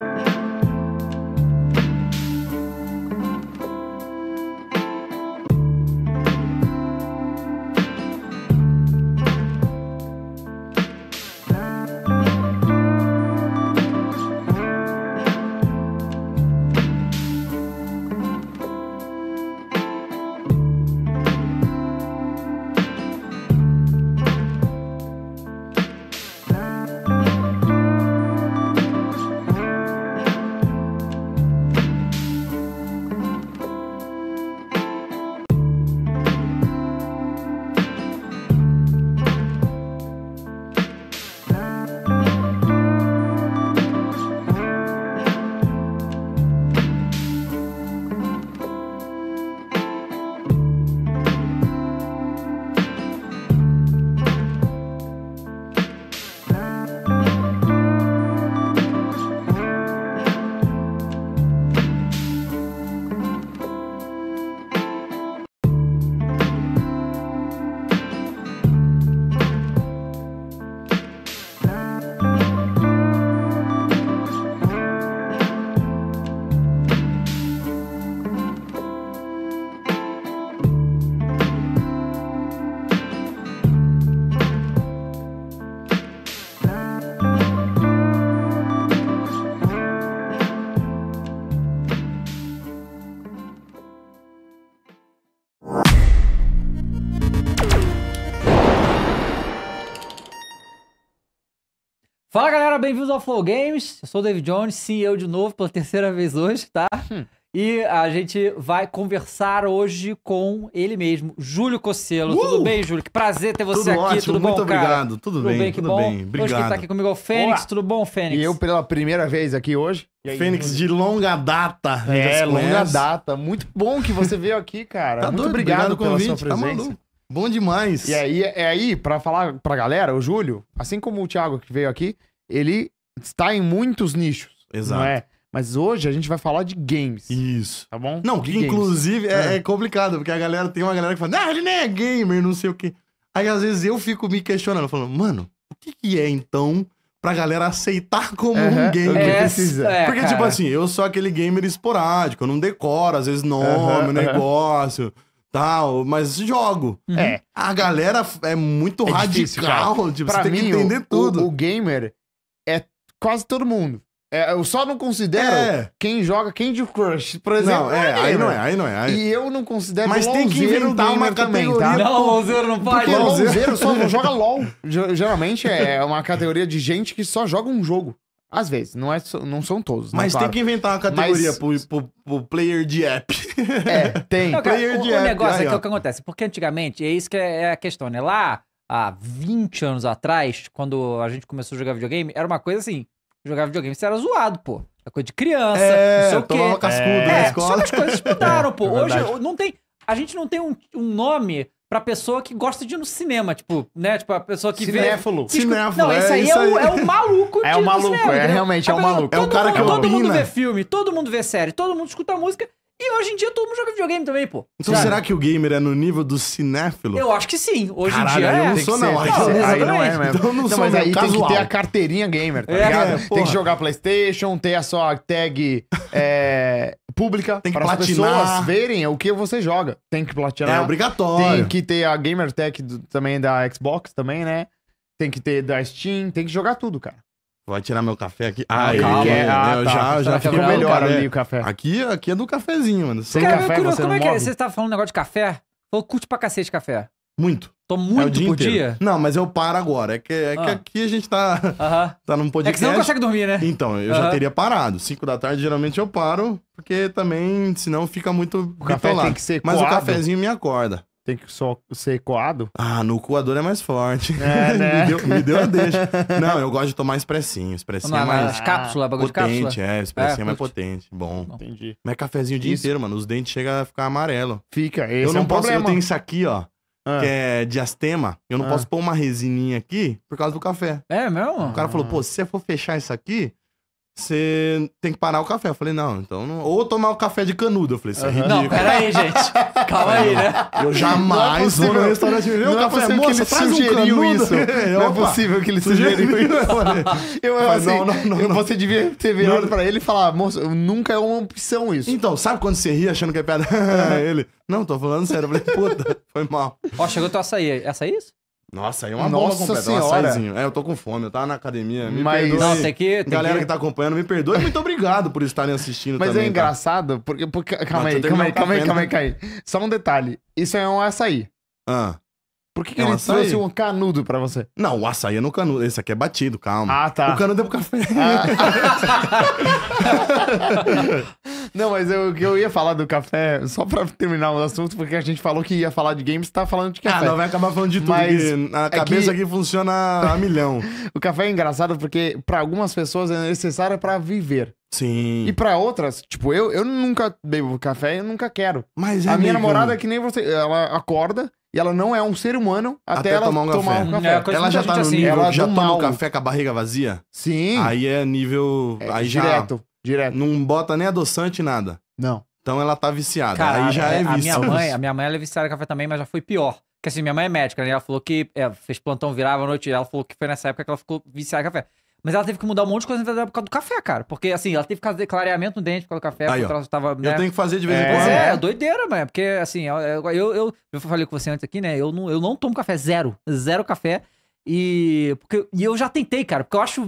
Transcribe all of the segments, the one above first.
Thank you. galera, bem-vindos ao Flow Games. Eu sou o David Jones, sim, eu de novo, pela terceira vez hoje, tá? Hum. E a gente vai conversar hoje com ele mesmo, Júlio Cocelo. Uh! Tudo bem, Júlio? Que prazer ter você tudo aqui. Ótimo, tudo muito bom, obrigado. Cara? Tudo, tudo bem, bem tudo bom. bem. Obrigado. Hoje quem tá aqui comigo é o Fênix. Olá. Tudo bom, Fênix? E eu pela primeira vez aqui hoje. Aí, Fênix de longa data. É, longa data. Muito bom que você veio aqui, cara. Tá muito doido, obrigado, obrigado pela sua tá presença. Tá bom demais. E aí, é, é aí para falar pra galera, o Júlio, assim como o Thiago que veio aqui, ele está em muitos nichos. Exato. Não é? Mas hoje a gente vai falar de games. Isso. Tá bom? Não, de inclusive é, é, é, complicado, porque a galera tem uma galera que fala, não, ele nem é gamer, não sei o quê. Aí às vezes eu fico me questionando, falando, mano, o que, que é então pra galera aceitar como um gamer? É, precisa. É, porque, tipo assim, eu sou aquele gamer esporádico, eu não decoro, às vezes nome, uhum, negócio. Tal, mas jogo. É. A galera é muito é radical, difícil, tipo, pra você tem mim, que entender o, tudo. o gamer, é quase todo mundo. É, eu só não considero é. quem joga Candy Crush, por exemplo. Não, é, aí não né? é, aí não é. Aí... E eu não considero Mas tem que inventar tá uma também, tá? Não, Lonzeiro não pode. Porque Lonzeiro só não joga LOL. Geralmente é uma categoria de gente que só joga um jogo. Às vezes, não, é, não são todos. Né, Mas né, claro. tem que inventar uma categoria Mas... pro, pro, pro player de app. É, tem. Não, cara, player o, de o app. negócio é que é o que acontece, porque antigamente, é isso que é, é a questão, né? Lá há 20 anos atrás, quando a gente começou a jogar videogame, era uma coisa assim: jogar videogame você era zoado, pô. É coisa de criança, é, não sei o quê. Cascudo é, na escola. Só que as coisas mudaram, é, pô. É Hoje não tem. A gente não tem um, um nome pra pessoa que gosta de ir no cinema, tipo, né? Tipo, a pessoa que vê vê... Cinéfilo. Não, é, esse aí, é, o, é o maluco É o maluco, é realmente, é o maluco. É o cara que todo mundo vê filme, todo mundo vê série, todo mundo escuta música e hoje em dia todo mundo joga videogame também, pô. Então será que o gamer é no nível do cinéfilo? Eu acho que sim. Hoje Caralho, em dia eu é. não sou, que não. ser, é Aí não é, mesmo. Então eu não, sou mas aí tem que ter a carteirinha gamer, tá É, ligado? é, tem que jogar Playstation, ter a sua tag é, pública Tem que para as platinar. pessoas verem o que você joga. Tem que platinar. É obrigatório. Tem que ter a gamer tag do- também da Xbox também, né? Tem que ter da Steam, tem que jogar tudo, cara. Vai tirar meu café aqui. Ah, calma, é- né? Ah, eu tá. já, já fiquei é melhor né? café. Aqui, aqui é do cafezinho, mano. Sem Cara, café, curioso, você como é que é? Você tava tá falando um negócio de café? Eu curte pra cacete café. Muito. Tô muito é o dia por inteiro. dia? Não, mas eu paro agora. É que, é ah. que aqui a gente tá, uh -huh. tá num podcast. É que você não consegue dormir, né? Então, eu uh -huh. já teria parado. Cinco da tarde, geralmente eu paro, porque também, senão fica muito o Café tem que ser mas coado. o cafezinho me acorda tem que só ser coado? Ah, no coador é mais forte. É, né? me, deu, me deu a deixa. Não, eu gosto de tomar expressinho. Expressinho não, é mais. Cápsula, bagulho potente, de cápsula? É, expressinho é, é mais potente. Bom. Entendi. Mas cafezinho o dia Isso. inteiro, mano. Os dentes chegam a ficar amarelo. Fica, esse Eu é não é um posso, problema. eu tenho isso aqui, ó. Ah. Que é diastema. Eu não ah. posso pôr uma resininha aqui por causa do café. É mesmo? O cara falou, ah. pô, se você for fechar isso aqui, você tem que parar o café. Eu falei, não, então. Não... Ou tomar o café de canudo. Eu falei, isso é ridículo. Não, peraí, gente. Calma aí, né? Eu jamais não é vou no restaurante. Não, não é, é, é possível que ele sugeriu um isso. Não é possível que ele sugeriu isso. Eu, eu, assim, não, não, não, você devia ter virado não. pra ele e falar, moça, nunca é uma opção isso. Então, sabe quando você ri achando que é piada? É. ele, não, tô falando sério. Eu falei, puta, foi mal. Ó, chegou tua açaí. Açaí é isso? Nossa, aí é uma Nossa bomba completa, senhora. um açaizinho. É, eu tô com fome, eu tava na academia, me Mas... perdoe. Não, tem que, tem Galera que... que tá acompanhando, me perdoe, muito obrigado por estarem assistindo Mas é também, é engraçado, tá? porque, porque... Calma, aí, calma aí, calma aí, calma aí, calma aí, Só um detalhe, isso é um açaí. Ah. Por que, que é ele açaí? trouxe um canudo pra você? Não, o açaí é no canudo. Esse aqui é batido, calma. Ah, tá. O canudo é pro café. Ah. Não, mas eu, eu ia falar do café, só pra terminar o assunto, porque a gente falou que ia falar de games, tá falando de café. Ah, não, vai acabar falando de tudo. Mas a é cabeça é que... aqui funciona a milhão. o café é engraçado porque pra algumas pessoas é necessário pra viver. Sim. E para outras, tipo, eu, eu nunca bebo café e nunca quero. Mas é A minha namorada é que nem você. Ela acorda, e ela não é um ser humano até, até ela tomar um tomar café. Um é, café. É, ela já tá no assim, nível já toma tá o café com a barriga vazia? Sim. Aí é nível... É, aí direto, direto. Não bota nem adoçante, nada. Não. Então ela tá viciada. aí já é, é vício. A minha mãe, a minha mãe ela é viciada em café também, mas já foi pior. Porque assim, minha mãe é médica, né? Ela falou que é, fez plantão, virava à noite. Ela falou que foi nessa época que ela ficou viciada em café. Mas ela teve que mudar um monte de coisa por causa do café, cara. Porque, assim, ela teve que fazer clareamento no dente por causa do café. Aí, porque ela tava, né? Eu tenho que fazer de vez em é, quando. É, é doideira, mano. Porque, assim, eu, eu, eu, falei com você antes aqui, né? Eu não, eu não tomo café, zero. Zero café. E, porque, e eu já tentei, cara. Porque eu acho.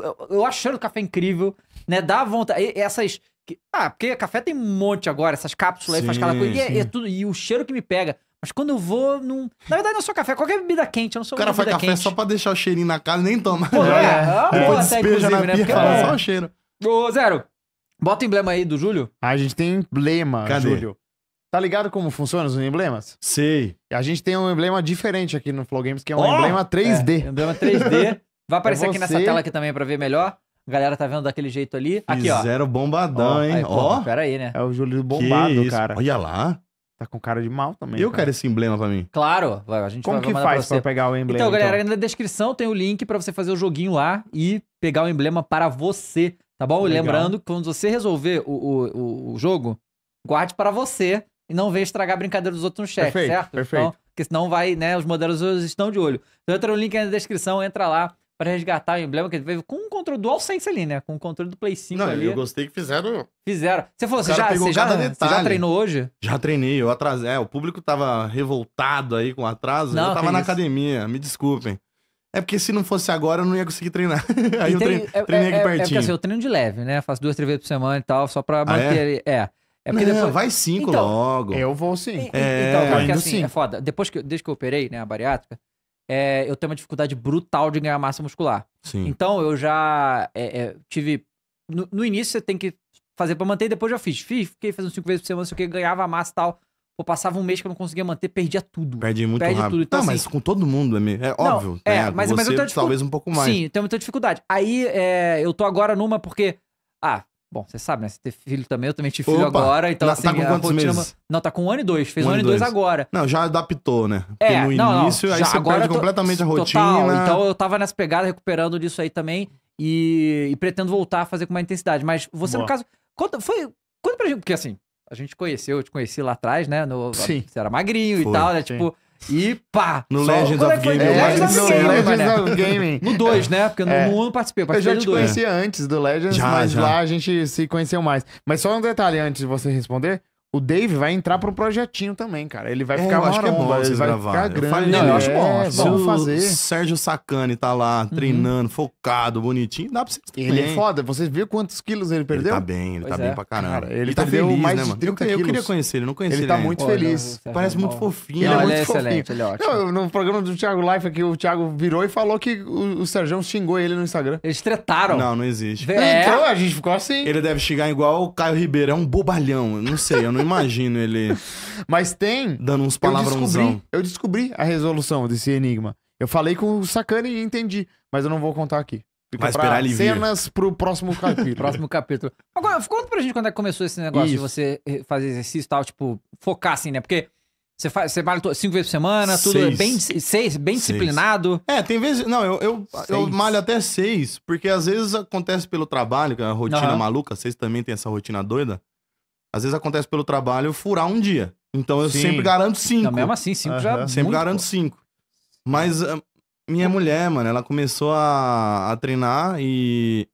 Eu, eu o cheiro do café incrível, né? Dá vontade. E, essas. Ah, porque café tem um monte agora, essas cápsulas sim, aí, faz cada coisa. E, é, é tudo, e o cheiro que me pega. Mas quando eu vou, não. Na verdade, não sou café, qualquer bebida quente, eu não sou O cara faz café quente. só pra deixar o cheirinho na casa, nem toma. Pô, é, é. é. Depois é. despeja na né? pia, é. só o cheiro. Ô, Zero, bota o emblema aí do Júlio. A gente tem emblema, Cadê? Júlio. Tá ligado como funcionam os emblemas? Sei. A gente tem um emblema diferente aqui no Flow Games, que é um oh! emblema 3D. É, emblema 3D. Vai aparecer é aqui nessa tela aqui também pra ver melhor. A galera tá vendo daquele jeito ali. Aqui, ó. Zero bombadão, oh, hein? Ó. Oh. Pera aí, né? É o Júlio bombado, cara. Olha lá. Tá com cara de mal também. Eu cara. quero esse emblema pra mim. Claro, a gente Como vai, que faz pra, pra, pegar o emblema? Então, galera, então? na descrição tem o link para você fazer o joguinho lá e pegar o emblema para você, tá bom? Legal. Lembrando que quando você resolver o, o, o, jogo, guarde para você e não venha estragar a brincadeira dos outros no chat, perfeito, certo? Perfeito. Então, porque senão vai, né? Os modelos estão de olho. Então entra o link aí na descrição, entra lá, para resgatar o emblema que ele veio com o controle do AllSense ali, né? Com o controle do Play 5 Não, ali. eu gostei que fizeram... Fizeram. Você falou, você já, você, já, você já treinou hoje? Já treinei, eu atrasei. É, o público tava revoltado aí com o atraso. Não, eu tava na isso. academia, me desculpem. É porque se não fosse agora, eu não ia conseguir treinar. Aí eu treinei, é, treinei aqui é, pertinho. É, porque, assim, eu treino de leve, né? Faço duas, três vezes por semana e tal, só pra manter... Ah, é? é. É porque não, depois... vai cinco então, logo. Eu vou sim. E, então, é, então, porque, assim, sim. é foda. Depois que, desde que eu operei, né, a bariátrica, é, eu tenho uma dificuldade brutal de ganhar massa muscular. Sim. Então, eu já é, é, tive. No, no, início, você tem que fazer para manter, depois já fiz. fiz. Fiquei fazendo cinco vezes por semana, não sei o que, ganhava massa e tal. Pô, passava um mês que eu não conseguia manter, perdia tudo. Perde muito Perde rápido. Tudo. Então, não, assim, mas com todo mundo, é, meio... é óbvio. é, né? mas, você, mas eu tenho Talvez um pouco mais. Sim, eu tenho muita dificuldade. Aí, é, eu tô agora numa porque... Ah, Bom, você sabe, né? Você ter filho também, eu também tive filho Opa, agora. Então, tá assim, com quantos rotina... É meses? Não, tá com um ano e dois. Fez um, um ano e dois. dois agora. Não, já adaptou, né? Porque é, no não, início, não, aí você perde tô... completamente a rotina. Total. Então, eu tava nessa pegada, recuperando disso aí também. E, e pretendo voltar a fazer com mais intensidade. Mas você, Boa. no caso, conta, foi, conta pra gente, porque assim, a gente conheceu, eu te conheci lá atrás, né? No, Sim. Você era magrinho foi, e tal, né? Sim. Tipo, e pá! No é Legends of Gaming. É, Legends of Gaming. No 2, né? Porque no 1 é. um eu participei. Eu, eu já te dois. conhecia antes do Legends, já, mas já. lá a gente se conheceu mais. Mas só um detalhe antes de você responder. O Dave vai entrar pro projetinho também, cara. Ele vai é, ficar eu acho que é bom ele vai gravar. ficar grande. Eu, falei, não, eu né? acho bom. vamos fazer. Sérgio Sacani tá lá uhum. treinando, uhum. focado, bonitinho, dá pra vocês. Ele é foda. Vocês viram quantos quilos ele perdeu? Ele tá bem, ele tá pois tá é. bem pra caramba. Cara, ele, ele tá feliz, mais né, mano? 30 eu, quilos. Eu queria conhecer ele, não conheci ele. Ele tá ainda. muito Pô, feliz. Não, é Parece muito bom. fofinho. Não, ele é né? muito fofinho. Ele é ótimo. Não, no programa do Thiago Life aqui, o Thiago virou e falou que o, o Sérgio xingou ele no Instagram. Eles tretaram. Não, não existe. É? Então a gente ficou assim. Ele deve xingar igual o Caio Ribeiro, é um bobalhão. Não sei, eu não não imagino ele. Mas tem. Dando uns palavrãozão. Eu descobri, eu descobri a resolução desse enigma. Eu falei com o Sakane e entendi, mas eu não vou contar aqui. Fica Vai esperar ele vir. Cenas pro próximo capítulo. próximo capítulo. Agora, conta pra gente quando é que começou esse negócio Isso. de você eh, fazer exercício e tal, tipo, focar assim, né? Porque você faz, você malha cinco vezes por semana, tudo é seis. bem, seis, bem seis. disciplinado. É, tem vezes, não, eu, eu, eu, malho até seis, porque às vezes acontece pelo trabalho, que é a rotina uhum. maluca, vocês também têm essa rotina doida. Às vezes acontece pelo trabalho furar um dia. Então eu Sim. sempre garanto cinco. mesmo assim, cinco uhum. já. É sempre muito, garanto pô. cinco. Mas ah, minha mulher, mano, ela começou a, a treinar e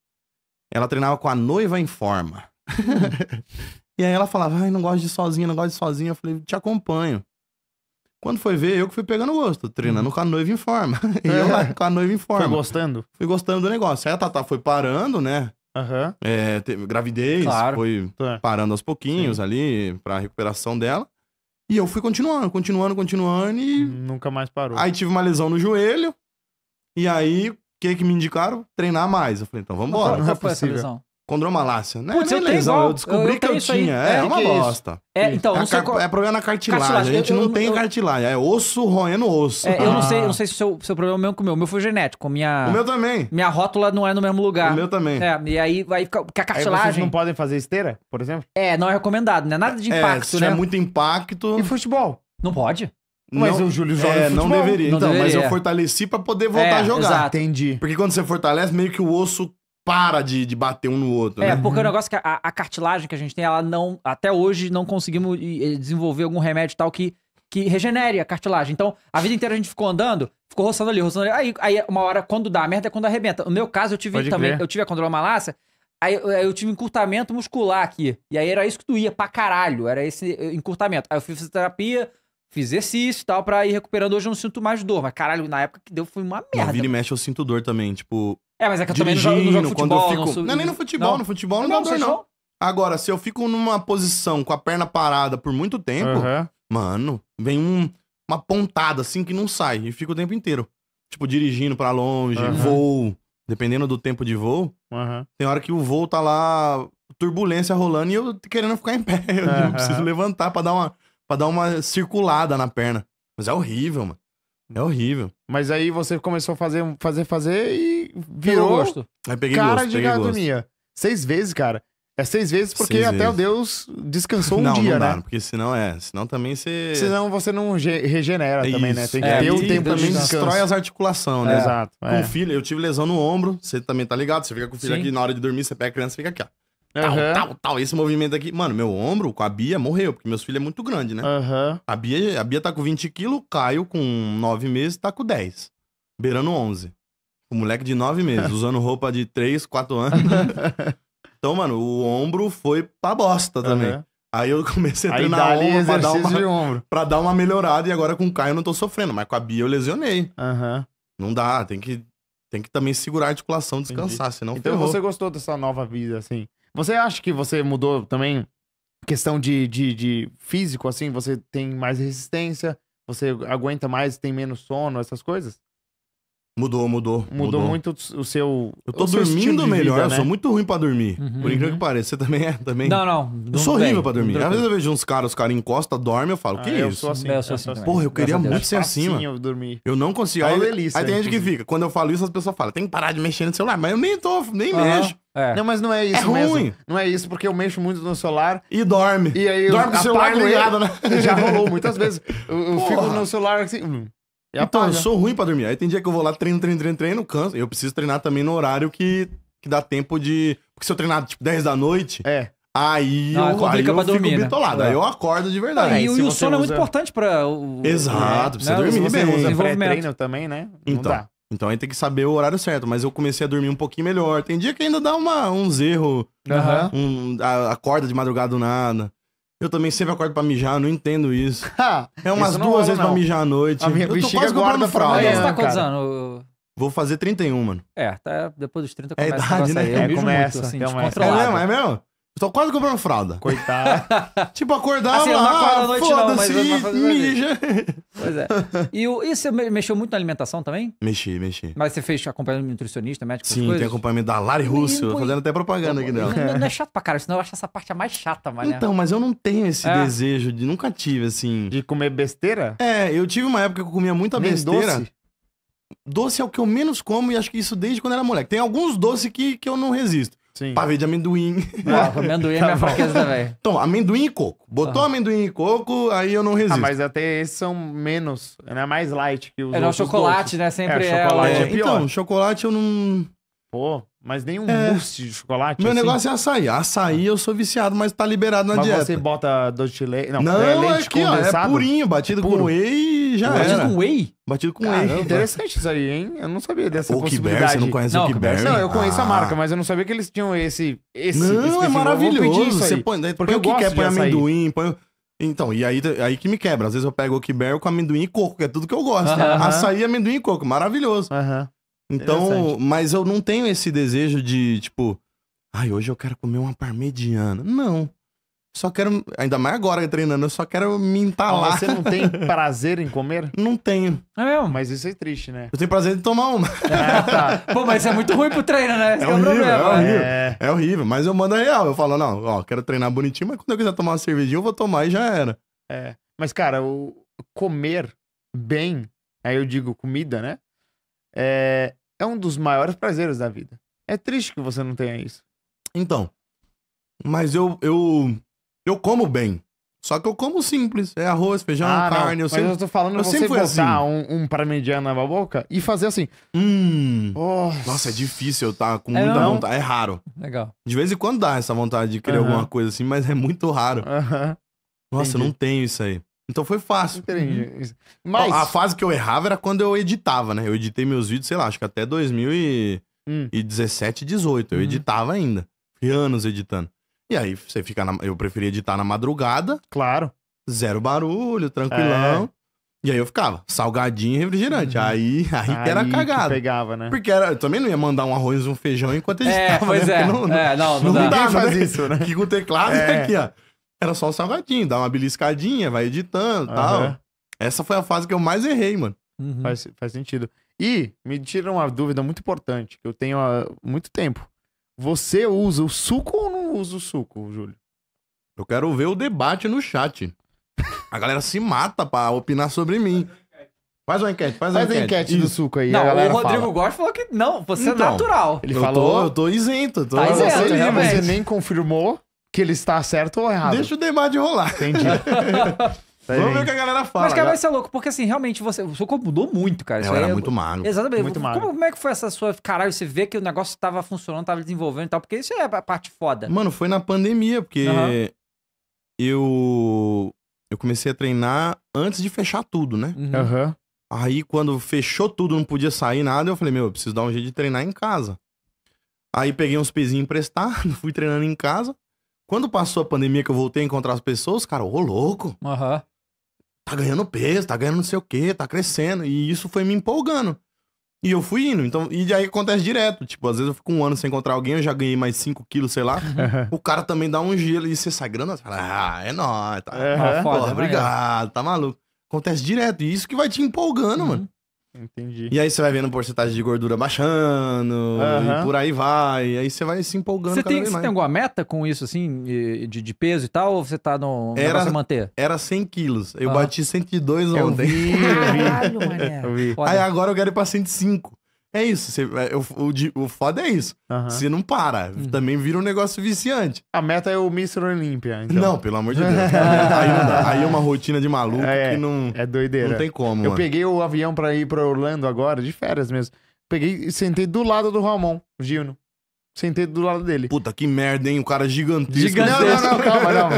ela treinava com a noiva em forma. e aí ela falava, ai, não gosto de sozinha, não gosto de sozinha. Eu falei, te acompanho. Quando foi ver, eu que fui pegando gosto, treinando uhum. com a noiva em forma. E eu lá com a noiva em forma. Foi gostando? Fui gostando do negócio. Aí a Tata foi parando, né? Uhum. É, teve gravidez, claro. foi é. parando aos pouquinhos Sim. ali pra recuperação dela. E eu fui continuando, continuando, continuando e. Nunca mais parou. Aí tive uma lesão no joelho. E aí, o que, que me indicaram? Treinar mais. Eu falei, então vamos embora. Não, não é possível. Condromalácia, né? Putz, é eu lesão, tenho, eu descobri eu, que eu tinha. É, é, é uma bosta. É, é então, é não sei qual... é problema na cartilagem. cartilagem. A gente eu, não tem cartilagem. É osso roendo osso. É, ah. eu não ah. sei, não sei se o seu, seu problema é o mesmo que o meu. O meu foi genético. Minha, o meu também. Minha rótula não é no mesmo lugar. O meu também. É, e aí vai ficar a cartilagem. Aí vocês não podem fazer esteira, por exemplo? É, não é recomendado, né? Nada de impacto, é, se né? É muito impacto. E futebol? Não pode. Mas não, o Júlio joga é, futebol. não deveria. Não então, deveria. mas eu fortaleci para poder voltar é, a jogar. Exato. Entendi. Porque quando você fortalece, meio que o osso para de, de bater um no outro. É, né? porque o uhum. negócio é que a, a, cartilagem que a gente tem, ela não. Até hoje não conseguimos desenvolver algum remédio tal que, que regenere a cartilagem. Então, a vida inteira a gente ficou andando, ficou roçando ali, roçando ali. Aí, aí uma hora, quando dá merda, é quando arrebenta. No meu caso, eu tive Pode também, crer. eu tive a condromalácia. Aí eu tive encurtamento muscular aqui. E aí era isso que tu ia pra caralho. Era esse eh, encurtamento. Aí eu fiz fisioterapia, fiz exercício e tal pra ir recuperando. Hoje eu não sinto mais dor. Mas caralho, na época que deu foi uma merda. Não, vira e mexe eu sinto dor também. Tipo, é, mas é que eu também não jogo, não futebol. Quando eu não, nem no futebol, não. no futebol não, não dá dor, não. Agora, se eu fico numa posição com a perna parada por muito tempo, uhum. mano, vem um, uma pontada assim que não sai e fica o tempo inteiro. Tipo, dirigindo para longe, uhum. voo. Dependendo do tempo de voo, uhum. tem hora que o voo tá lá, turbulência rolando e eu querendo ficar em pé. Eu uhum. preciso levantar para dar, uma, pra dar uma circulada na perna. Mas é horrível, mano. É horrível. Mas aí você começou a fazer, fazer, fazer e virou gosto. cara gosto, de gastronomia. Gosto. Seis vezes, cara. É seis vezes porque seis até vezes. o Deus descansou um não, dia, não dá, né? Porque senão é, senão também você. Senão você não regenera é também, né? Tem que é, ter o um tempo também de destrói as articulações, né? Exato. Com é. o filho, eu tive lesão no ombro, você também tá ligado, você fica com o filho Sim. aqui na hora de dormir, você pega a criança, fica aqui, ó. Tal, uhum. tal, tal. Esse movimento aqui. Mano, meu ombro com a Bia morreu, porque meus filhos é muito grande, né? Uhum. A, Bia, a Bia tá com 20 quilos, Caio com 9 meses tá com 10. Beirando 11. O moleque de 9 meses, usando roupa de 3, 4 anos. então, mano, o ombro foi pra bosta também. Uhum. Aí eu comecei a treinar Aí, ombro, pra dar, uma, pra dar uma melhorada. E agora com o Caio eu não tô sofrendo. Mas com a Bia eu lesionei. Uhum. Não dá, tem que, tem que também segurar a articulação, descansar, Entendi. senão Então ferrou. você gostou dessa nova vida, assim? Você acha que você mudou também questão de, de, de físico, assim? Você tem mais resistência? Você aguenta mais, tem menos sono, essas coisas? Mudou, mudou. Mudou, muito o seu. Eu tô dormindo melhor, né? eu sou muito ruim pra dormir. Uhum, por incrível uhum. que pareça. Você também é? Também? Não, não. Eu sou horrível bem, pra dormir. Às vezes eu vejo uns caras, os caras encostam, dormem, eu falo, ah, que eu isso? Sou assim, eu sou assim. assim. Porra, eu queria muito ser assim, mano. Eu, dormi. eu não consigo. Aí, delícia, aí tem gente que fica. Quando eu falo isso, as pessoas falam, tem que parar de mexer no celular. Mas eu nem tô, nem uhum. mexo. É. Não, mas não é, é isso. É ruim. Mesmo. Não é isso, porque eu mexo muito no celular. E dorme. E aí dorme com o celular ligado, né? Já rolou muitas vezes. Eu, eu fico no celular assim. Hum. E então, apaga. eu sou ruim pra dormir. Aí tem dia que eu vou lá, treino, treino, treino, treino, canso. Eu preciso treinar também no horário que, que dá tempo de. Porque se eu treinar tipo 10 da noite. É. Aí não, eu, aí eu dormir, fico né? bitolado, né? aí é. eu acordo de verdade. e, o sono é usa... é muito importante pra. O... Exato, precisa né? dormir você bem. Usa pré-treino também, né? Não então, dá. então aí tem que saber o horário certo. Mas eu comecei a dormir um pouquinho melhor. Tem dia que ainda dá uma, uns erros, uhum. um, acorda de madrugada do nada. Eu também sempre acordo pra mijar, não entendo isso. é umas isso duas vezes pra mijar à noite. A minha eu tô quase comprando fralda. você tá né, quantos anos? Vou fazer 31, mano. É, tá, depois dos 30 é começa é idade, a né? É, começa, muito, assim, é. é mesmo? É mesmo? Tô quase comprando fralda. Coitado. tipo, acordar assim, eu não acordo ah, à noite mija. Pois é. E, o, e você mexeu muito na alimentação também? Mexi, mexi. Mas você fez acompanhamento nutricionista, médico, Sim, tem acompanhamento da Lari Russo, Limpo, fazendo até propaganda aqui então, dela. Não, não é chato pra cara, senão eu acho essa parte a mais chata, mas Então, mas eu não tenho esse é. desejo, de nunca tive, assim... De comer besteira? É, eu tive uma época que eu comia muita Nem besteira. Doce? doce é o que eu menos como e acho que isso desde quando era moleque. Tem alguns doces que, que eu não resisto. Sim. Pavê de amendoim. Não, amendoim é minha tá fraqueza velho. Então, amendoim e coco. Botou uhum. amendoim e coco, aí eu não ah, resisto. Ah, mas até esses são menos, né? Mais light que os É, o chocolate, doces. né? Sempre é, é chocolate é, é Então, chocolate eu não... Pô... Mas nem um é. mousse de chocolate. Meu assim. negócio é açaí. Açaí eu sou viciado, mas tá liberado na mas dieta. você bota doce de leite. Não, não é, é leite aqui, condensado. Ó, é purinho, batido é com whey e já batido era. Batido com whey? Batido com Caramba. whey. Interessante isso aí, hein? Eu não sabia dessa o possibilidade. Bear, você não conhece não, o Kiber? Não, eu conheço ah. a marca, mas eu não sabia que eles tinham esse. esse não, é maravilhoso. Você põe, né, porque põe o que quer, põe amendoim, põe. Então, e aí, aí que me quebra. Às vezes eu pego o Kiber com amendoim e coco, que é tudo que eu gosto. Uh -huh. Açaí, amendoim e coco, maravilhoso. Uh -huh. Então, mas eu não tenho esse desejo de, tipo, ai, hoje eu quero comer uma parmegiana. Não. Só quero, ainda mais agora treinando, eu só quero me entalar. Ah, você não tem prazer em comer? Não tenho. É mesmo? Mas isso é triste, né? Eu tenho prazer em tomar uma. É, tá. Pô, mas é muito ruim pro treino, né? Esse é, é horrível, problema, é né? horrível. É... é... horrível. Mas eu mando real. Eu falo, não, ó, quero treinar bonitinho, mas quando eu quiser tomar uma cervejinha, eu vou tomar e já era. É. Mas, cara, o comer bem, aí eu digo comida, né? É, é um dos maiores prazeres da vida. É triste que você não tenha isso. Então, mas eu eu eu como bem. Só que eu como simples, é arroz, feijão, ah, carne, não, eu sempre. Mas eu tô falando eu você sempre botar assim. um, um parmegiana na boca e fazer assim. Hum. Nossa, nossa é difícil eu tá com é, muita vontade, é raro. Legal. De vez em quando dá essa vontade de querer alguma coisa assim, mas é muito raro. Nossa, Entendi. eu não tenho isso aí. Então foi fácil. Entendi. Uhum. Mas... A, fase que eu errava era quando eu editava, né? Eu editei meus vídeos, sei lá, acho que até 2017, hum. 18. Eu hum. editava ainda. Fui anos editando. E aí você fica na... Eu preferia editar na madrugada. Claro. Zero barulho, tranquilão. É. E aí eu ficava, salgadinho e refrigerante. Uhum. Aí, aí, aí era cagada. pegava, né? Porque era, eu também não ia mandar um arroz e um feijão enquanto é, editava, né? é, pois né? É. Não, é, não, não, não dá. dá fazer né? isso, né? Que com o teclado é. aqui, ó. Era só o salgadinho, dá uma beliscadinha, vai editando e tal. Essa foi a fase que eu mais errei, mano. Uhum. Faz, faz sentido. E me tira uma dúvida muito importante, que eu tenho há muito tempo. Você usa o suco ou não usa o suco, Júlio? Eu quero ver o debate no chat. A galera se mata pra opinar sobre mim. Faz uma enquete, faz uma Faz enquete. enquete do suco aí, a Não, o Rodrigo fala. Góes falou que não, você é então, natural. Ele eu, tô, falou, eu tô isento. eu Tô, Tá isento, você, né? você nem confirmou, que ele está certo ou errado. Deixa o debate rolar. Entendi. Tá Vamos ver o que a galera fala. Mas, cara, vai ser louco, porque assim, realmente, você, o seu corpo mudou muito, cara. eu era é- muito magro. Exatamente. Muito como, magro. como é que foi essa sua. Caralho, você vê que o negócio tava funcionando, tava desenvolvendo e tal, porque isso é a parte foda. Mano, foi na pandemia, porque eu eu comecei a treinar antes de fechar tudo, né? Uhum. Aham. Aí quando fechou tudo, não podia sair nada, eu falei, meu, eu preciso dar um jeito de treinar em casa. Aí peguei uns pezinhos emprestados, fui treinando em casa. Quando passou a pandemia que eu voltei a encontrar as pessoas, cara, ô louco. Uhum. Tá ganhando peso, tá ganhando não sei o quê, tá crescendo. E isso foi me empolgando. E eu fui indo. Então, e aí acontece direto. Tipo, às vezes eu fico um ano sem encontrar alguém, eu já ganhei mais 5 quilos, sei lá. o cara também dá um gelo e você sai grana, você fala, ah, é nóis, tá. É, porra, é obrigado, tá maluco. Acontece direto. E isso que vai te empolgando, uhum. mano. Entendi. E aí você vai vendo porcentagem de gordura baixando, uhum. e por aí vai. E aí você vai se empolgando. Você tem, mais. você tem alguma meta com isso, assim, de, de peso e tal? Ou você tá no. Era manter? Era 100 quilos. Eu ah. bati 102 eu ontem. Vi, eu vi. Caralho, mané. eu vi. Aí agora eu quero ir pra 105. É isso. Você, é, o, o, o foda é isso. Uhum. Você não para. Uhum. Também vira um negócio viciante. A meta é o Mr. Olímpia. Então. Não, pelo amor de Deus. aí, não dá. aí é uma rotina de maluco é, que não. É doideira. Não tem como. Eu mano. peguei o avião pra ir pra Orlando agora, de férias mesmo. Peguei e sentei do lado do Ramon, Gino. Sentei do lado dele. Puta, que merda, hein? O cara gigantesco. Gigantesco. Não, não, não, calma, não.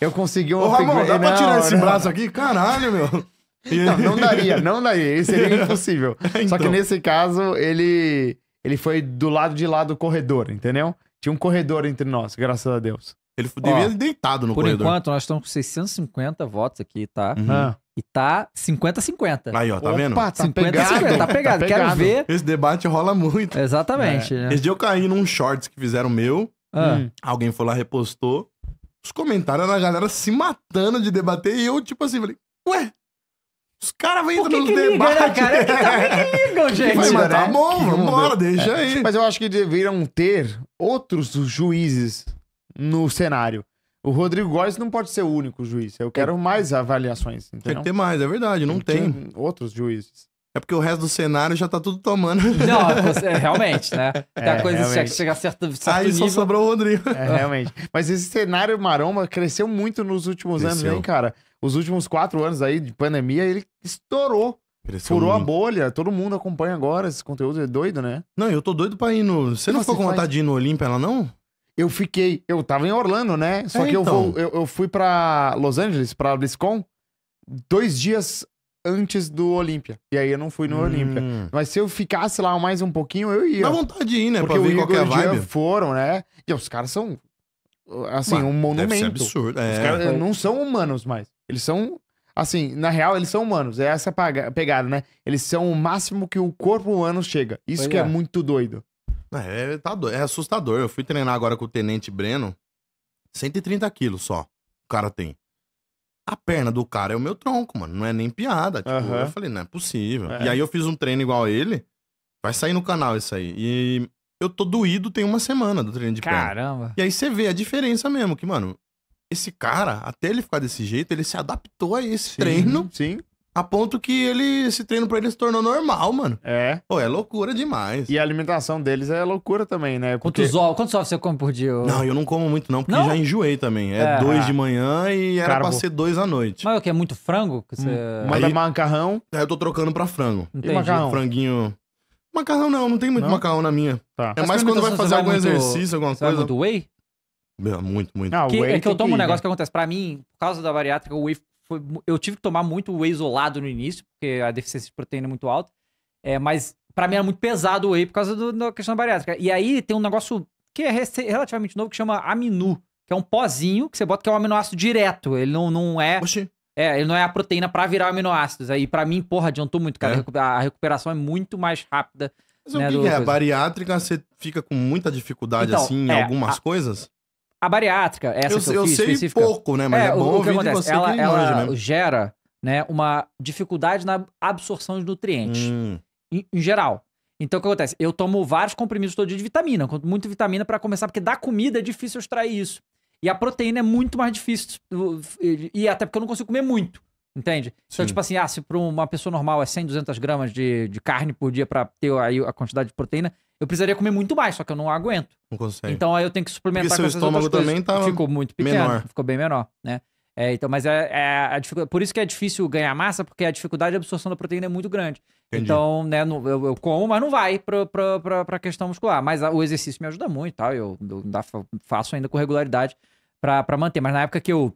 Eu consegui um... Ô, Ramon, dá pra tirar não, esse não. braço aqui? Caralho, meu. Então, não, não daria, não daria. Isso seria é. impossível. Então. Só que então. nesse caso, ele, ele foi do lado de lá do corredor, entendeu? Tinha um corredor entre nós, graças a Deus. Ele Ó, devia ser deitado no por corredor. Por enquanto, nós estamos com 650 votos aqui, tá? Uhum. Ah. E tá 50-50. Aí, ó, tá Opa, vendo? Tá 50, pegado, 50, tá, tá pegado. Quero ver. Esse debate rola muito. Exatamente. É. Né? Esse dia eu caí num shorts que fizeram meu. Ah. Hum. Alguém foi lá, repostou. Os comentários da galera se matando de debater. E eu, tipo assim, falei, ué, os caras vão entrar nos debates. Liga, né, cara? É que ligam, é gente. Mas, mas tá bom, vambora, deixa é. aí. Mas eu acho que deveriam ter outros juízes no cenário. O Rodrigo Góes não pode ser o único juiz. Eu quero é. mais avaliações, entendeu? Tem que ter mais, é verdade, não tem. tem. Outros juízes. É porque o resto do cenário já tá tudo tomando. Não, é, é realmente, né? É, a coisa realmente. chega a certo, certo Aí nível. só sobrou o Rodrigo. É, realmente. Mas esse cenário maromba cresceu muito nos últimos cresceu. anos, hein, cara? Os últimos quatro anos aí de pandemia, ele estourou. Cresceu Furou muito. a bolha, todo mundo acompanha agora esse conteúdo, é doido, né? Não, eu tô doido pra ir no... Você não, não assim ficou com vontade faz... de ir no Olímpia lá, não? Eu fiquei, eu tava em Orlando, né? Só é, que então. eu, vou, então. eu, eu fui pra Los Angeles, pra BlizzCon, dois dias antes do Olímpia. E aí eu não fui no hum. Olímpia. Mas se eu ficasse lá mais um pouquinho, eu ia. Dá vontade de ir, né? Porque pra o é Igor qualquer vibe. foram, né? E os caras são, assim, um monumento. absurdo. É. Os caras é. não são humanos mais. Eles são, assim, na real, eles são humanos. É essa pegada, né? Eles são o máximo que o corpo humano chega. Isso pois que é. é. muito doido. É, é tá doido. é assustador. Eu fui treinar agora com o Tenente Breno. 130 quilos só o cara tem. A perna do cara é o meu tronco, mano. Não é nem piada. Tipo, uhum. eu falei, não é possível. É. E aí eu fiz um treino igual a ele. Vai sair no canal isso aí. E eu tô doído tem uma semana do treino de Caramba. perna. Caramba. E aí você vê a diferença mesmo, que, mano, esse cara, até ele ficar desse jeito, ele se adaptou a esse sim, treino. Sim. A ponto que ele, esse treino pra ele se tornou normal, mano. É. Pô, é loucura demais. E a alimentação deles é loucura também, né? Porque... Quantos ovos, quantos ovos você come por dia? Não, eu não como muito não, porque não? já enjoei também. É, é dois é. de ah. manhã e era Carbo. pra ser dois à noite. Mas é o que? É muito frango? Que você... Hum. Mas macarrão. É, eu tô trocando pra frango. Entendi. E macarrão? Franguinho... Macarrão não, não tem muito não? macarrão na minha. Tá. É mais quando vai fazer vai algum muito... exercício, alguma você coisa. Vai do whey? Muito, muito. Ah, que, é que eu tomo ir, um né? negócio né? que acontece. Pra mim, por causa da bariátrica, o whey foi, eu tive que tomar muito whey isolado no início, porque a deficiência de proteína é muito alta. É, mas para mim era muito pesado o whey por causa do, da questão bariátrica. E aí tem um negócio que é relativamente novo que chama aminu, que é um pozinho que você bota que é um aminoácido direto. Ele não, não é. Oxi. É, ele não é a proteína para virar aminoácidos. Aí para mim, porra, adiantou muito, cara. É. A recuperação é muito mais rápida. Mas né, o que, que é? Coisa. Bariátrica, você fica com muita dificuldade então, assim em é, algumas a, coisas? A bariátrica, essa eu, que eu, eu fiz, sei específica, pouco, né? Mas é, é bom o, que acontece? Ela, que ela gera né, uma dificuldade na absorção de nutrientes, hum. em, em, geral. Então, o que acontece? Eu tomo vários comprimidos todo dia de vitamina, muito vitamina para começar, porque da comida é difícil extrair isso. E a proteína é muito mais difícil, e até porque eu não consigo comer muito, entende? Então, Sim. Então, tipo assim, ah, se para uma pessoa normal é 100, 200 gramas de, de carne por dia para ter aí a quantidade de proteína, eu precisaria comer muito mais, só que eu não aguento. Não consegue. Então aí eu tenho que suplementar Porque com seu estômago também tá Ficou muito pequeno, menor. ficou bem menor, né? É, então, mas é, é a dificuldade. Por isso que é difícil ganhar massa, porque a dificuldade de absorção da proteína é muito grande. Entendi. Então, né, eu, eu, como, mas não vai pra, pra, pra, pra questão muscular. Mas a, o exercício me ajuda muito, tá? Eu, eu, faço ainda com regularidade pra, pra manter. Mas na época que eu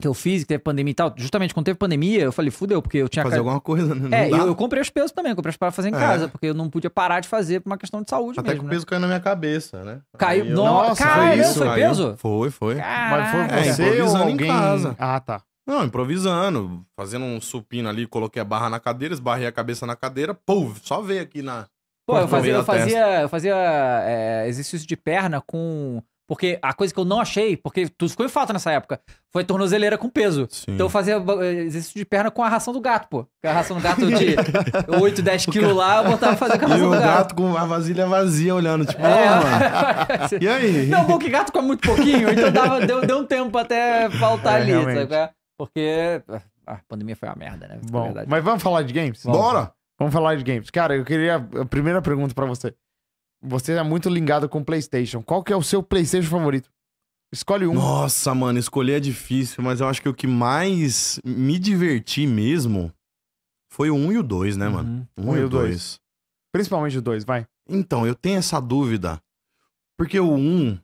que eu fiz, que teve pandemia e tal, justamente quando teve pandemia, eu falei, fudeu, porque eu tinha... Fazer alguma coisa, né? É, eu, eu, comprei os pesos também, comprei as para fazer em é. casa, porque eu não podia parar de fazer por uma questão de saúde Até mesmo, que o né? peso né? caiu na minha cabeça, né? Caiu, eu... nossa, caiu, foi, isso, foi caiu. peso? Foi, foi. Caraca. Mas foi é, você é, improvisando alguém... em casa. Ah, tá. Não, improvisando, fazendo um supino ali, coloquei a barra na cadeira, esbarrei a cabeça na cadeira, pô, só veio aqui na... Pô, eu fazia, eu fazia, eu fazia, eu fazia é, exercício de perna com porque a coisa que eu não achei, porque tudo ficou em falta nessa época, foi tornozeleira com peso. Sim. Então eu fazia eh, exercício de perna com a ração do gato, pô. A ração do gato de 8, 10 quilos lá, eu botava fazer com a ração do gato. E o gato com a vasilha vazia olhando, tipo, é. mano. e aí? Não, bom que gato come muito pouquinho, então dava, deu, deu um tempo até faltar é, ali, realmente. sabe? É? Porque ah, a pandemia foi uma merda, né? Bom, mas vamos falar de games? Bora! Vamos falar de games. Cara, eu queria. A primeira pergunta para você. Você é muito ligado com o PlayStation. Qual que é o seu PlayStation favorito? Escolhe um. Nossa, mano, escolher é difícil, mas eu acho que o que mais me diverti mesmo foi o 1 e o 2, né, mano? 1, uhum. 1 e o 2. 2. Principalmente o 2, vai. Então, eu tenho essa dúvida. Porque o 1, o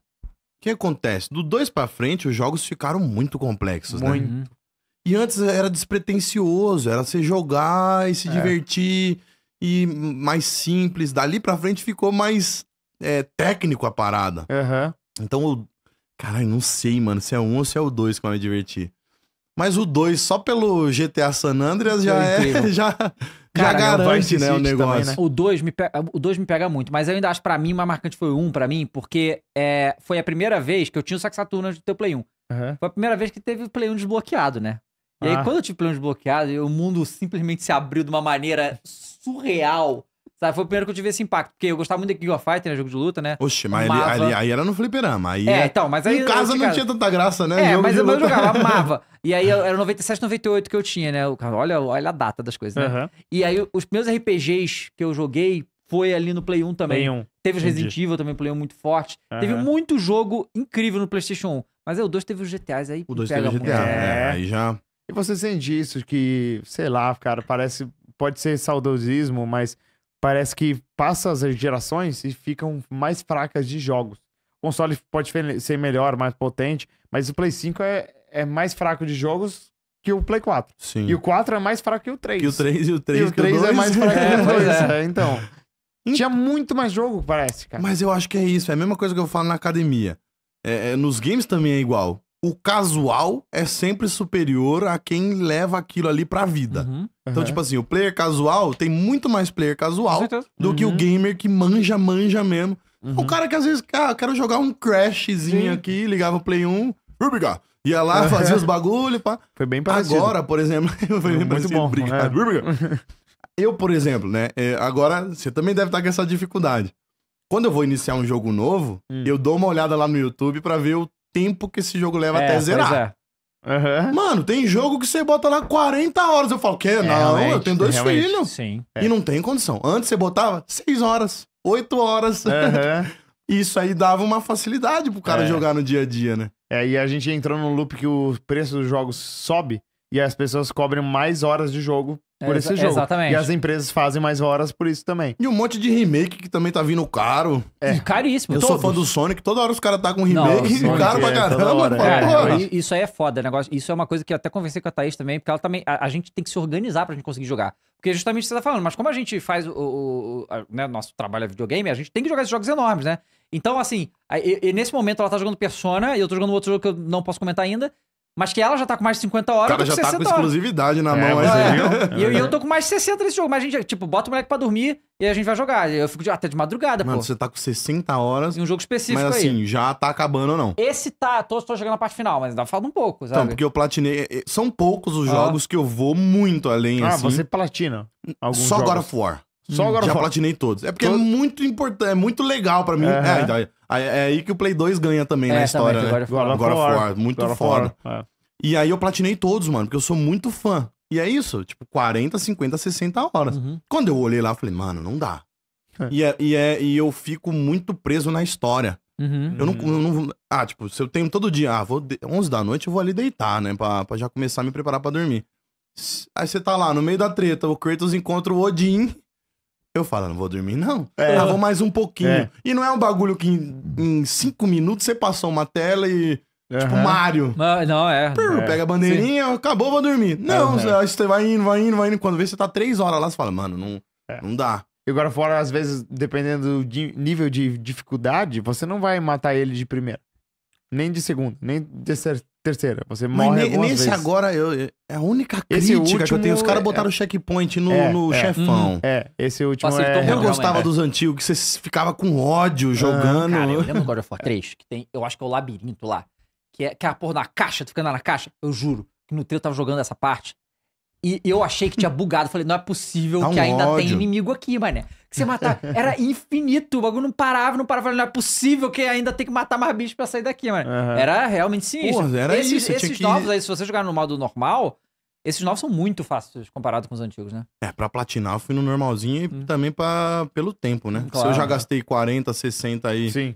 que acontece? Do 2 pra frente, os jogos ficaram muito complexos, né? muito. né? E antes era despretensioso, era você jogar e se é. divertir e mais simples. Dali pra frente ficou mais é, técnico a parada. Uhum. Então eu. Caralho, não sei, mano, se é um ou se é o dois que vai me divertir. Mas o dois só pelo GTA San Andreas, já é. já, Cara, já garante, né, o negócio. Também, né? O dois me, pega, o dois me pega muito, mas eu ainda acho para mim, mais marcante foi o um pra mim, porque é, foi a primeira vez que eu tinha o Sax Saturn antes do teu Play 1. Uhum. Foi a primeira vez que teve o Play 1 desbloqueado, né? E ah. aí, quando eu tive planos desbloqueado o mundo simplesmente se abriu de uma maneira surreal. Sabe? Foi o primeiro que eu tive esse impacto. Porque eu gostava muito de King of Fighters, né? jogo de luta, né? Oxe, mas ali, ali, aí era no fliperama. Aí é, é- então, mas aí... Em casa não tinha tanta graça, né? É, jogo mas eu luta. jogava, amava. E aí era 97, 98 que eu tinha, né? Olha, olha a data das coisas, né? Uhum. E aí os meus RPGs que eu joguei foi ali no Play 1 também. Play 1. Teve os Resident Evil também, Play 1 muito forte. Uhum. Teve muito jogo incrível no PlayStation 1. Mas aí o 2 teve os GTAs aí. O 2 teve o GTA, é, é. Aí já... E você sente isso que, sei lá, cara, parece. Pode ser saudosismo, mas parece que passa as gerações e ficam mais fracas de jogos. O console pode ser melhor, mais potente, mas o Play 5 é, é mais fraco de jogos que o Play 4. Sim. E o 4 é mais fraco que o 3. Que o 3 e o 3 e o 3 é o é mais fraco que o 2. É, então. Tinha muito mais jogo, parece, cara. Mas eu acho que é isso. É a mesma coisa que eu falo na academia. É, é, nos games também é igual o casual é sempre superior a quem leva aquilo ali pra vida. Uhum, uhum. Então, tipo assim, o player casual tem muito mais player casual do uhum. que o uhum. gamer que manja, manja mesmo. O uhum. cara que às vezes, cara, ah, eu quero jogar um crashzinho Sim. aqui, ligava o Play 1, Rubiga, ia lá, fazia os bagulho, pá. Foi bem parecido. Agora, por exemplo, foi bem muito bom. Obrigado, é. Eu, por exemplo, né, é, agora você também deve estar com essa dificuldade. Quando eu vou iniciar um jogo novo, hum. eu dou uma olhada lá no YouTube para ver o tempo que esse jogo leva é, até zerar. É. Uhum. Mano, tem jogo que você bota lá 40 horas. Eu falo, que? É, não, eu tenho dois filhos. Sim. E não tem condição. Antes você botava 6 horas, 8 horas. Uhum. Isso aí dava uma facilidade pro cara é. jogar no dia a dia, né? É, e a gente entrou num loop que o preço dos jogos sobe. E as pessoas cobrem mais horas de jogo por esse jogo. Exatamente. E as empresas fazem mais horas por isso também. E um monte de remake que também tá vindo caro. É. caríssimo. Eu todos. sou fã do Sonic, toda hora os caras tá com um remake Não, caro é, pra caramba. Cara, é. isso aí é foda, negócio. Isso é uma coisa que eu até conversei com a Thaís também, porque ela também. A, a gente tem que se organizar pra gente conseguir jogar. Porque justamente você tá falando, mas como a gente faz o. o, o né, nosso trabalho é videogame, a gente tem que jogar esses jogos enormes, né? Então, assim, nesse momento ela tá jogando Persona e eu tô jogando outro jogo que eu não posso comentar ainda. Mas que ela já tá com mais de 50 horas. O cara já tá com exclusividade na é, mão. É, é. E eu, eu, é. tô com mais de 60 nesse jogo. Mas a gente, tipo, bota o moleque pra dormir e a gente vai jogar. Eu fico de, até de madrugada, Mano, pô. você tá com 60 horas. Em um jogo específico mas, aí. Mas assim, já tá acabando ou não? Esse tá, tô, tô chegando na parte final, mas ainda falta um pouco, sabe? Então, porque eu platinei. É, são poucos os ah. jogos que eu vou muito além, ah, assim. Ah, você platina alguns Só jogos. God of War. Só agora Já platinei todos. É porque Todo... é muito importante, é muito legal pra mim. Uhum. É, é, é, aí que o Play 2 ganha também é, na história, também, né? Agora, é agora é fora. Muito agora foda. É. E aí eu platinei todos, mano, porque eu sou muito fã. E é isso, tipo, 40, 50, 60 horas. Uhum. Quando eu olhei lá, eu falei, mano, não dá. É. E, é, e, é, e eu fico muito preso na história. Uhum. Eu, não, eu não. Ah, tipo, se eu tenho todo dia, ah, vou de, 11 da noite eu vou ali deitar, né? Pra, pra já começar a me preparar para dormir. Aí você tá lá, no meio da treta, o Kratos encontra o Odin eu falo, ah, não vou dormir, não. É. Ah, vou mais um pouquinho. É. E não é um bagulho que em, em cinco minutos você passou uma tela e. Uhum. Tipo Mario. Não, é. Purr, é. Pega a bandeirinha, Sim. acabou, vou dormir. Não, você vai indo, vai indo, vai indo. Quando vê, você tá três horas lá, você fala, mano, não, é. não dá. E agora fora, às vezes, dependendo do nível de dificuldade, você não vai matar ele de primeira. Nem de segunda, nem de Terceira, você Mas morre ne, Nesse vezes. agora, eu, é a única Esse crítica último que eu tenho. Os caras botaram é- o é- checkpoint no, é, no é. chefão. Uhum. É, esse último é... Eu gostava é. dos antigos, que você ficava com ódio ah, jogando. Cara, eu lembro do God of War 3, que tem, eu acho que é o labirinto lá. Que é, que é a porra da caixa, tu fica andando na caixa. Eu juro que no treino eu tava jogando essa parte. E eu achei que tinha bugado. Falei, não é possível tá que ainda ódio. tem inimigo aqui, mané. Que você matar. Era infinito. O bagulho não parava, não parava. Falei, não é possível que ainda tem que matar mais bichos pra sair daqui, mano. Uhum. Era realmente sinistro. Porra, era esses, isso. Esses novos que... aí, se você jogar no modo normal, esses novos são muito fáceis comparado com os antigos, né? É, pra platinar eu fui no normalzinho e hum. também pra, pelo tempo, né? Claro. Se eu já né? gastei 40, 60 aí. Sim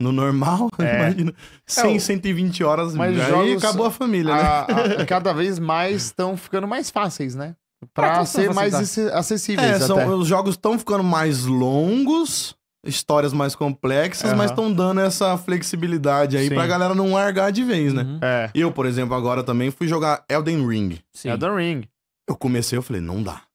no normal, é. imagina. 100, é, 120 horas, mas aí jogos, acabou a família, né? A, a, cada vez mais estão ficando mais fáceis, né? Pra ser mais acessíveis. É, são, os jogos estão ficando mais longos, histórias mais complexas, uhum. mas estão dando essa flexibilidade aí Sim. pra galera não largar de vez, né? Uhum. É. Eu, por exemplo, agora também fui jogar Elden Ring. Sim. Elden Ring. Eu comecei, eu falei, não dá.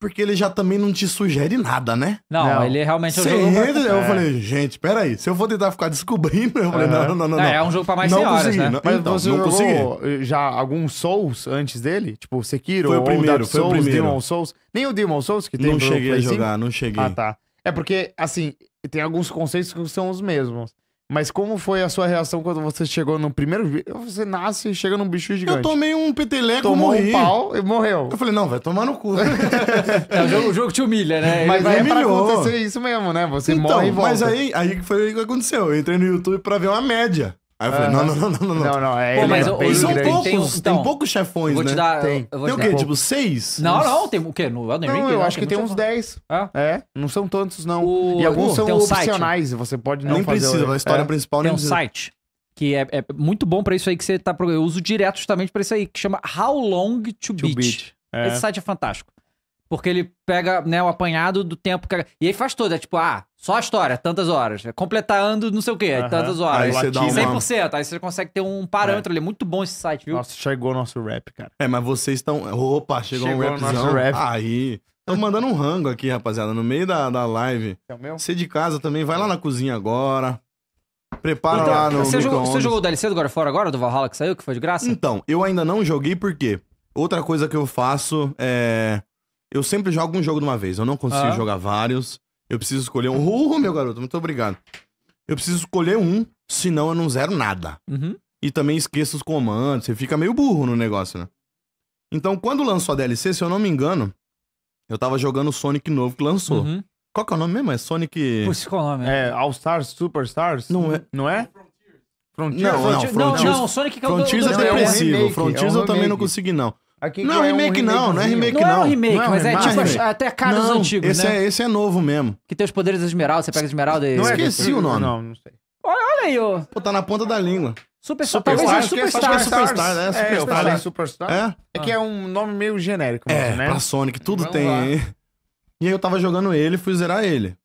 Porque ele já também não te sugere nada, né? Não, não. ele realmente é um jogo. Entra, Eu é. falei, gente, peraí, se eu vou tentar ficar descobrindo, eu falei, é. não, não, não, não, é, é um jogo pra mais não senhoras, consegui, né? Não, mas então, você não jogou consegui. já algum Souls antes dele? Tipo, Sekiro, foi o primeiro, Souls, o primeiro. Demon Souls. Nem o Demon Souls que tem Não cheguei a jogar, não cheguei. Ah, tá. É porque, assim, tem alguns conceitos que são os mesmos. Mas como foi a sua reação quando você chegou no primeiro vídeo? Você nasce e chega num bicho gigante. Eu tomei um peteleco, Tomou morri. um pau e morreu. Eu falei, não, vai tomar no cu. é, o, jogo, o jogo te humilha, né? mas vai é pra acontecer isso mesmo, né? Você então, morre e então, volta. Mas aí, aí foi o que aconteceu. Eu entrei no YouTube pra ver uma média. Aí eu falei, ah. não, não, não, não, não. Não, não, é Pô, mas o- são grande. Tem poucos, uns- tem então, poucos chefões, vou né? te né? Tem. eu vou Tem o quê? Tipo, pouco. Tipo, seis? Não, não, tem o quê? No Elden Ring? Não, eu acho que tem uns dez. Ah? É, não são tantos, não. O- E alguns são tem um site. opcionais, você pode não Nem fazer. precisa, a história é. principal Tem um precisa. site que é, é muito bom pra isso aí que você tá. Eu uso direto justamente pra isso aí, que chama How Long to, Beat. É. Esse site é fantástico. Porque ele pega, né, o apanhado do tempo que... E aí faz tudo, é tipo, ah, só a história, tantas horas. É completando não sei o quê, é tantas horas. Aí você dá uma... 100%, aí você consegue ter um parâmetro é. ali. Muito bom esse site, viu? Nossa, chegou nosso rap, cara. É, mas vocês estão... Opa, chegou, chegou um rapzão. Nosso rap. Aí... Estamos mandando um rango aqui, rapaziada, no meio da, da live. É o meu? Você de casa também, vai lá na cozinha agora. Prepara então, lá no você jogou, você jogou o DLC do Fora agora, do Valhalla que saiu, que foi de graça? Então, eu ainda não joguei, por quê? Outra coisa que eu faço é eu sempre jogo um jogo de uma vez. Eu não consigo ah. jogar vários. Eu preciso escolher um. Uh, meu garoto, muito obrigado. Eu preciso escolher um, senão eu não zero nada. Uhum. E também esqueço os comandos. Você fica meio burro no negócio, né? Então, quando lançou a DLC, se eu não me engano, eu tava jogando o Sonic novo que lançou. Uhum. Qual que é o nome mesmo? É Sonic. Puxa, qual é o nome? É All Stars, Superstars? Não é? Não é? Frontiers? Não, não, Frontiers, não, não, Sonic que é o Frontiers do, do é depressivo. É um Frontiers é um eu também não consegui, não. Aqui não, é um remake, não, não é remake não. É não é um remake, não, mas é, tipo é remake. até caras antigos, esse né? É, esse é novo mesmo. Que tem os poderes da esmeralda, você pega a esmeralda e... Não, é esqueci o nome. Não, não sei. Olha, olha aí, ô. Pô, tá na ponta da língua. Superstar, Super talvez seja Superstar. É Superstar, né? Superstar. É, eu falei Superstar. É? é que é um nome meio genérico. Mesmo, é, né? pra Sonic, tudo Vamos tem. Lá. E aí eu tava jogando ele, fui zerar ele.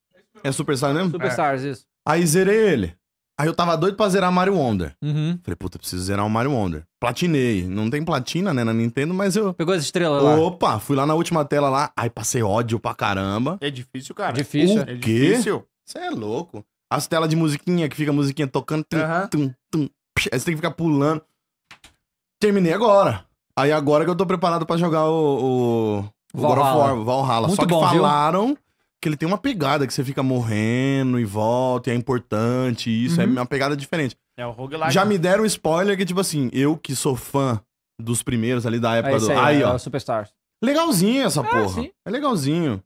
É Superstar mesmo? Superstars, é. isso. Aí zerei ele. Aí eu tava doido pra zerar Mario Wonder. Uhum. Falei, puta, preciso zerar o Mario Wonder. Platinei. Não tem platina, né, na Nintendo, mas eu. Pegou as estrelas lá. Opa, fui lá na última tela lá. Aí passei ódio pra caramba. É difícil, cara. É difícil. O é quê? difícil. Você é louco. As telas de musiquinha, que fica a musiquinha tocando. Tum, uhum. tum, tum, psh, aí você tem que ficar pulando. Terminei agora. Aí agora que eu tô preparado pra jogar o. o... Valhalla. War, Valhalla. Muito Só que bom, falaram. Viu? que ele tem uma pegada que você fica morrendo e volta, e é importante, isso é uhum. é uma pegada diferente. É o roguelike. Já me deram um spoiler que, tipo assim, eu que sou fã dos primeiros ali da época é do. Aí, aí é ó. Superstars. Legalzinho essa ah, porra. Sim. É legalzinho.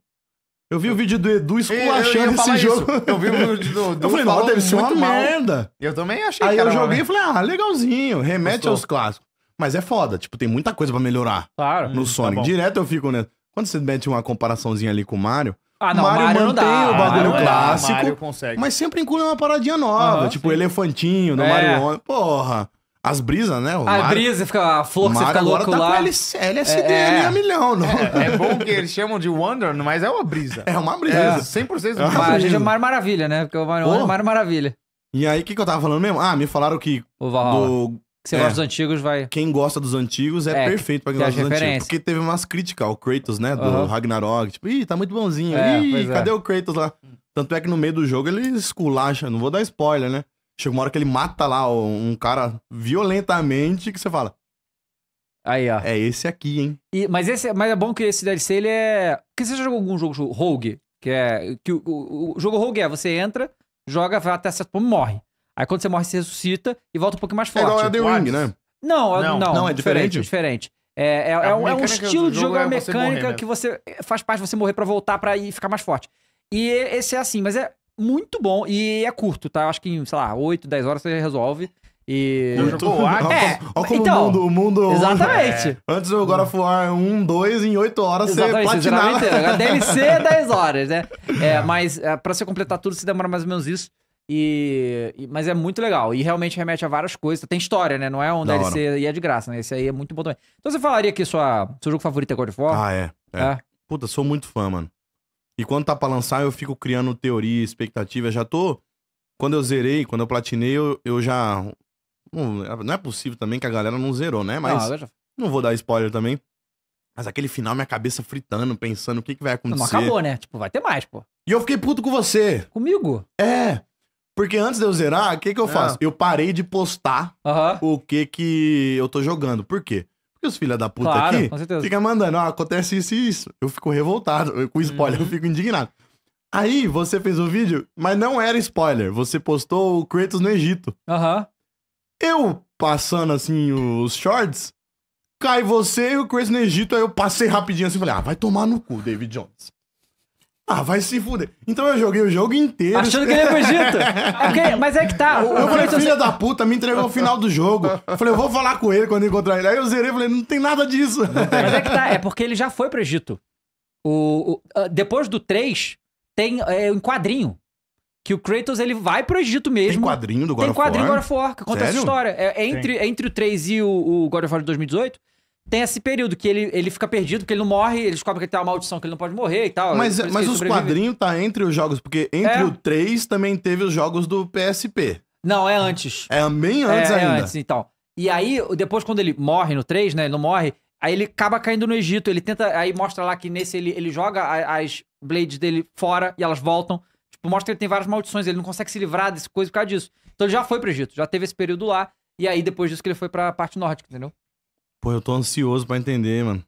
Eu vi o vídeo do Edu esculachando esse jogo. Eu vi o vídeo do Edu. Eu falei, nossa, deve ser uma mal. merda. Eu também achei Aí eu joguei e falei, ah, legalzinho, remete Gostou. aos clássicos. Mas é foda, tipo, tem muita coisa para melhorar claro, no hum, tá Sonic. Tá Direto eu fico, né? Quando você mete uma comparaçãozinha ali com o Mario, ah, não, Mario, Mario mantém não dá, o bagulho Mario clássico, Mario consegue. mas sempre inclui uma paradinha nova, tipo o elefantinho no É. Mario Mario. Porra, as brisas, né? O A Mario- brisa, fica, a flor que você fica agora louco tá lá. com LSD É, ali é. a milhão, não. É, É bom que eles chamam de Wonder, mas é uma brisa. É uma brisa. É. 100% É. uma é brisa. a gente é o Mario Maravilha, né? Porque o Mario, é Mario Maravilha. E aí, o que, que eu tava falando mesmo? Ah, me falaram que O Valhalla. do você é. gosta dos antigos, vai. Quem gosta dos antigos é, é perfeito pra quem gosta dos antigos. Porque teve umas críticas ao Kratos, né? Do uhum. Ragnarok. Tipo, ih, tá muito bonzinho. É, ih, é. cadê o Kratos lá? Tanto é que no meio do jogo ele esculacha. Não vou dar spoiler, né? Chega uma hora que ele mata lá um cara violentamente que você fala. Aí, ó. É esse aqui, hein? E, mas, esse, mas é bom que esse DLC ele é. Porque você já jogou algum jogo, jogo Rogue? Que é. Que o, o, o jogo Rogue é: você entra, joga, vai até certo ponto morre. Aí quando você morre, você ressuscita e volta um pouquinho mais forte. É igual a The Ring, né? É- não, não, não, é diferente. É diferente. É, é, é um é estilo de jogo, é, é uma mecânica que você faz parte de você morrer para voltar para ir ficar mais forte. E esse é assim, mas é muito bom e é curto, tá? Eu acho que em, sei lá, 8, 10 horas você resolve. E. Não jogou Olha é, como então, o mundo. O mundo exatamente. É. Antes eu agora for 1, 2, em 8 horas exatamente, você platinava. Agora DLC é 10 horas, né? É, mas é, pra você completar tudo, você demora mais ou menos isso. E, e, mas é muito legal. E realmente remete a várias coisas. Tem história, né? Não é um da DLC hora. e é de graça, né? Esse aí é muito bom também. Então você falaria que sua, seu jogo favorito é God of War? Ah, é, é. é. Puta, sou muito fã, mano. E quando tá pra lançar, eu fico criando teoria, expectativa. Eu já tô. Quando eu zerei, quando eu platinei, eu, eu já. Hum, não é possível também que a galera não zerou, né? Mas. Não, já... não vou dar spoiler também. Mas aquele final, minha cabeça fritando, pensando o que, que vai acontecer. Não, não acabou, né? Tipo, vai ter mais, pô. E eu fiquei puto com você. Comigo? É. Porque antes de eu zerar, o que, que eu ah. faço? Eu parei de postar uhum. o que que eu tô jogando. Por quê? Porque os filha da puta claro, aqui fica mandando, ó, ah, acontece isso e isso. Eu fico revoltado, com uhum. spoiler, uhum. eu fico indignado. Aí você fez o um vídeo, mas não era spoiler. Você postou o Kratos no Egito. Aham. Uhum. Eu passando assim os shorts, cai você e o Kratos no Egito. Aí eu passei rapidinho assim e falei: ah, vai tomar no cu, David Jones. Ah, vai se fuder. Então eu joguei o jogo inteiro. Achando que ele é pro Egito. É mas é que tá. O, eu falei, filha da puta, me entregou o final do jogo. Eu falei, eu vou falar com ele quando encontrar ele. Aí eu zerei e falei, não tem nada disso. Mas é que tá, é porque ele já foi pro Egito. O, o ah, depois do 3, tem é, um quadrinho. Que o Kratos ele vai pro Egito mesmo. Tem quadrinho do God of War? Tem quadrinho do God of War, que conta Sério? essa história. É, é entre, entre o 3 e o, o God of War de 2018 tem esse período que ele, ele fica perdido, que ele não morre, ele descobre que ele tem uma maldição, que ele não pode morrer e tal. Mas, mas os quadrinhos tá entre os jogos, porque entre é. o 3 também teve os jogos do PSP. Não, é antes. É bem é, antes é, ainda. É antes, então. E aí, depois quando ele morre no 3, né, ele não morre, aí ele acaba caindo no Egito, ele tenta, aí mostra lá que nesse ele, ele joga as blades dele fora e elas voltam. Tipo, mostra que ele tem várias maldições, ele não consegue se livrar desse coisa por causa disso. Então ele já foi pro Egito, já teve esse período lá. E aí, depois disso, que ele foi pra parte nórdica, entendeu? Pô, eu tô ansioso pra entender, mano.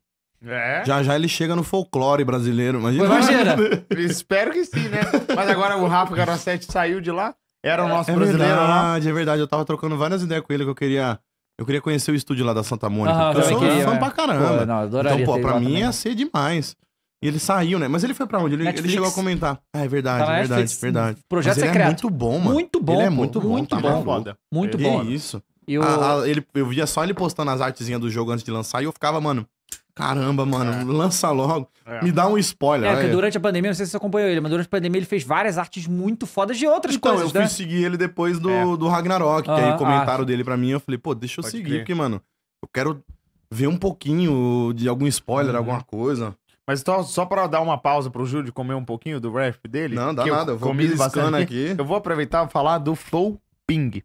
É? Já já ele chega no folclore brasileiro, imagina. Imagina! Espero que sim, né? Mas agora o Rafa Garacete saiu de lá, era o nosso é brasileiro verdade, lá. É verdade, eu tava trocando várias ideias com ele que eu queria... Eu queria conhecer o estúdio lá da Santa Mônica. Ah, eu sou queria, é? fã é. pra caramba. Pô, não, então, pô, pra mim também. ia ser demais. E ele saiu, né? Mas ele foi pra onde? Ele, ele chegou a comentar. Ah, é verdade, tá é verdade, Netflix, verdade. Projeto Mas é secreto. é muito bom, mano. Muito bom. Ele é muito pô, bom, muito tá bom. Muito Muito é, bom. isso. Eu... A, ah, a, ah, ele, eu via só ele postando as artezinhas do jogo antes de lançar e eu ficava, mano. Caramba, mano, é. lança logo. É. Me dá um spoiler. É, é, que durante a pandemia, não sei se você acompanhou ele, mas durante a pandemia ele fez várias artes muito fodas de outras então, coisas. Então, eu né? fui seguir ele depois do, é. do Ragnarok, que aí comentaram ah. dele pra mim. Eu falei, pô, deixa eu seguir, crer. porque, mano, eu quero ver um pouquinho de algum spoiler, uhum. alguma coisa. Mas então, só para dar uma pausa pro Júlio comer um pouquinho do ref dele. Não, dá nada, eu vou comi aqui. aqui. Eu vou aproveitar e falar do Flow Ping.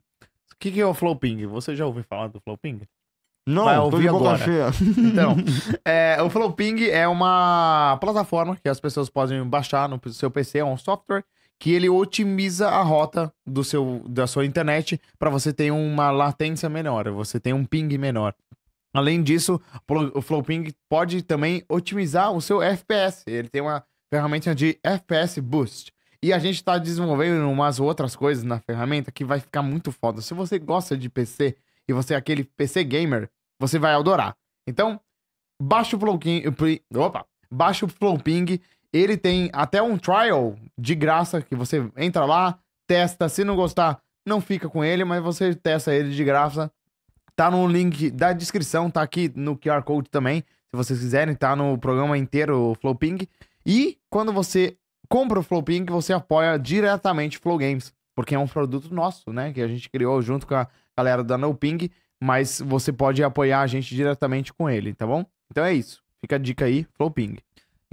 O que, que é o Flowping? Você já ouviu falar do Flowping? Não, Vai ouvir agora. Então, é, o Flowping é uma plataforma que as pessoas podem baixar no seu PC, é um software que ele otimiza a rota do seu, da sua internet para você ter uma latência menor, você tem um ping menor. Além disso, o Flowping pode também otimizar o seu FPS. Ele tem uma ferramenta de FPS Boost, e a gente tá desenvolvendo umas outras coisas na ferramenta que vai ficar muito foda. Se você gosta de PC e você é aquele PC gamer, você vai adorar. Então, baixa o Flowping, opa, baixa o Flowping, ele tem até um trial de graça que você entra lá, testa, se não gostar, não fica com ele, mas você testa ele de graça. Tá no link da descrição, tá aqui no QR Code também, se vocês quiserem, tá no programa inteiro o Flowping. E quando você compra o Flowpin que você apoia diretamente Flow Games, porque é um produto nosso, né? Que a gente criou junto com a galera da NoPing, mas você pode apoiar a gente diretamente com ele, tá bom? Então é isso. Fica a dica aí, Flowping.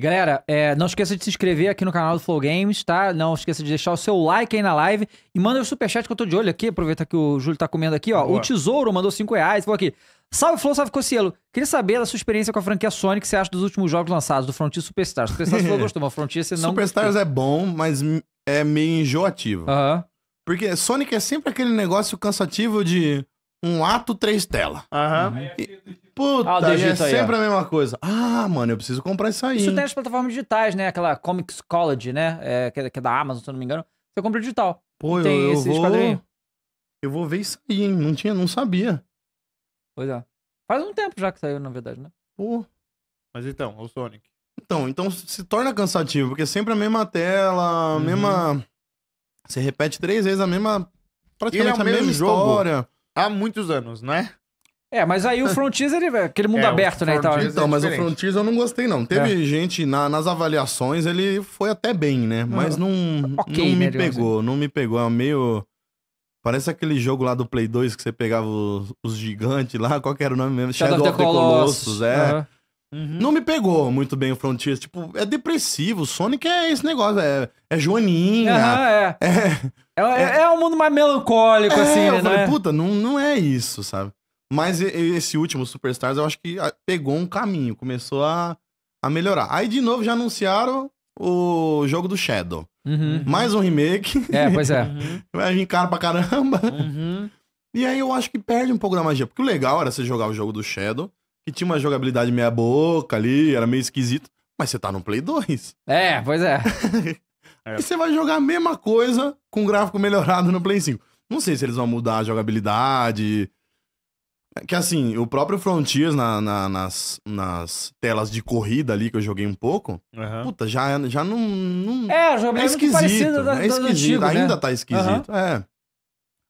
Galera, é, não esqueça de se inscrever aqui no canal do Flow Games, tá? Não esqueça de deixar o seu like aí na live e manda o superchat que eu tô de olho aqui. Aproveita que o Júlio tá comendo aqui, ó. Boa. O Tesouro mandou 5 reais, falou aqui. Salve Flow, salve Cocielo. Queria saber da sua experiência com a franquia Sonic, que você acha dos últimos jogos lançados, do Frontier Superstars. Superstars você gostou, mas Frontier você não Superstars é bom, mas é meio enjoativo. Aham. Uhum. Porque Sonic é sempre aquele negócio cansativo de um ato, três tela. Aham. Uhum. E... Puta, ah, é aí, sempre ó. a mesma coisa. Ah, mano, eu preciso comprar isso aí. Isso tem as plataformas digitais, né? Aquela Comics College, né? É, é, que, é, da Amazon, se eu não me engano. Você compra digital. Pô, tem eu, eu vou... Eu vou ver isso aí, hein? Não tinha, não sabia. Pois é. Faz um tempo já que saiu, na verdade, né? Pô. Mas então, o Sonic. Então, então se torna cansativo, porque é sempre a mesma tela, a uhum. mesma. Você repete três vezes a mesma. Praticamente é a mesma jogo. história. Há muitos anos, né? É, mas aí o Frontiers, ele é aquele mundo é, aberto, né? né? É então, então é mas o Frontiers eu não gostei, não. Teve é. gente na, nas avaliações, ele foi até bem, né? Mas não, okay, não me né, pegou, não me pegou. É meio. Parece aquele jogo lá do Play 2 que você pegava os, os gigantes lá, qual era o nome mesmo? Shadow, Shadow of the Colossus, Colossus é. Uhum. Não me pegou muito bem o Frontiers. Tipo, é depressivo. Sonic é esse negócio. É, é Joaninha. Uhum, é. É, é, um mundo mais melancólico, assim, né? Eu falei, puta, não, não é isso, sabe? Mas esse último, Superstars, eu acho que ah, pegou um caminho, começou a, a melhorar. Aí, de novo, já anunciaram o jogo do Shadow. Uhum, uhum. Mais um remake. É, pois é. Vai uhum. vir caro pra caramba. Uhum. E aí eu acho que perde um pouco da magia. Porque o legal era você jogar o jogo do Shadow, que tinha uma jogabilidade meia boca ali, era meio esquisito. Mas você tá no Play 2. É, pois é. é. E você vai jogar a mesma coisa com gráfico melhorado no Play 5. Não sei se eles vão mudar a jogabilidade, é que assim, o próprio Frontiers na, na, nas, nas telas de corrida ali que eu joguei um pouco, uhum. puta, já, já não, não. É, já é esquisito. Da, é esquisito, antigo, ainda né? tá esquisito. Uhum. É.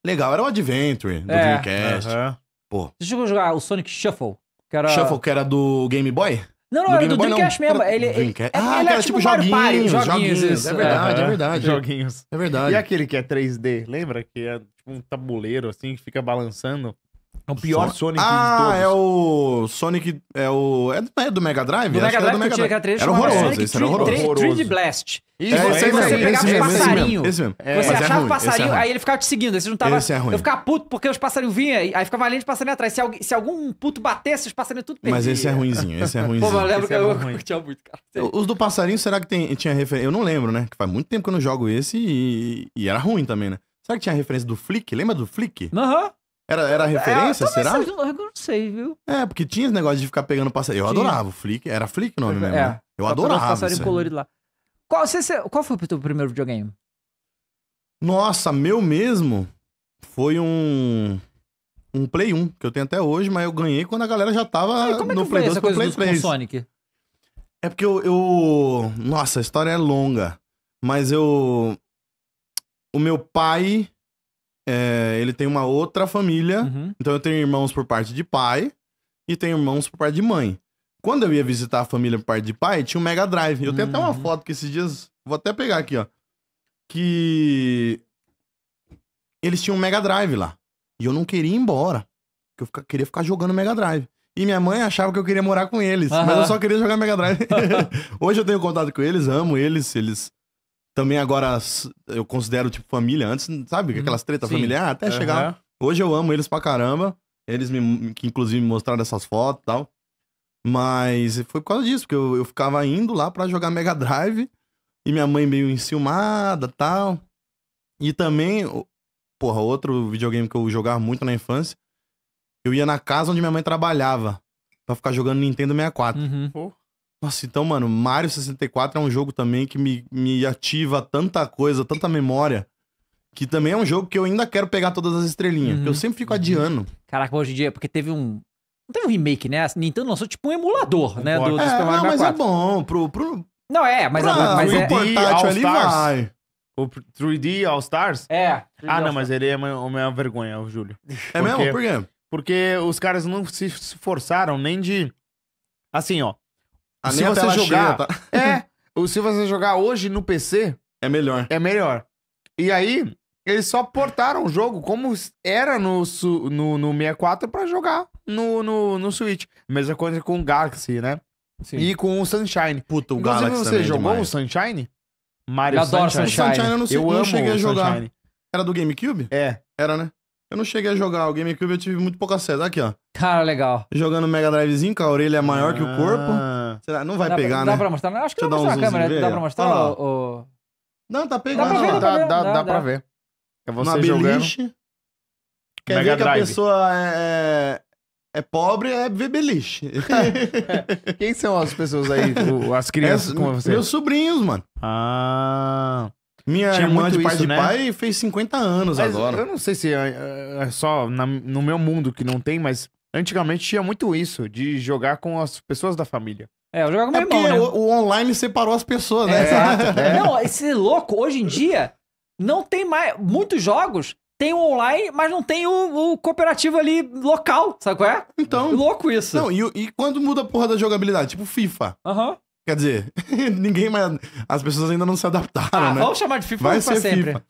Legal, era o Adventure do é. Dreamcast. Uhum. Pô. Você chegou a jogar o Sonic Shuffle? Que era... Shuffle, que era do Game Boy? Não, não, do era do Boy, Dreamcast não. mesmo. Ele, Ele, é ah, ele é era tipo joguinhos, tipo Mario Party, joguinhos, joguinhos isso. É verdade, é, é verdade. Joguinhos. É verdade. E aquele que é 3D, lembra? Que é tipo um tabuleiro, assim, que fica balançando. É o pior Sonic ah, de todos. Ah, é o Sonic... É o... É do, é Mega Drive? Do Acho Mega Drive, era do Mega Drive. Era, era horroroso, esse era horroroso. 3D Blast. Isso, é, você pegava esse passarinho. Esse mesmo. É. Você é achava é passarinho, aí ele ficava te seguindo. Você juntava, esse é ruim. Eu ficava puto porque os passarinhos vinham, aí ficava além de passarinho atrás. Se, se algum puto batesse, os passarinhos tudo perdiam. Mas esse é ruimzinho, esse é ruimzinho. Pô, eu lembro que é eu curtia muito, cara. Os do passarinho, será que tem, tinha referência? Eu não lembro, né? Faz muito tempo que eu não jogo esse e, e era ruim também, né? Será que tinha referência do Flick? Lembra do Flick? Aham. Uhum. Era, era é, referência, é, será? Eu não sei, viu? É, porque tinha esse negócio de ficar pegando passarinho. Eu tinha. adorava o Flick. Era Flick o nome é, mesmo. É, né? Eu adorava. Passarinho colorido lá. Qual, você, qual foi o teu primeiro videogame? Nossa, meu mesmo foi um. Um Play 1, que eu tenho até hoje, mas eu ganhei quando a galera já tava e é que no Play 2 pro Play 3. Sonic? É porque eu, eu. Nossa, a história é longa. Mas eu. O meu pai é, ele tem uma outra família. Uhum. Então eu tenho irmãos por parte de pai e tenho irmãos por parte de mãe. Quando eu ia visitar a família por parte de pai, tinha um Mega Drive. Eu tenho uhum. até uma uhum. foto que esses dias. Vou até pegar aqui, ó. Que. Eles tinham um Mega Drive lá. E eu não queria ir embora. Porque eu fica, queria ficar jogando Mega Drive. E minha mãe achava que eu queria morar com eles. Uhum. Mas eu só queria jogar Mega Drive. Hoje eu tenho contato com eles, amo eles. Eles também agora eu considero, tipo, família. Antes, sabe, uhum. aquelas tretas familiares, até uhum. chegar. Hoje eu amo eles pra caramba. Eles me, que inclusive me mostraram essas fotos e tal. Mas foi por causa disso, porque eu, eu ficava indo lá para jogar Mega Drive e minha mãe meio enciumada tal. E também, porra, outro videogame que eu jogava muito na infância, eu ia na casa onde minha mãe trabalhava pra ficar jogando Nintendo 64. Uhum. Nossa, então, mano, Mario 64 é um jogo também que me, me ativa tanta coisa, tanta memória. Que também é um jogo que eu ainda quero pegar todas as estrelinhas. Uhum. eu sempre fico adiando. Uhum. Caraca, hoje em dia, porque teve um. Não teve um remake, né? A Nintendo lançou tipo um emulador, né? Do, do é, Super Mario não, mas é bom. Pro, pro... Não, é, mas, pra, é, mas é. D ali vai. O 3D All Stars? É. ah, não, mas ele é uma, uma vergonha, o Júlio. É porque, mesmo? Por quê? Porque os caras não se forçaram nem de. Assim, ó se você jogar. Cheia, tá? É. se você jogar hoje no PC. É melhor. É melhor. E aí, eles só portaram o jogo como era no, no, no 64 para jogar no, no, no Switch. Mesma coisa com o Galaxy, né? Sim. E com o Sunshine. Puta, o Inclusive, Galaxy. Você é jogou demais. o Sunshine? Mario eu adoro Sunshine. Sunshine. eu não, eu não amo cheguei a jogar. Sunshine. Era do GameCube? É. Era, né? Eu não cheguei a jogar. O GameCube eu tive muito pouco acesso. Aqui, ó. Cara, legal. Jogando Mega Drivezinho, com a orelha é maior ah. que o corpo. Ah. Será? Não vai dá pegar, pra, né? Dá pra mostrar? Acho que Deixa não dá mostrar a câmera. Tá dá pra mostrar ah, o, Não, tá pegando. Dá pra ver. Dá, dá, dá, dá, pra ver. É você Na jogando. beliche. Quer Mega ver que Drive. a pessoa é, é, é pobre, é ver beliche. Quem são as pessoas aí, as crianças é, como você? Meus sobrinhos, mano. Ah... Minha Tinha irmã de pai isso, de né? pai fez 50 anos mas agora. Eu não sei se é, é só na, no meu mundo que não tem, mas antigamente tinha muito isso, de jogar com as pessoas da família. É, eu jogava com é meu irmão, né? o, o, online separou as pessoas, né? Exato. É. Não, esse louco, hoje em dia, não tem mais... Muitos jogos tem o online, mas não tem o, o, cooperativo ali local, sabe qual é? Então... Louco isso. Não, e, e quando muda a porra da jogabilidade? Tipo FIFA. Aham. Quer dizer, ninguém mais... As pessoas ainda não se adaptaram, ah, né? vamos chamar de FIFA Vai ser sempre. FIFA.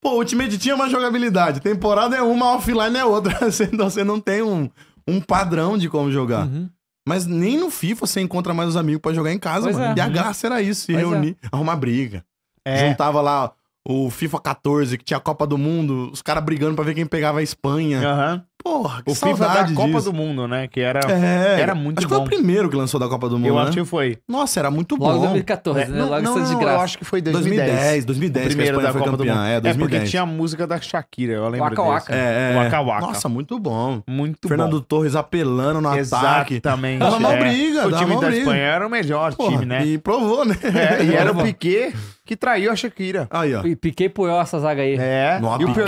Pô, Ultimate tinha é uma jogabilidade. Temporada é uma, offline é outra. Você não, você não tem um, um padrão de como jogar. Uhum. Mas nem no FIFA você encontra mais os amigos para jogar em casa, pois mano. É. E a graça era isso, se pois é. reunir, é. arrumar briga. É. Juntava lá o FIFA 14, que tinha a Copa do Mundo, os caras brigando para ver quem pegava a Espanha. Uhum. Porra, que o é saudade FIFA da Copa disso. do Mundo, né? Que era, é, era muito acho bom. Acho que foi o primeiro que lançou da Copa do Mundo, Eu né? acho que foi. Nossa, era muito bom. Logo 2014, é, né? Logo não, isso de graça. Eu acho que foi 2010. 2010, 2010 o primeiro da Copa campeã. do Mundo. É, 2010. é, porque tinha a música da Shakira, eu lembro Waka Waka. É, é. Waka Waka. Nossa, muito bom. Muito Fernando bom. Torres apelando no Exatamente. ataque. Exatamente. Era uma é. briga, O time da briga. Espanha era o melhor Porra, time, né? E provou, né? É, e era o Piquet que traiu a Shakira. Aí, ó. E Piquet essa zaga aí. É.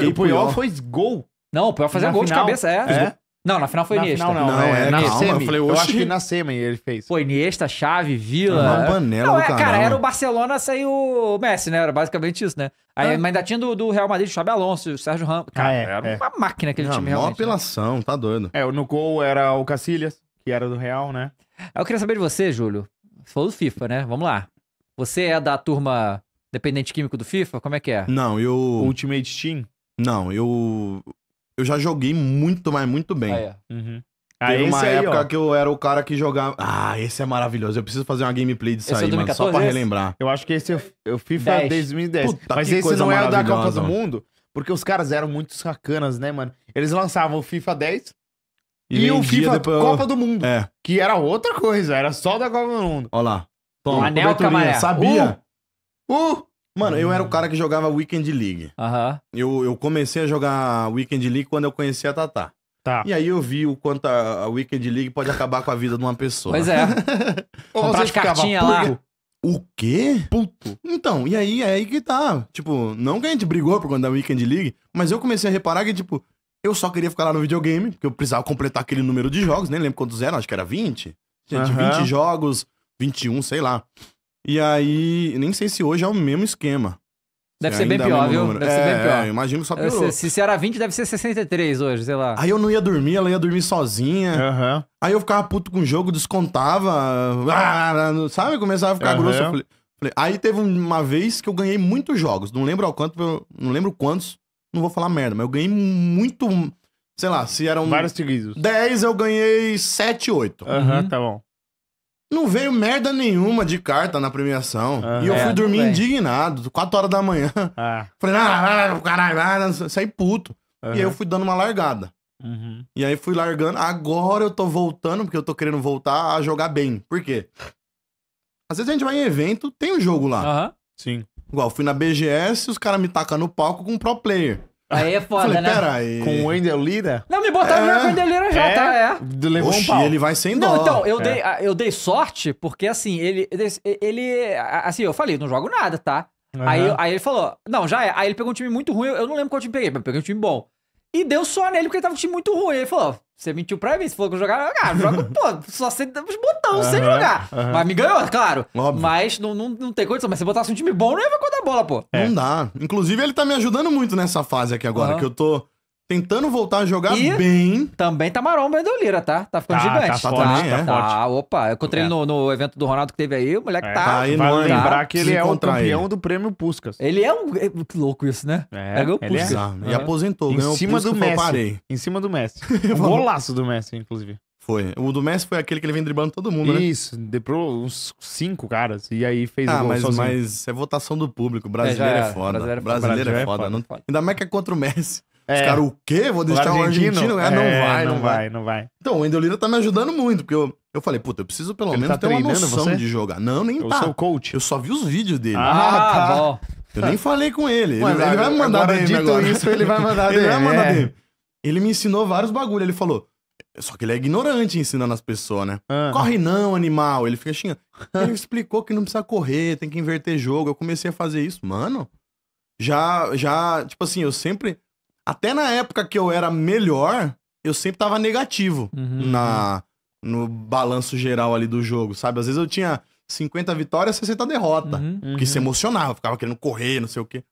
E o Puyol foi gol não, o Puyol fazia na gol final, de cabeça, é. é. Não, na final foi na Iniesta. Final, não, não, é, é na eu falei, eu acho que na Semi ele fez. Foi Iniesta, Chave, Vila. Uma panela não, é, cara, era o Barcelona sair o Messi, né? Era basicamente isso, né? Aí, ah. Mas ainda tinha do, do Real Madrid, o Xabi Alonso, o Sérgio Ramos. Cara, ah, é, era é. uma máquina aquele não, time realmente. Uma né? apelação, né? tá doido. É, no gol era o Cacilhas, que era do Real, né? Eu queria saber de você, Júlio. Você falou do FIFA, né? Vamos lá. Você é da turma dependente químico do FIFA? Como é que é? Não, eu... Ultimate Team? Não, eu eu já joguei muito, mas muito bem. Ah, é. uhum. Ah, Teve uma época aí, que eu era o cara que jogava. Ah, esse é maravilhoso. Eu preciso fazer uma gameplay disso esse é aí, é mano. Só pra relembrar. Eu acho que esse é o é FIFA 10. 2010. Puta, mas esse não é o da Copa do Mundo, porque os caras eram muito sacanas, né, mano? Eles lançavam o FIFA 10 e, e o FIFA depois... Copa do Mundo. É. Que era outra coisa, era só da Copa do Mundo. Olha lá. Toma, Anel Sabia? Uh! uh! Mano, eu era o hum. cara que jogava Weekend League. Aham. Eu, eu comecei a jogar Weekend League quando eu conheci a Tatá. Tá. E aí eu vi o quanto a, a Weekend League pode acabar com a vida de uma pessoa. Pois é. Ou Comprar cartinhas lá. O quê? Puto. Então, e aí é aí que tá. Tipo, não que a gente brigou por conta da é Weekend League, mas eu comecei a reparar que, tipo, eu só queria ficar lá no videogame, porque eu precisava completar aquele número de jogos, nem lembro quantos eram, acho que era 20. Gente, de 20 jogos, 21, sei lá. E aí, nem sei se hoje é o mesmo esquema. Deve se ser bem é pior, é viu? Número. Deve é, ser bem é, pior. É, imagino que só é, piorou. se, se era 20, deve ser 63 hoje, sei lá. Aí eu não ia dormir, ela ia dormir sozinha. Uhum. Aí eu ficava puto com o jogo, descontava. Ah, sabe? Começava a ficar uhum. grosso. Falei, falei. Aí teve uma vez que eu ganhei muitos jogos. Não lembro ao quanto, não lembro quantos. Não vou falar merda, mas eu ganhei muito. Sei lá, se eram. Vários seguidos. 10, eu ganhei 7, 8. Aham, uhum. tá bom. Não veio merda nenhuma de carta na premiação. Ah, e eu é, fui é, dormir indignado, 4 horas da manhã. Ah. Falei, ah, caralho, ah, saí puto. Uhum. E aí eu fui dando uma largada. Uhum. E aí fui largando. Agora eu tô voltando, porque eu tô querendo voltar a jogar bem. Por quê? Às vezes a gente vai em evento, tem um jogo lá. Sim. Igual, fui na BGS, os caras me tacam no palco com um pro player. Aí é foda, Falei, né? Peraí. Com o Wendel Lira? Não, me botaram é. com o Wendel Lira já, é. tá? É. Levou Oxi, um pau. ele vai sem dó. Não, então, eu, é. dei, eu dei sorte, porque assim, ele, ele. Assim, eu falei, não jogo nada, tá? Uhum. Aí, aí ele falou, não, já é. Aí ele pegou um time muito ruim, eu não lembro qual time peguei, mas peguei um time bom. E deu só nele porque ele tava um time muito ruim. Aí ele falou, você mentiu pra mim, você falou que eu jogava. Ah, jogo, pô, só sem os botão, uhum, sem jogar. Uhum. Mas me ganhou, claro. Óbvio. Mas não, não, não tem condição. Mas se botasse um time bom, não ia ver conta a bola, pô. É. Não dá. Inclusive, ele tá me ajudando muito nessa fase aqui agora, uhum. que eu tô tentando voltar a jogar e bem. Também tá maromba do Lira, tá? Tá ficando tá, tá gigante. Tá, tá, forte, tá, é. tá, opa. Eu encontrei é. ele no, no, evento do Ronaldo que teve aí, o moleque é, tá. Tá enorme. lembrar que ele é o campeão ele. do prêmio Puscas. Ele é um. É, louco isso, né? É, ganhou o é Puskas. É. E aposentou, em ganhou cima do Messi. Em cima do Messi. golaço do Messi, inclusive. Foi. O do Messi foi aquele que ele vem driblando todo mundo, né? Isso, deprou uns cinco caras e aí fez ah, o mas, mas é votação do público. É, é Brasileiro é, foda. Brasileiro, é foda. Brasileiro é foda. Ainda mais que é contra o Messi. É. Os caras, o quê? Vou deixar o argentino? Um argentino? É, não é, vai, não, não vai. vai. Não vai, Então, o Endolino tá me ajudando muito, porque eu, eu falei, puta, eu preciso pelo Ele menos tá ter uma noção você? de jogar. Não, nem eu tá. Eu sou coach. Eu só vi os vídeos dele. Ah, ah tá. tá bom. Eu nem falei com ele. Mas, ele, ele, vai me mandar agora, dito agora. isso, ele vai mandar ele DM. Ele vai mandar é. DM. Ele me ensinou vários bagulho. Ele falou, só que ele é ignorante ensinando as pessoas, né? Ah. Corre não, animal. Ele fica xingando. Ele explicou que não precisa correr, tem que inverter jogo. Eu comecei a fazer isso. Mano, já, já, tipo assim, eu sempre até na época que eu era melhor, eu sempre tava negativo uhum, na uhum. no balanço geral ali do jogo, sabe? Às vezes eu tinha 50 vitórias, 60 derrotas, uhum, porque se uhum. emocionava, ficava querendo correr, não sei o quê.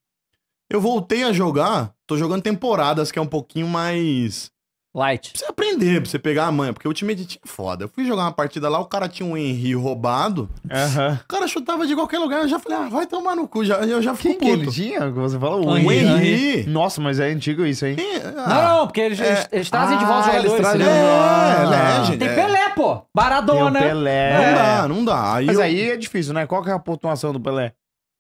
Eu voltei a jogar, tô jogando temporadas que é um pouquinho mais Light. Pra você aprender, pra você pegar a manha, porque o Ultimate Team é foda. Eu fui jogar uma partida lá, o cara tinha um Henry roubado. O cara chutava de qualquer lugar, eu já falei, ah, vai tomar no cu, já, eu já fico Quem puto. que ele tinha? Você fala o, Henry. Henry. Nossa, mas é antigo isso, hein? É? Ah, não, não, porque eles, é... eles trazem ah, de volta os ah, jogadores. Trazem... É, gente? Ah. É. Tem Pelé, pô. Baradona. Tem Pelé. Não dá, não dá. Aí mas eu... aí é difícil, né? Qual que é a pontuação do Pelé?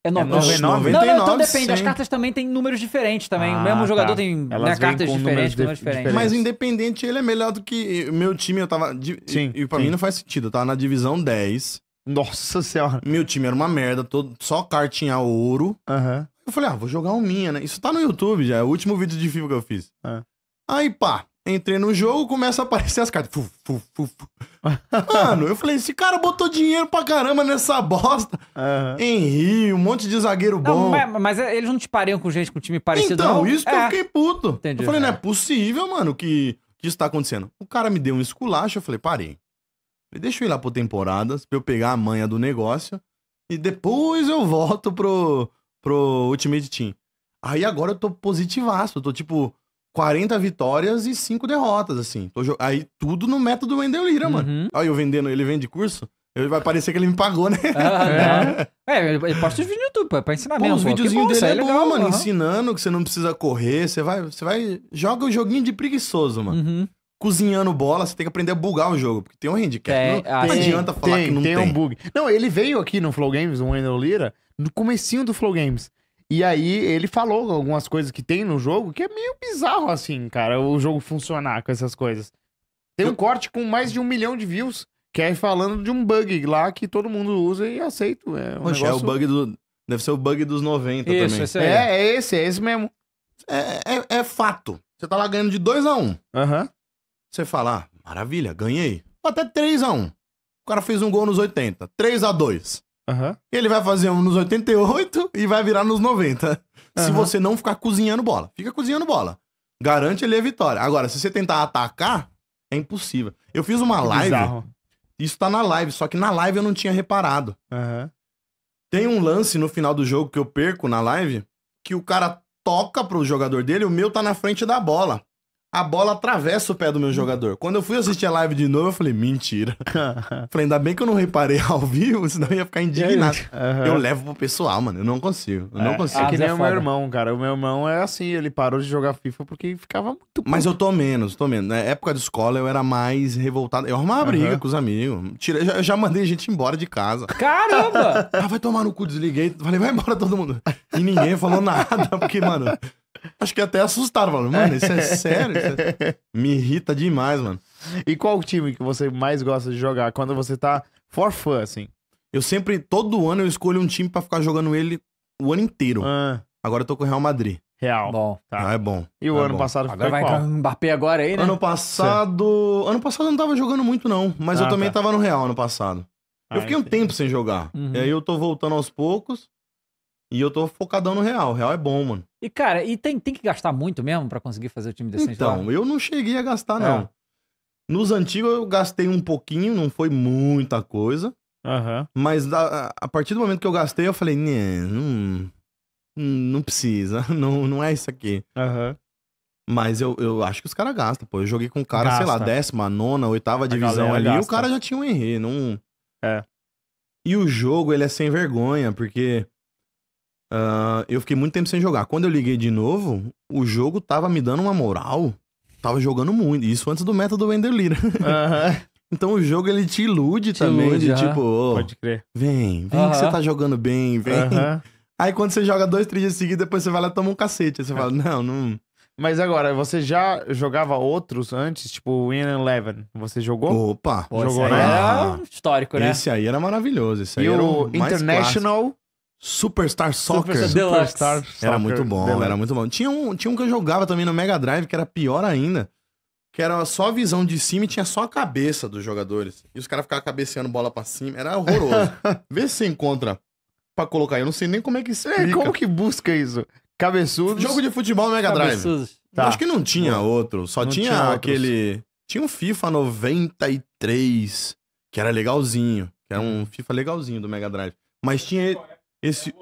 É 99. É não, não, então depende. Sim. As cartas também têm números diferentes também. Ah, o mesmo tá. jogador tá. tem né, cartas diferentes, de... números diferentes. Mas independente, ele é melhor do que meu time. Eu tava. Sim. E, e pra sim. mim não faz sentido. Eu tava na divisão 10. Nossa senhora. Meu time era uma merda, todo, só cartinha ouro. Uhum. Eu falei, ah, vou jogar um minha, né? Isso tá no YouTube já, é o último vídeo de FIFA que eu fiz. Uhum. Aí, pá, Entrei no jogo, começa a aparecer as cartas. Fu, fu, fu, Mano, eu falei, esse cara botou dinheiro pra caramba nessa bosta. Uhum. Henri, um monte de zagueiro bom. Não, mas, mas, eles não te pareiam com gente com time parecido, então, não? Então, isso que é. eu fiquei puto. Entendi, eu falei, não é, é, possível, mano, que, que isso tá acontecendo. O cara me deu um esculacho, eu falei, parei. deixa eu ir lá pro temporadas, pra eu pegar a manha do negócio. E depois eu volto pro, pro Ultimate Team. Aí agora eu tô positivaço, eu tô tipo 40 vitórias e 5 derrotas, assim. Aí tudo no método Wendell Lira, uhum. mano. Aí eu vendendo, ele vende curso. Ele vai parecer que ele me pagou, né? Ah, é, ele posta os vídeos no YouTube é pra ensinar Pô, mesmo. Os videozinhos dele é, é legal, bom, mano. Uhum. Ensinando que você não precisa correr. Você vai, você vai. Joga o um joguinho de preguiçoso, mano. Uhum. Cozinhando bola, você tem que aprender a bugar o jogo, porque tem um handicap. É, não, adianta falar tem, que não tem. Tem um bug. Não, ele veio aqui no Flow Games, um Wendel Lira, no comecinho do Flow Games. E aí ele falou algumas coisas que tem no jogo que é meio bizarro, assim, cara, o jogo funcionar com essas coisas. Tem um corte com mais de um milhão de views, que é falando de um bug lá que todo mundo usa e aceita. É, um negócio... é o bug do. Deve ser o bug dos 90 Isso, também. Esse é, é esse, é esse mesmo. É, é, é fato. Você tá lá ganhando de 2x1. Um. Uhum. Você fala, ah, maravilha, ganhei. Até 3x1. Um. O cara fez um gol nos 80. 3x2. Uhum. Ele vai fazer um nos 88 e vai virar nos 90. Uhum. Se você não ficar cozinhando bola. Fica cozinhando bola. Garante ele a vitória. Agora, se você tentar atacar, é impossível. Eu fiz uma que live. Bizarro. Isso tá na live, só que na live eu não tinha reparado. Uhum. Tem um lance no final do jogo que eu perco na live, que o cara toca pro jogador dele, o meu tá na frente da bola a bola atravessa o pé do meu jogador. Quando eu fui assistir a live de novo, eu falei, mentira. falei, ainda bem que eu não reparei ao vivo, senão eu ia ficar indignado. Uhum. Eu levo pro pessoal, mano. Eu não consigo. Eu é, não consigo. É que nem é o meu irmão, cara. O meu irmão é assim, ele parou de jogar FIFA porque ficava muito. Mas eu tô menos, tô menos. Na época de escola eu era mais revoltado. Eu arrumava uhum. briga com os amigos. Tira, eu já mandei gente embora de casa. Caramba! ah, vai tomar no cu, desliguei. Falei, vai embora todo mundo. E ninguém falou nada, porque, mano, Acho que até assustaram, falando, mano, isso é sério? Isso é... Me irrita demais, mano. E qual o time que você mais gosta de jogar quando você tá for fun, assim? Eu sempre, todo ano, eu escolho um time para ficar jogando ele o ano inteiro. Ah. Agora eu tô com o Real Madrid. Real. Bom, ah, tá. Ah, é bom. E o é ano bom. passado agora vai entrar no Mbappé agora aí, né? Ano passado, Sim. ano passado eu não tava jogando muito não, mas ah, eu também tá. tava no Real ano passado. Ah, eu fiquei um tempo sem jogar. Uhum. E aí eu tô voltando aos poucos. E eu tô focadão no Real. O Real é bom, mano. E, cara, e tem, tem que gastar muito mesmo para conseguir fazer o time decente Então, lá? eu não cheguei a gastar, é. não. É. Nos antigos eu gastei um pouquinho, não foi muita coisa. Uhum. Mas a, a, partir do momento que eu gastei, eu falei, né, não, não precisa, não, não é isso aqui. Uhum. Mas eu, eu acho que os caras gastam, pô. Eu joguei com o cara, Gasta. sei lá, décima, nona, oitava divisão ali, gasta. e o cara já tinha um RE, não... É. E o jogo, ele é sem vergonha, porque Uh, eu fiquei muito tempo sem jogar. Quando eu liguei de novo, o jogo tava me dando uma moral. Tava jogando muito. Isso antes do método Wender Lira. Uhum. então o jogo ele te ilude te também. Ilude, de, uhum. tipo, oh, pode crer. Vem, vem uhum. que você tá jogando bem, vem. Aí quando você joga dois, três dias seguidos, depois você vai lá e toma um cacete. Aí você é. fala, não, não. Mas agora, você já jogava outros antes, tipo Win Eleven? Você jogou? Opa! jogou, né? Era é histórico, né? Esse aí era maravilhoso. Esse e aí era o, International. Superstar Soccer. Superstar, Soccer. Era muito bom, Deluxe. era muito bom. Tinha um, tinha um que eu jogava também no Mega Drive, que era pior ainda. Que era só a visão de cima e tinha só a cabeça dos jogadores. E os caras ficavam cabeceando bola pra cima. Era horroroso. Vê se encontra pra colocar. Eu não sei nem como é que é, explica. É, como que busca isso? Cabeçudos? Jogo de futebol no Mega Cabeçudos. Drive. Tá. Acho que não tinha não. outro. Só tinha, tinha aquele... Tinha um FIFA 93, que era legalzinho. Que era um uhum. FIFA legalzinho do Mega Drive. Mas tinha... Esse.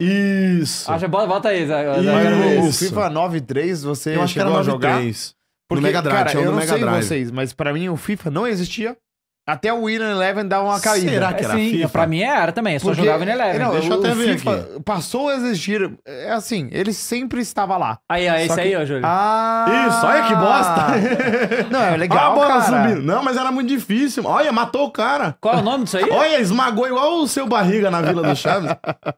Isso. Acha, bota, bota aí. Isso. Isso. FIFA 9.3, você eu acho que era chegou a jogar? 9.3. Porque, no Mega Drive, cara, eu no não Mega sei Drive. vocês, mas pra mim o FIFA não existia até o Winner Eleven dá uma caída. Será é que era Sim, FIFA? pra mim era também, eu é só Porque- jogava no Eleven. Não, Deixa eu até ver FIFA passou a existir. É assim, ele sempre estava lá. Aí, ó, esse que- aí, ó, Júlio. Ah! Isso, olha que bosta. Não, é legal, Olha a bola cara. subindo. Não, mas era muito difícil. Olha, matou o cara. Qual é o nome disso aí? Olha, esmagou igual o seu barriga na Vila do Chaves.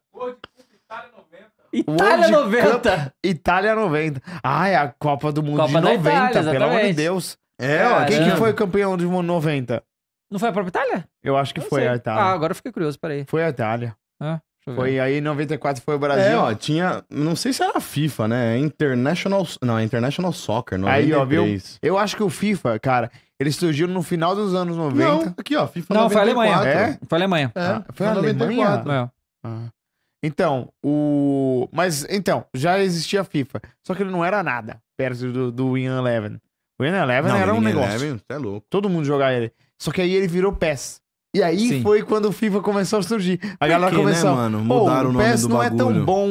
Itália World 90. Itália 90. Ah, é a Copa do Mundo Copa de 90, Itália, pelo amor de Deus. É, ó. Quem que Caramba. foi campeão de 90? Não foi a própria Itália? Eu acho que Não foi sei. a ah, Itália. Ah, agora eu fiquei curioso, peraí. Foi a Itália. Ah. Foi aí em 94 foi o Brasil. É, ó, tinha. Não sei se era a FIFA, né? International. Não, International Soccer, Aí, ó, viu? Eu acho que o FIFA, cara, ele surgiu no final dos anos 90. Não, aqui, ó, FIFA Não, 94. foi a Alemanha. É? Foi a Alemanha. É, ah, foi a Alemanha. É. Ah. Então, o. Mas, então, já existia a FIFA. Só que ele não era nada perto do, do Win Eleven. O Win Eleven não, era um Win negócio. Eleven, é louco. Todo mundo jogava ele. Só que aí ele virou PES. E aí Sim. foi quando o FIFA começou a surgir. A Por galera que, é, começou. Né, mano? Mudaram oh, o, o PES não bagulho. é tão bom,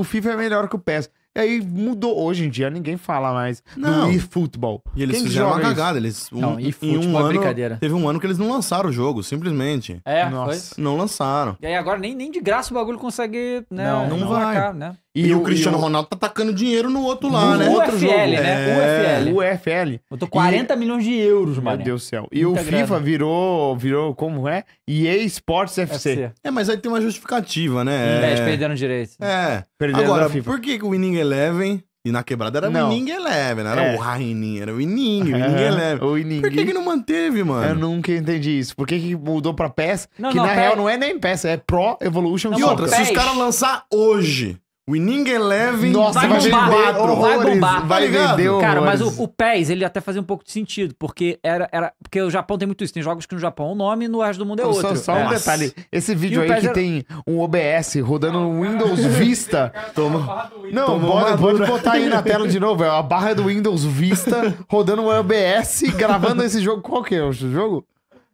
o, FIFA é melhor que o PES. E aí mudou. Hoje em dia ninguém fala mais não. do eFootball. E eles Quem fizeram uma cagada. Eles, um, não, e um é ano, é Teve um ano que eles não lançaram o jogo, simplesmente. É, Nossa. Foi? Não lançaram. E aí agora nem, nem de graça o bagulho consegue né, não, não, não vai. Marcar, né? E, e o, o Cristiano e o... Ronaldo tá tacando dinheiro no outro lá, no né? O UFL, jogo. né? UFL UFL. UFL. Botou 40 e... milhões de euros, mano. Meu Deus do céu. E Muita o FIFA grana. virou, virou, como é? EA Sports FC. FC. É, mas aí tem uma justificativa, né? Invés, hum, é... perderam direito. É. Perderam Agora, por que o Winning Eleven e na quebrada era o Winning Eleven, era é. o Rainin, era o Winning, o Winning Eleven. o Inning. Por que, que não manteve, mano? Eu nunca entendi isso. Por que, que mudou pra PES? Não, que não, na PES... real não é nem PES, é Pro Evolution não, E outra, PES... se os caras lançar hoje, Winning Eleven Nossa, vai, vai bombar. vai bombar. Tá vai vender Cara, mas o, o PES, ele até fazia um pouco de sentido, porque era, era... Porque o Japão tem muito isso. Tem jogos que no Japão um nome e no resto do mundo é outro. Só, só um é. detalhe. Esse vídeo aí que era... tem um OBS rodando um Windows Vista... Toma. Não, pode botar aí na tela de novo. É a barra do Windows Vista rodando um OBS gravando esse jogo. Qual que é o jogo?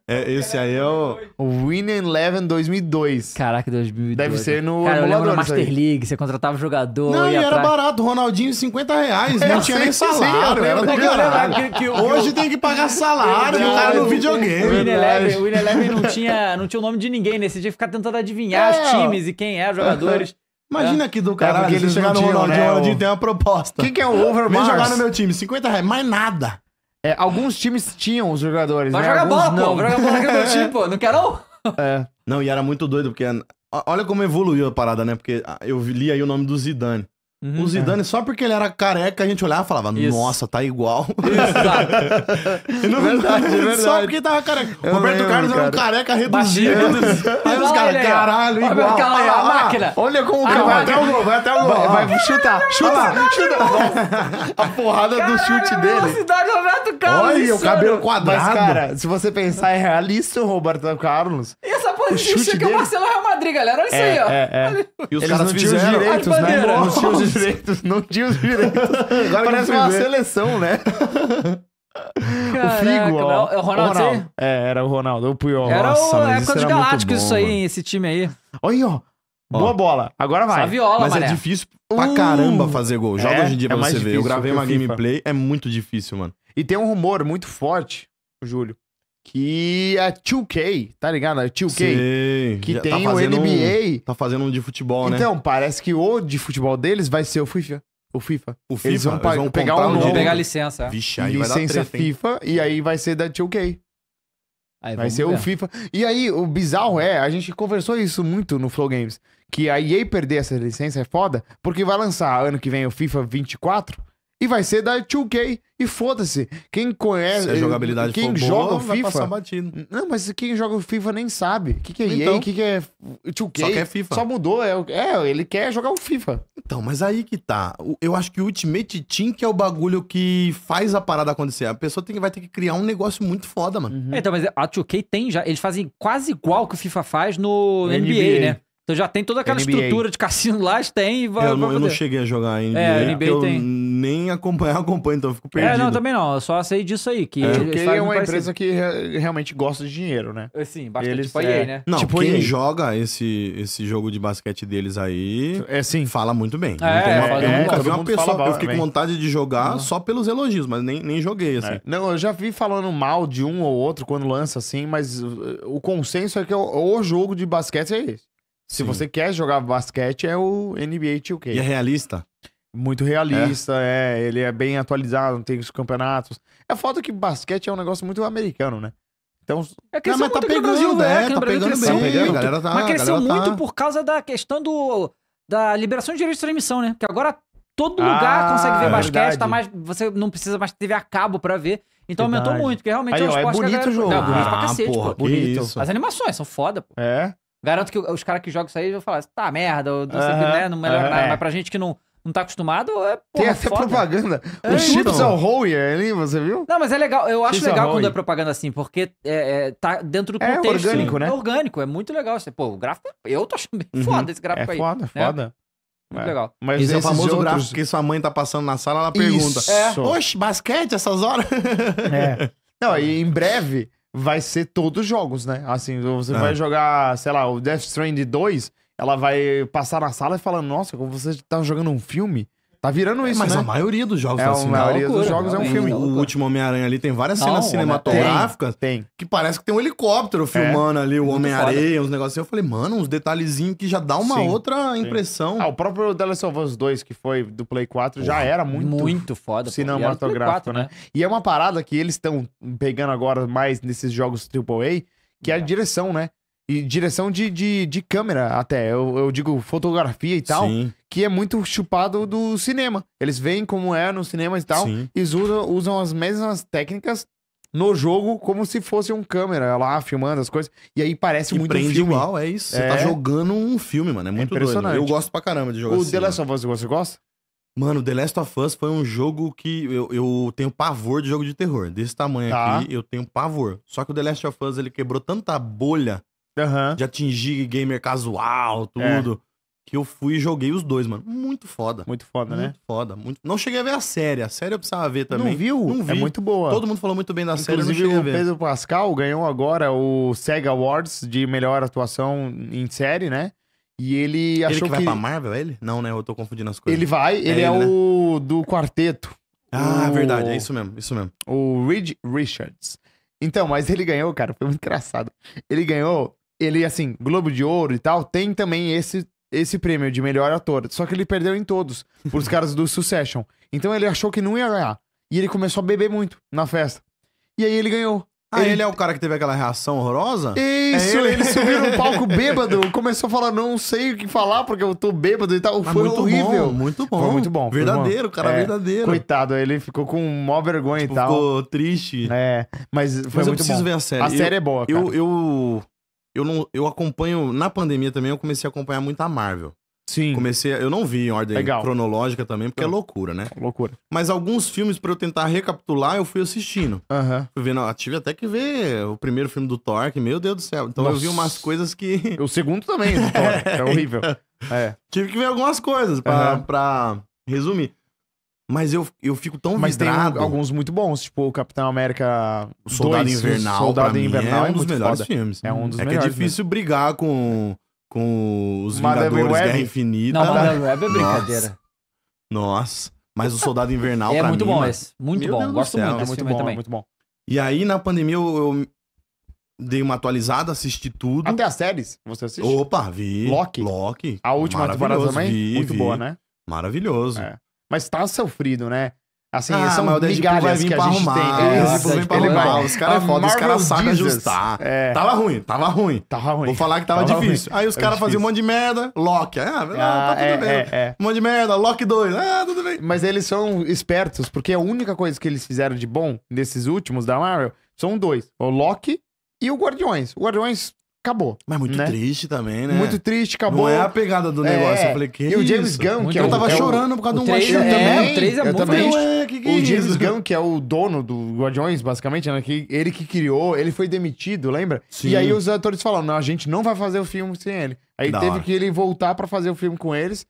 É, esse aí é o, o Win Eleven 2002. Caraca, 2002. Deve ser no Cara, eu lembro no Master League, você contratava jogador... Não, e era pra... barato, Ronaldinho 50 reais, não é, tinha nem salário. Era do caralho. Hoje tem que pagar salário do cara no videogame. O Win né? Eleven, o Win Eleven não, tinha, não tinha o nome de ninguém nesse dia, ficar tentando adivinhar é. os times e quem é os jogadores. Imagina aqui é. que do é, caralho, que ele chegar no Ronaldinho, né, o Ronaldinho tem uma proposta. O que, que é o Overmars? Vem jogar no meu time, 50 reais, mais nada. É, alguns times tinham os jogadores, Vai né? jogar Alguns bola, não. pô. Joga jogar bola aqui no meu time, pô. Não quero É. Não, e era muito doido, porque. Olha como evoluiu a parada, né? Porque ah, eu li aí o nome do Zidane. Uhum, o Zidane, é. só porque ele era careca, a gente olhava e falava, Isso. nossa, tá igual. Exato. não, verdade, verdade. Só porque tava careca. Eu Roberto lembro, Carlos cara. era um careca reduzido. Aí os caras, caralho, olha, igual. Calma, ah, a máquina. Olha como ah, vai até o gol, vai até o gol. Vai, vai chutar. Chuta, ah, chuta. a porrada caralho, do chute dele. Velocidade, Roberto Carlos. Olha, insano. o cabelo quadrado. Mas, cara, se você pensar, é realista o Roberto Carlos. E essa posição que é o Marcelo Real Madrid, galera. Olha isso é, aí, ó. É, e os caras não tinham direitos, né? Não tinham direitos direitos, não tinha os direitos. Agora Parece uma seleção, né? Caraca, o Figo, ó. É o Ronaldo, o Ronaldo. É, era o Ronaldo, o Puyol. Era Nossa, o época de Galáctico isso aí, mano. esse time aí. Olha, ó. Boa bola. Agora vai. Saviola, Mas é difícil pra uh! caramba fazer gol. Joga é, hoje em dia é pra você ver. Eu gravei uma FIFA. gameplay, é muito difícil, mano. E tem um rumor muito forte, Júlio, que é 2K, tá ligado? É 2K. Sim. Que Já tá tem tá o NBA. Um, tá fazendo um de futebol, né? Então, parece que o de futebol deles vai ser o FIFA. O FIFA. O FIFA. Eles vão, eles vão pegar o um nome. pegar licença. É. Vixe, aí licença treta, FIFA e aí vai ser da 2K. Aí, vai ser ver. o FIFA. E aí, o bizarro é, a gente conversou isso muito no Flow Games, que a EA perder essa licença é foda, porque vai lançar ano que vem o FIFA 24 e vai ser da 2K. E foda-se. Quem conhece. Se a jogabilidade quem for joga FIFA, passar batido. Não, mas quem joga o FIFA nem sabe. O que, que é então, EA? O que, que é 2K? Só é FIFA. Só mudou. É, é, ele quer jogar o FIFA. Então, mas aí que tá. Eu acho que o Ultimate Team que é o bagulho que faz a parada acontecer. A pessoa tem, vai ter que criar um negócio muito foda, mano. Uhum. É, então, mas a 2K tem já. Eles fazem quase igual que o FIFA faz no NBA, NBA né? Então já tem toda aquela NBA. estrutura de cassino lá, tem e vai. Eu, não, vai eu não cheguei a jogar NBA, é, NBA eu nem acompanho, acompanho, então eu fico perdido. É, não, também não. Eu só sei disso aí. Que é. Porque é uma empresa que realmente gosta de dinheiro, né? É, sim, bastante eles, tipo é. né? Não, tipo quem joga esse, esse jogo de basquete deles aí é, sim. fala muito bem. É, uma, é, eu nunca vi uma pessoa. eu fiquei com vontade de jogar uhum. só pelos elogios, mas nem, nem joguei, assim. É. Não, eu já vi falando mal de um ou outro quando lança, assim, mas o consenso é que o, o jogo de basquete é esse. Se você quer jogar basquete, é o NBA 2K. E é realista? Muito realista, é. é. Ele é bem atualizado, tem os campeonatos. É foda que basquete é um negócio muito americano, né? Então, é não, mas tá pegando, Brasil, né? é, tá, pegando cresceu bem. Muito, galera tá, mas cresceu tá. muito tá... por causa da questão do, da liberação de direitos de transmissão, né? Porque agora todo ah, lugar ah, consegue ver é basquete, tá mais, você não precisa mais ter a cabo pra ver. Então verdade. aumentou muito, porque realmente Aí, é um é esporte é bonito que a galera... o jogo. Não, é ah, bonito pra cacete, porra, pô. Bonito. As animações são foda, pô. É. Garanto que os caras que jogam isso aí vão falar, tá merda, não, né, não É. Mas pra gente que não, não tá acostumado, é porra, Tem até foda. propaganda. É, o então. Chips é o Royer ali, você viu? Não, mas é legal. Eu acho Chips é legal quando é propaganda assim, porque é, é, tá dentro do é contexto. É orgânico, né? É orgânico, é muito legal. Você, pô, o gráfico, é, eu tô achando uhum. foda esse gráfico é aí. Foda, é foda. Muito é. legal. Mas esse é o famoso outros... gráfico que sua mãe tá passando na sala, ela pergunta. Isso. É. Oxe, basquete essas horas? É. Não, e em breve vai ser todos os jogos, né? Assim, você vai é. jogar, sei lá, o Death Stranding 2, ela vai passar na sala e falando, nossa, como você tá jogando um filme? Tá virando isso, Mas né? a maioria dos jogos é, tá assim. A né? maioria é loucura, dos jogos é um filme. O último Homem-Aranha ali tem várias cenas é, cinematográficas. Tem, tem. Que parece que tem um helicóptero é. filmando ali o Homem-Areia, uns negócios assim. Eu falei, mano, uns detalhezinhos que já dá uma sim, outra sim. impressão. Ah, o próprio The Last of Us 2, que foi do Play 4, já era muito... Muito foda. Cinematográfico, 4, né? né? E é uma parada que eles estão pegando agora mais nesses jogos AAA, que é a direção, né? E direção de, de, de câmera, até. Eu, eu digo fotografia e tal. Sim. Que é muito chupado do cinema. Eles veem como é no cinema e tal. Sim. E usam, usam as mesmas técnicas no jogo como se fosse um câmera lá filmando as coisas. E aí parece e muito prende filme. igual, é isso. Você tá é... tá jogando um filme, mano. É, é muito é impressionante. Doido. Eu gosto pra caramba de jogar O assim, The Last of Us, você gosta? Mano, The Last of Us foi um jogo que eu, eu tenho pavor de jogo de terror. Desse tamanho tá. aqui, eu tenho pavor. Só que o The Last of Us, ele quebrou tanta bolha Uhum. De atingir gamer casual, é. tudo. É. Que eu fui e joguei os dois, mano. Muito foda. Muito foda, né? muito né? Foda, muito Não cheguei a ver a série. A série eu precisava ver também. Não viu? Não é vi. É muito boa. Todo mundo falou muito bem da Inclusive, série, eu não cheguei o Pedro Pascal ganhou agora o Sega Awards de melhor atuação em série, né? E ele achou ele que... vai pra Marvel, é ele? Não, né? Eu tô confundindo as coisas. Ele vai. Ele é, ele, é o né? do quarteto. Ah, o... verdade. É isso mesmo, isso mesmo. O Reed Richards. Então, mas ele ganhou, cara. Foi muito engraçado. Ele ganhou ele, assim, Globo de Ouro e tal, tem também esse, esse prêmio de melhor ator. Só que ele perdeu em todos, pros caras do Succession. Então ele achou que não ia ganhar. E ele começou a beber muito na festa. E aí ele ganhou. Ah, ele... ele é o cara que teve aquela reação horrorosa? É isso, é ele, ele subiu no palco bêbado, começou a falar, não sei o que falar, porque eu tô bêbado e tal. Mas ah, foi muito horrível. Bom, muito bom. Foi muito bom. verdadeiro, cara, é, verdadeiro. Coitado, ele ficou com mó vergonha tipo, e tal. Ficou triste. É, mas foi mas muito bom. eu preciso bom. ver a série. A série é boa, cara. Eu, eu eu não eu acompanho na pandemia também eu comecei a acompanhar muito a Marvel. Sim. Comecei, a, eu não vi em ordem Legal. cronológica também, porque então, é ah. loucura, né? Loucura. Mas alguns filmes para eu tentar recapitular, eu fui assistindo. Aham. Uhum. Vendo, ah, tive até que ver o primeiro filme do Thor, que, meu Deus do céu. Então Nossa. eu vi umas coisas que O segundo também, do Thor, é horrível. É. é. Tive que ver algumas coisas para uhum. Pra resumir. Mas eu, eu fico tão Mas vidrado. tem alguns muito bons, tipo o Capitão América o Soldado Invernal. Soldado Invernal é, é um dos melhores foda. filmes. É um dos é melhores. É que é difícil brigar com, com os Vingadores Web. Guerra Infinita. Não, é brincadeira. Nossa. Mas o Soldado Invernal é muito mim, bom esse. Muito bom. Deus Gosto muito, é muito bom, também. É muito bom. E aí na pandemia eu, eu dei uma atualizada, assisti tudo. Até as séries você assiste? Opa, vi. Loki. Loki. A última temporada também? Vi, muito vi. boa, né? Maravilhoso. É. Mas tá sofrido, né? Assim, ah, são migalhas que a gente tem. É, tipo, é, vem pra ele é arrumar. Vai. Os caras é foda, os caras sabem ajustar. É. Tava ruim, tava ruim. Tava ruim. Vou falar que tava, tava difícil. Ruim. Aí os caras faziam um monte de merda, Loki. Ah, ah tá ah, tudo é, bem. É, é, um monte de merda, Loki 2. Ah, tudo bem. Mas eles são espertos, porque a única coisa que eles fizeram de bom desses últimos da Marvel são dois. O Loki e o Guardiões. O Guardiões acabou. Mas muito né? triste também, né? Muito triste, acabou. Não é a pegada do é. negócio. É. Eu falei, que E o James isso? Gunn, que é o... Eu tava é chorando o... por causa de um Guardião é, também. O 3 é muito também. triste. que que o é James isso? Gunn, que é o dono do Guardiões, basicamente, né? Que ele que criou, ele foi demitido, lembra? Sim. E aí os atores falaram, não, a gente não vai fazer o filme sem ele. Aí da teve hora. que ele voltar pra fazer o filme com eles.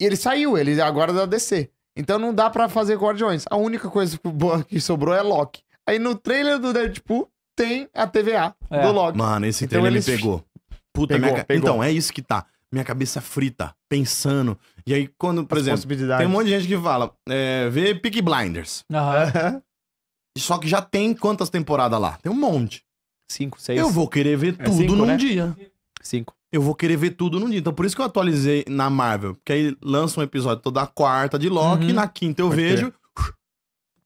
E ele saiu, ele é agora é da DC. Então não dá pra fazer Guardiões. A única coisa boa que sobrou é Loki. Aí no trailer do Deadpool, tem a TVA é. do Loki. Mano, esse então trailer me pegou. Puta, pegou, minha... pegou. Então, é isso que tá. Minha cabeça frita, pensando. E aí, quando, por As exemplo, tem um monte de gente que fala, é, vê Peak Blinders. Uhum. Só que já tem quantas temporadas lá? Tem um monte. Cinco, seis. Eu vou querer ver é tudo cinco, num né? dia. Cinco. Eu vou querer ver tudo num dia. Então, por isso que eu atualizei na Marvel. Porque aí lança um episódio toda quarta de Loki, uhum. na quinta eu Pode vejo, ter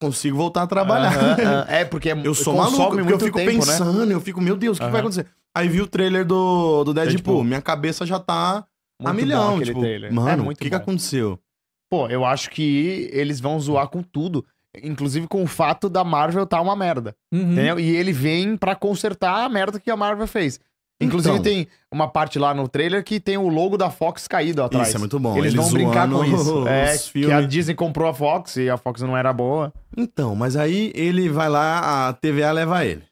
consigo voltar a trabalhar. Uh -huh. É, porque é eu sou maluco, porque eu fico tempo, né? pensando, né? eu fico, meu Deus, o que, uh -huh. que, vai acontecer? Aí vi o trailer do, do é, Deadpool, tipo, minha cabeça já tá muito a milhão. Tipo, trailer. É mano, o que, que aconteceu? Pô, eu acho que eles vão zoar com tudo. Inclusive com o fato da Marvel tá uma merda. Uhum. Entendeu? E ele vem para consertar a merda que a Marvel fez. Inclusive então. tem uma parte lá no trailer que tem o logo da Fox caído atrás. Isso é muito bom. Eles, Eles vão brincar com isso. É, que a Disney comprou a Fox e a Fox não era boa. Então, mas aí ele vai lá, a TVA leva ele.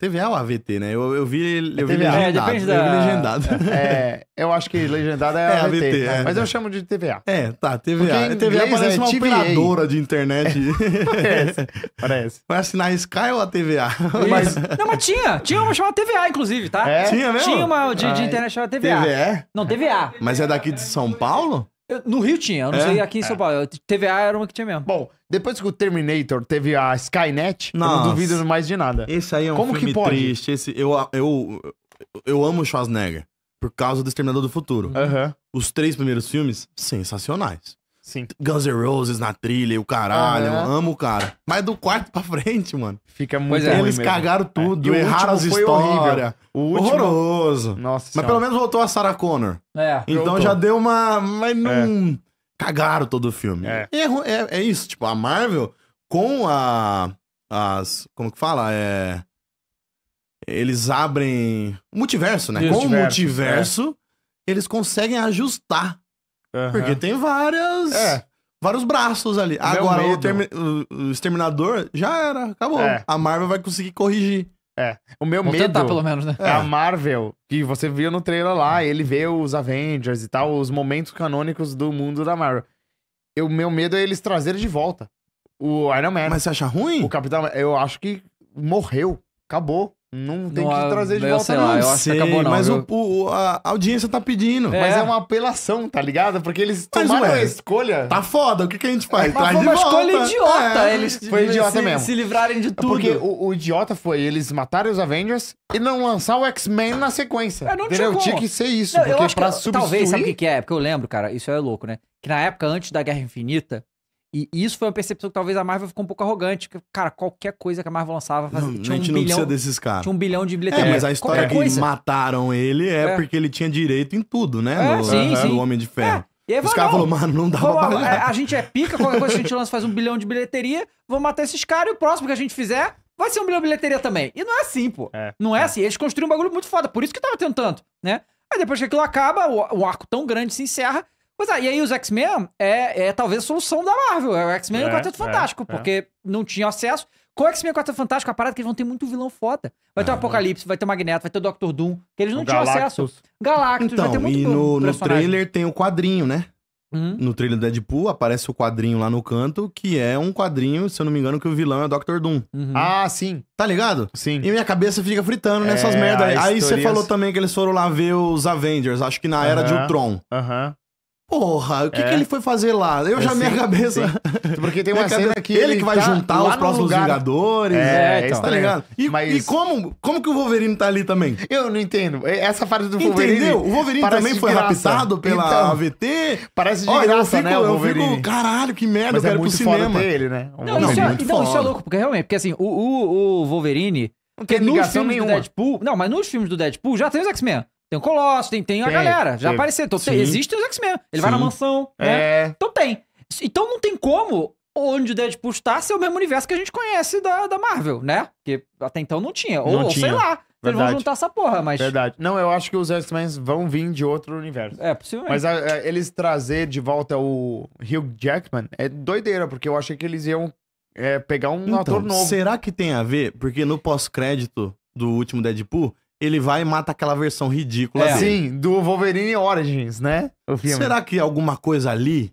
TVA ou AVT, né? Eu, eu vi, é, eu vi TVA. legendado. É, da... Eu vi legendado. É, eu acho que legendado é, é AVT. AVT né? É. Mas eu chamo de TVA. É, tá, TVA. Porque TVA parece é uma TVA. operadora de internet. parece, parece. Vai assinar Sky ou a TVA? Mas... Não, mas tinha. Tinha uma chamada TVA, inclusive, tá? É? Tinha mesmo? Tinha uma de, de internet chamada TVA. TVA? Não, TVA. Mas é daqui de São Paulo? Eu, no Rio tinha, eu não É? sei aqui em São é. Paulo. TVA era uma que tinha mesmo. Bom, depois que o Terminator teve a Skynet, eu não duvido mais de nada. Esse aí é um Como filme que pode? triste. Esse, eu, eu, eu amo o Schwarzenegger por causa do Exterminador do Futuro. Os três primeiros filmes, sensacionais. Sim. Guns N' Roses na trilha e o caralho. Ah, é. Amo o cara. Mas do quarto pra frente, mano. Fica muito é, Eles cagaram é. tudo, é. erraram as histórias. O último... Horroroso. Nossa Mas senhora. pelo menos voltou a Sarah Connor. É. Então voltou. já deu uma. Mas não. É. Cagaram todo o filme. É. é. É, isso. Tipo, a Marvel com a. As. Como que fala? É. Eles abrem. O multiverso, né? com o multiverso, eles conseguem ajustar porque tem várias. É. Vários braços ali. Meu Agora, o, termi... o Exterminador já era, acabou. É. A Marvel vai conseguir corrigir. É. O meu medo. Tentar, pelo menos, né? É a é. Marvel, que você viu no trailer lá, ele vê os Avengers e tal, os momentos canônicos do mundo da Marvel. O meu medo é eles trazerem de volta o Iron Man. Mas você acha ruim? O Capitão. Eu acho que morreu. Acabou. Não tem não, que trazer de volta, sei não. eu acho sei, acabou, não, mas o, o, a audiência tá pedindo. É. Mas é uma apelação, tá ligado? Porque eles mas, uma ué, a escolha. Tá foda, o que, que a gente faz? É, Traz foi uma volta. escolha idiota. É. Eles foi idiota se, mesmo. se livrarem de é tudo. Porque o, o, idiota foi eles matarem os Avengers e não lançar o X-Men na sequência. É, não entendeu? eu tinha que ser isso. Não, porque eu acho pra que, substituir... Talvez, sabe o que é? Porque eu lembro, cara, isso é louco, né? Que na época, antes da Guerra Infinita, e isso foi uma percepção que talvez a Marvel ficou um pouco arrogante. Porque, cara, qualquer coisa que a Marvel lançava fazia, não, tinha um bilhão, precisa desses caras. Tinha um bilhão de bilheteria. É, mas a história qualquer que coisa. mataram ele é, é, porque ele tinha direito em tudo, né? É, no, sim, é, sim. no Homem de Ferro. É. E aí, Os caras falaram, mano, não dá pra pagar. A, é, a gente é pica, qualquer coisa que a gente lança faz um bilhão de bilheteria, vamos matar esses caras e o próximo que a gente fizer vai ser um bilhão de bilheteria também. E não é assim, pô. É, não é, é. assim. Eles construíram um bagulho muito foda, por isso que tava tendo tanto, né? Aí depois que aquilo acaba, o, o arco tão grande se encerra, Pois é, e aí os X-Men é, é talvez a solução da Marvel. É o X-Men é, e o é, Quarteto é, Fantástico, é. porque não tinha acesso. Com o X-Men e o Quarteto Fantástico, a parada é que eles vão ter muito vilão foda. Vai ter o Apocalipse, vai ter o Magneto, vai ter o Doctor Doom, que eles não o tinham Galactus. acesso. Galactus, então, vai ter muito E no, no trailer tem o quadrinho, né? Uhum. No trailer do Deadpool aparece o quadrinho lá no canto, que é um quadrinho, se eu não me engano, que o vilão é o Doctor Doom. Uhum. Ah, sim. Tá ligado? Sim. E minha cabeça fica fritando nessas é, merdas aí. Aí você falou também que eles foram lá ver os Avengers, acho que na uhum. era de Ultron. Aham. Porra, o que, é. que ele foi fazer lá? Eu é já minha cabeça. Sim. Porque tem uma cena aqui, que. É ele, que vai tá juntar os próximos lugar... Vingadores. É, é então, tá ligado? É. E, Mas... e, como, como que o Wolverine tá ali também? Eu não entendo. É, essa parte do Wolverine. Entendeu? O Wolverine também foi raptado pela então, AVT. Parece de Olha, graça, eu fico, né? O Wolverine. Eu fico, caralho, que merda, eu quero é muito pro cinema. Dele, né? não, não, isso, é, então, isso é louco, porque realmente, porque assim, o, o, o Wolverine. Não tem ligação nenhuma. Deadpool. Não, mas nos filmes do Deadpool já tem os X-Men. Tem o Colossus, tem, tem, a galera. Já tem. apareceu. Então, tem- os X-Men. Ele vai na mansão, né? É. Então tem. Então não tem como onde o Deadpool está ser o mesmo universo que a gente conhece da, da Marvel, né? Porque até então não tinha. Ou, Não ou sei lá. Eles vão juntar essa porra, mas. Verdade. Não, eu acho que os X-Men vão vir de outro universo. É, possivelmente. Mas a- a- eles trazer de volta o Hugh Jackman é doideira, porque eu achei que eles iam é, pegar um então, ator novo. será que tem a ver? Porque no pós-crédito do último Deadpool, ele vai e mata aquela versão ridícula. É. Dele. Sim, do Wolverine Origins, né? Será que alguma coisa ali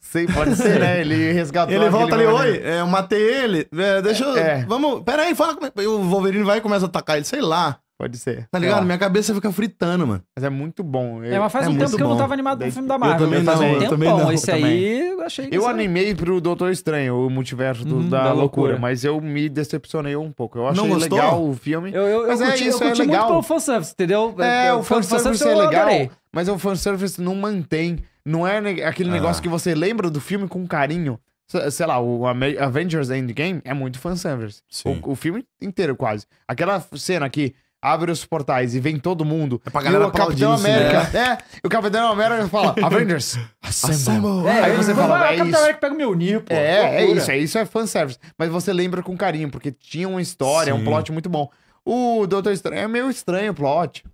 Sei, pode ser, né? Ele resgatou Ele volta ali, oi, é, eu matei ele. É, deixa eu. É. Vamos. Pera aí, fala. É o Wolverine vai e começa a atacar ele, sei lá. Pode ser. Tá ligado? Minha cabeça fica fritando, mano. Mas é muito bom. Eu... É, mas faz é um tempo que eu não tava animado pro filme da Marvel. Eu também não, eu, também não. Esse aí, eu achei que... Eu animei pro Doutor Estranho, o multiverso do, hum, da, da loucura, loucura, mas eu me decepcionei um pouco. Eu achei legal o filme. Eu, eu, mas eu é curti, isso, eu é curti é legal. muito pelo fanservice, entendeu? É, o fanservice é legal, mas o fanservice não mantém. Não é aquele ah. negócio que você lembra do filme com carinho sei lá, o Avengers Endgame é muito fanservice. O, o filme inteiro, quase. Aquela cena aqui abre os portais e vem todo mundo. É pra galera e o Capitão América, né? né? E o Capitão América fala, Avengers, assemble. É, aí você fala, é, é Capitão América pega o meu ninho, pô. É, é isso, é isso, é fanservice. Mas você lembra com carinho, porque tinha uma história, Sim. um plot muito bom. O Doutor Estranho é meio estranho o plot.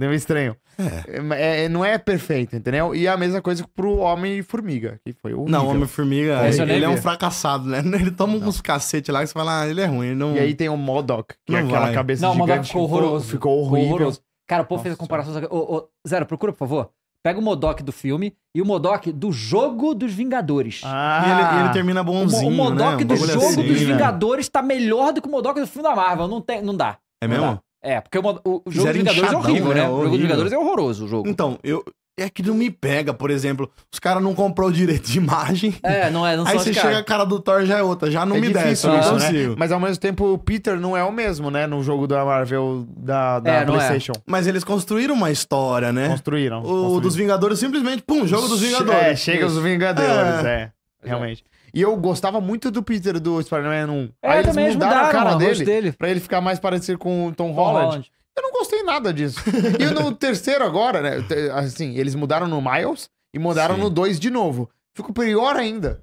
Deu estranho. É. É, é, não é perfeito, entendeu? E a mesma coisa pro Homem-Formiga, que foi o. Não, Homem-Formiga, ele, ele é um fracassado, né? Ele toma não. uns cacete lá que você fala, ah, ele é ruim. Ele não... E aí tem o Modoc, que é não é aquela vai. cabeça não, gigante. Não, ficou horroroso. Ficou horrível. Horroroso. Cara, o povo Nossa, fez a comparação. Só... Ô, ô, Zero, procura, por favor. Pega o Modoc do filme e o Modoc do jogo dos Vingadores. Ah, e ele, ele termina bonzinho. O, o Modoc né? do jogo assim, dos né? Vingadores tá melhor do que o Modoc do filme da Marvel. Não, tem, não dá. É não mesmo? Dá. É, porque o jogo dos Vingadores é horrível, né? né? O jogo dos Vingadores é horroroso o jogo. Então, eu, é que não me pega, por exemplo. Os caras não comprou o direito de imagem. É, não é. Não aí você chega, a cara do Thor já é outra. Já não é me difícil desce, isso, né? É. Mas ao mesmo tempo, o Peter não é o mesmo, né? No jogo da Marvel, da, da é, é. PlayStation. É. Mas eles construíram uma história, né? Construíram. O construíram. dos Vingadores simplesmente, pum, jogo dos Vingadores. É, chega os é. Vingadores, é. realmente. E eu gostava muito do Peter do Spider-Man 1. É, Aí eles também, eles mudaram, mudaram, a cara mano, dele, dele pra ele ficar mais parecido com o Tom, Tom Holland. Holland. Eu não gostei nada disso. e no terceiro agora, né? Assim, eles mudaram no Miles e mudaram Sim. no 2 de novo. Ficou pior ainda.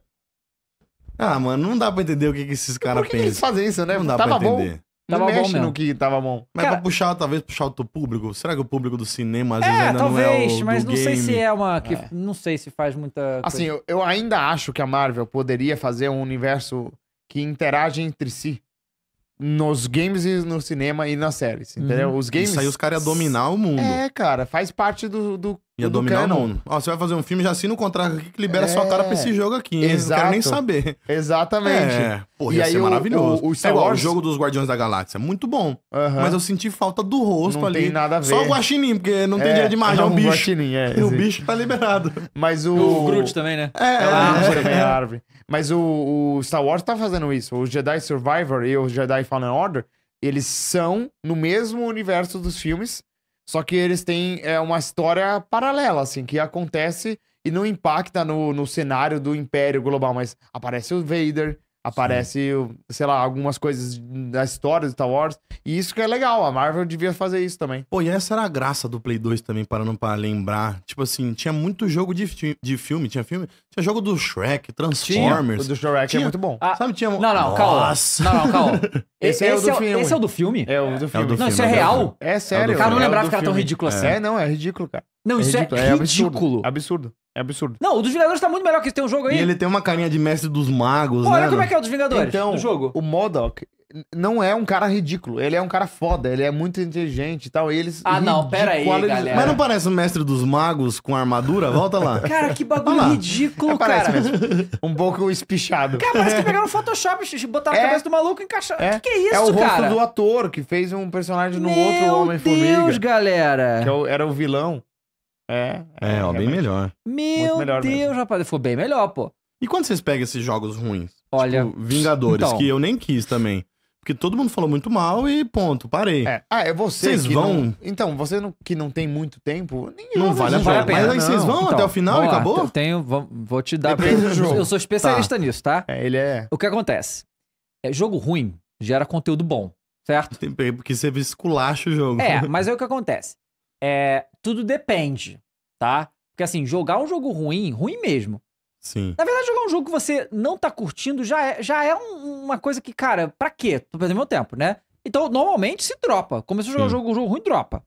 Ah, mano, não dá pra entender o que, que esses caras pensam. Por que, que, eles fazem isso, né? Não dá Tava pra entender. Bom. Tava não mexe no que tava bom. Mas Cara, pra puxar, talvez, puxar outro público. Será que o público do cinema às é, vezes ainda talvez, não é o Talvez, mas não game? sei se é uma... Que, é. Não sei se faz muita Assim, eu, eu, ainda acho que a Marvel poderia fazer um universo que interage entre si. Nos games e no cinema e nas séries, entendeu? Uhum. Os games... Isso aí os caras iam dominar o mundo. É, cara. Faz parte do, do ia dominar não não. Ó, você vai fazer um filme, já assina um contrato aqui que libera é... sua cara pra esse jogo aqui. Hein? Exato. Não quero nem saber. Exatamente. É, porra, e ia aí ser o, maravilhoso. O, é o Star Wars... o jogo dos Guardiões da Galáxia. Muito bom. Mas eu senti falta do rosto não ali. Não tem nada a ver. Só o Guaxinim, porque não é, tem dinheiro de É, é um bicho. Guaxinim, é, o bicho tá liberado. Mas o... O Groot também, né? É, é, árvore é. também, é árvore. Mas o, o Star Wars tá fazendo isso. O Jedi Survivor e o Jedi Fallen Order, eles são no mesmo universo dos filmes só que eles têm é, uma história paralela, assim, que acontece e não impacta no, no cenário do Império Global, mas aparece o Vader, Aparece, sei lá, algumas coisas da história de Star Wars. E isso que é legal, a Marvel devia fazer isso também. Pô, e essa era a graça do Play 2 também, parando pra lembrar. Tipo assim, tinha muito jogo de, fi de filme, tinha filme. Tinha jogo do Shrek, Transformers. Tinha. O do Shrek é tinha... é muito bom. Ah, Sabe, tinha... Não, não, Nossa. calma. Não, não, calma. Esse, esse, é, o é do é, filme. Esse é o do filme? É o do é filme. É o do não, filme. isso é real? É sério. É cara, não lembrava que era tão ridículo assim. É, não, é ridículo, cara. Não, isso é ridículo. É absurdo. absurdo. É absurdo. Não, o dos Vingadores tá muito melhor que tem um jogo aí. E ele tem uma carinha de mestre dos magos, Pô, né? Olha como é que é o dos Vingadores então, do jogo. O Modok não é um cara ridículo. Ele é um cara foda, ele é muito inteligente e tal. E eles. Ah, não, pera aí, eles... galera. Mas não parece o mestre dos magos com armadura? Volta lá. cara, que bagulho ridículo, é, cara. um pouco espichado. Cara, parece que é. pegaram o Photoshop, botaram é, a cabeça do maluco e encaixaram. É, que, que é isso, cara? É o rosto cara? do ator que fez um personagem no Meu outro Homem-Formiga. Meu Deus, galera. Que é era o vilão. É, é, é ó, bem melhor. Meu melhor Deus, mesmo. rapaz, ficou bem melhor, pô. E quando vocês pegam esses jogos ruins? Olha. Tipo, Vingadores, então. que eu nem quis também. Porque todo mundo falou muito mal e ponto, parei. É. Ah, é você. Vocês vão. Não... Então, você não... que não tem muito tempo. não vale a pena. Mas aí vocês vão então, até o final e acabou? Eu tenho. Vou te dar. do jogo. Eu sou especialista tá. nisso, tá? É, ele é. O que acontece? É, jogo ruim gera conteúdo bom, certo? Porque você esculacha o jogo. É, mas é o que acontece. É, tudo depende, tá? Porque assim, jogar um jogo ruim, ruim mesmo. Sim. Na verdade, jogar um jogo que você não tá curtindo já é, já é um, uma coisa que, cara, pra quê? Tô perdendo meu tempo, né? Então, normalmente se dropa. Começou a jogar um jogo, um jogo ruim, dropa.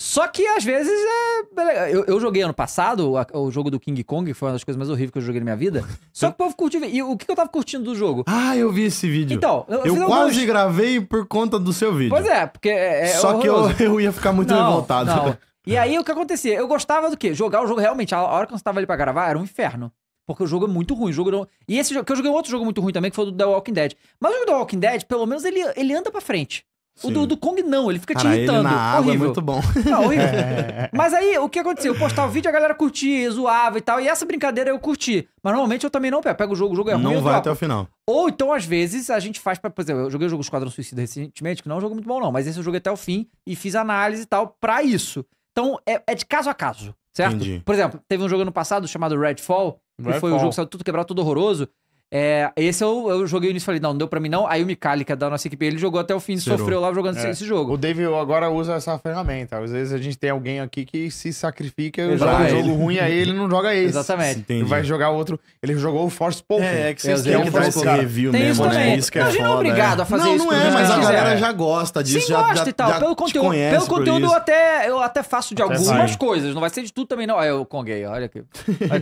Só que às vezes é, é. Eu, eu joguei ano passado a, o jogo do King Kong, que foi uma das coisas mais horríveis que eu joguei na minha vida. Só que o povo curtiu. E o que eu tava curtindo do jogo? Ah, eu vi esse vídeo. Então, eu, eu quase alguns... gravei por conta do seu vídeo. Pois é, porque. é Só horroroso. que eu, eu ia ficar muito não, revoltado. Não. E é. aí o que acontecia? Eu gostava do quê? Jogar o jogo realmente. A hora que eu estava ali pra gravar era um inferno. Porque o jogo é muito ruim. O jogo não... E esse jogo, que eu joguei outro jogo muito ruim também, que foi o do The Walking Dead. Mas o jogo do The Walking Dead, pelo menos, ele, ele anda pra frente. O do, do, Kong não, ele fica Cara, te irritando. Ele na água é horrível. é muito bom. Não, horrível. É. Mas aí, o que aconteceu? Eu postava o vídeo, a galera curtia, zoava e tal. E essa brincadeira eu curti. Mas normalmente eu também não pego. Pego o jogo, o jogo é ruim. Não vai até o final. Ou então, às vezes, a gente faz. Pra, por exemplo, eu joguei o jogo Esquadrão Suicida recentemente, que não é um jogo muito bom, não. Mas esse eu joguei até o fim e fiz análise e tal pra isso. Então, é, é de caso a caso, certo? Entendi. Por exemplo, teve um jogo ano passado chamado Redfall, que foi um jogo que saiu tudo quebrado, tudo horroroso. É, esse eu, eu joguei início e falei, não, não deu pra mim não. Aí o Mikali, que é da nossa equipe, ele jogou até o fim, Zerou. sofreu lá jogando é. esse jogo. O David agora usa essa ferramenta. Às vezes a gente tem alguém aqui que se sacrifica, joga um jogo ruim, aí ele não joga esse. Exatamente. Entendi. Ele vai jogar outro. Ele jogou o Force Pokémon. É, é que é, vocês têm que dar esse review tem mesmo, isso né? Isso que é não, foda. Não, é né? obrigado a fazer não, isso. Não, não é, mas a galera já gosta disso. Sim, já, gosta já, e tal. Já pelo conteúdo, pelo conteúdo eu até, eu até faço de até algumas coisas. Não vai ser de tudo também não. Olha o conguei, olha que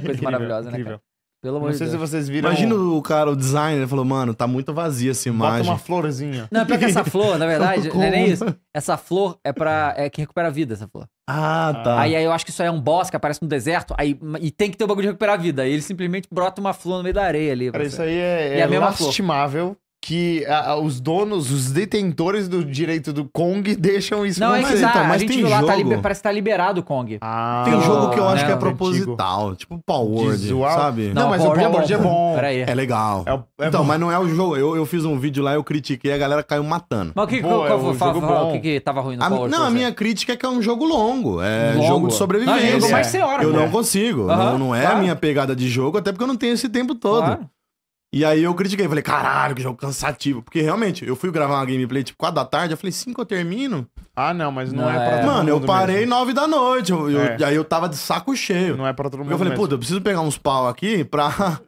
coisa maravilhosa, né, cara? Pelo amor Não de sei Deus. se vocês viram. Imagina o cara, o designer, ele falou, mano, tá muito vazia essa imagem. Bota uma florzinha. Não, é porque essa flor, na verdade, não é nem isso. Essa flor é para é que recupera a vida, essa flor. Ah, ah, tá. Aí, aí eu acho que isso aí é um boss que aparece no deserto, aí, e tem que ter o um bagulho de recuperar a vida. Aí ele simplesmente brota uma flor no meio da areia ali. Cara, isso aí é, é, é lastimável que a, os donos, os detentores do direito do Kong deixam isso Não, é que tá, então, mas a gente tem viu lá, tá liber, parece que tá liberado o Kong. Ah, tem jogo que eu acho né, que é proposital, antigo. tipo Power Word, sabe? Não, não mas Power o Power Word é, é bom. É, bom. é legal. É, é então, bom. mas não é o jogo. Eu, eu fiz um vídeo lá, eu critiquei, a galera caiu matando. Mas o que, Pô, qual, qual, é foi, fala, fala, o que, que tava ruim no a, Power Não, a minha crítica é que é um jogo longo, é longo. jogo de é sobrevivência. Não, eu mais hora, eu não né? consigo, não é a minha pegada de jogo, até porque eu não tenho esse tempo todo. E aí eu critiquei, falei, caralho, que jogo cansativo. Porque realmente, eu fui gravar uma gameplay tipo 4 da tarde, eu falei, 5 eu termino? Ah, não, mas não, não é pra é. todo Mano, eu parei nove 9 da noite, eu, é. aí eu tava de saco cheio. Não é pra todo mundo. Eu falei, puta, eu preciso pegar uns pau aqui pra,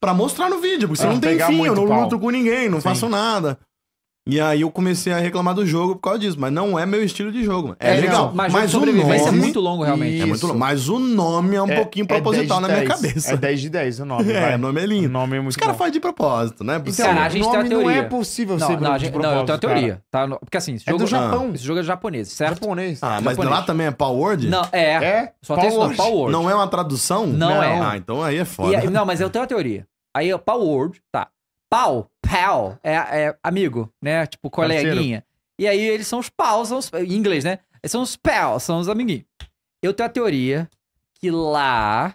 pra mostrar no vídeo, porque você ah, não tem fim, eu não pau. luto com ninguém, não Sim. faço nada. E aí eu comecei a reclamar do jogo por causa disso, mas não é meu estilo de jogo. Mano. É, é legal. Mas, mas o nome... é muito longo, realmente. Isso. É muito longo. Mas o nome é um é, pouquinho é proposital é na 10. minha cabeça. É 10 de 10 o nome. É, o nome é lindo. O nome é muito Os caras fazem de propósito, né? Então, cara, a gente tem a teoria. Não é possível não, ser não, gente, de propósito. Não, eu tenho a teoria. Tá? Porque assim, esse é jogo é do Japão. Esse jogo é japonês, certo? Japonês. Ah, mas japonês. lá também é Power Word? Não, é. É? Só Power tem isso, Power Word. Não é uma tradução? Não, é. Ah, então aí é foda. não, mas eu tenho a teoria. Aí é Power Word, tá. Pau pal é, é amigo, né? Tipo, coleguinha. Parceiro. E aí eles são os pals, são os, em inglês, né? Eles são os pals, são os amiguinhos. Eu tenho a teoria que lá,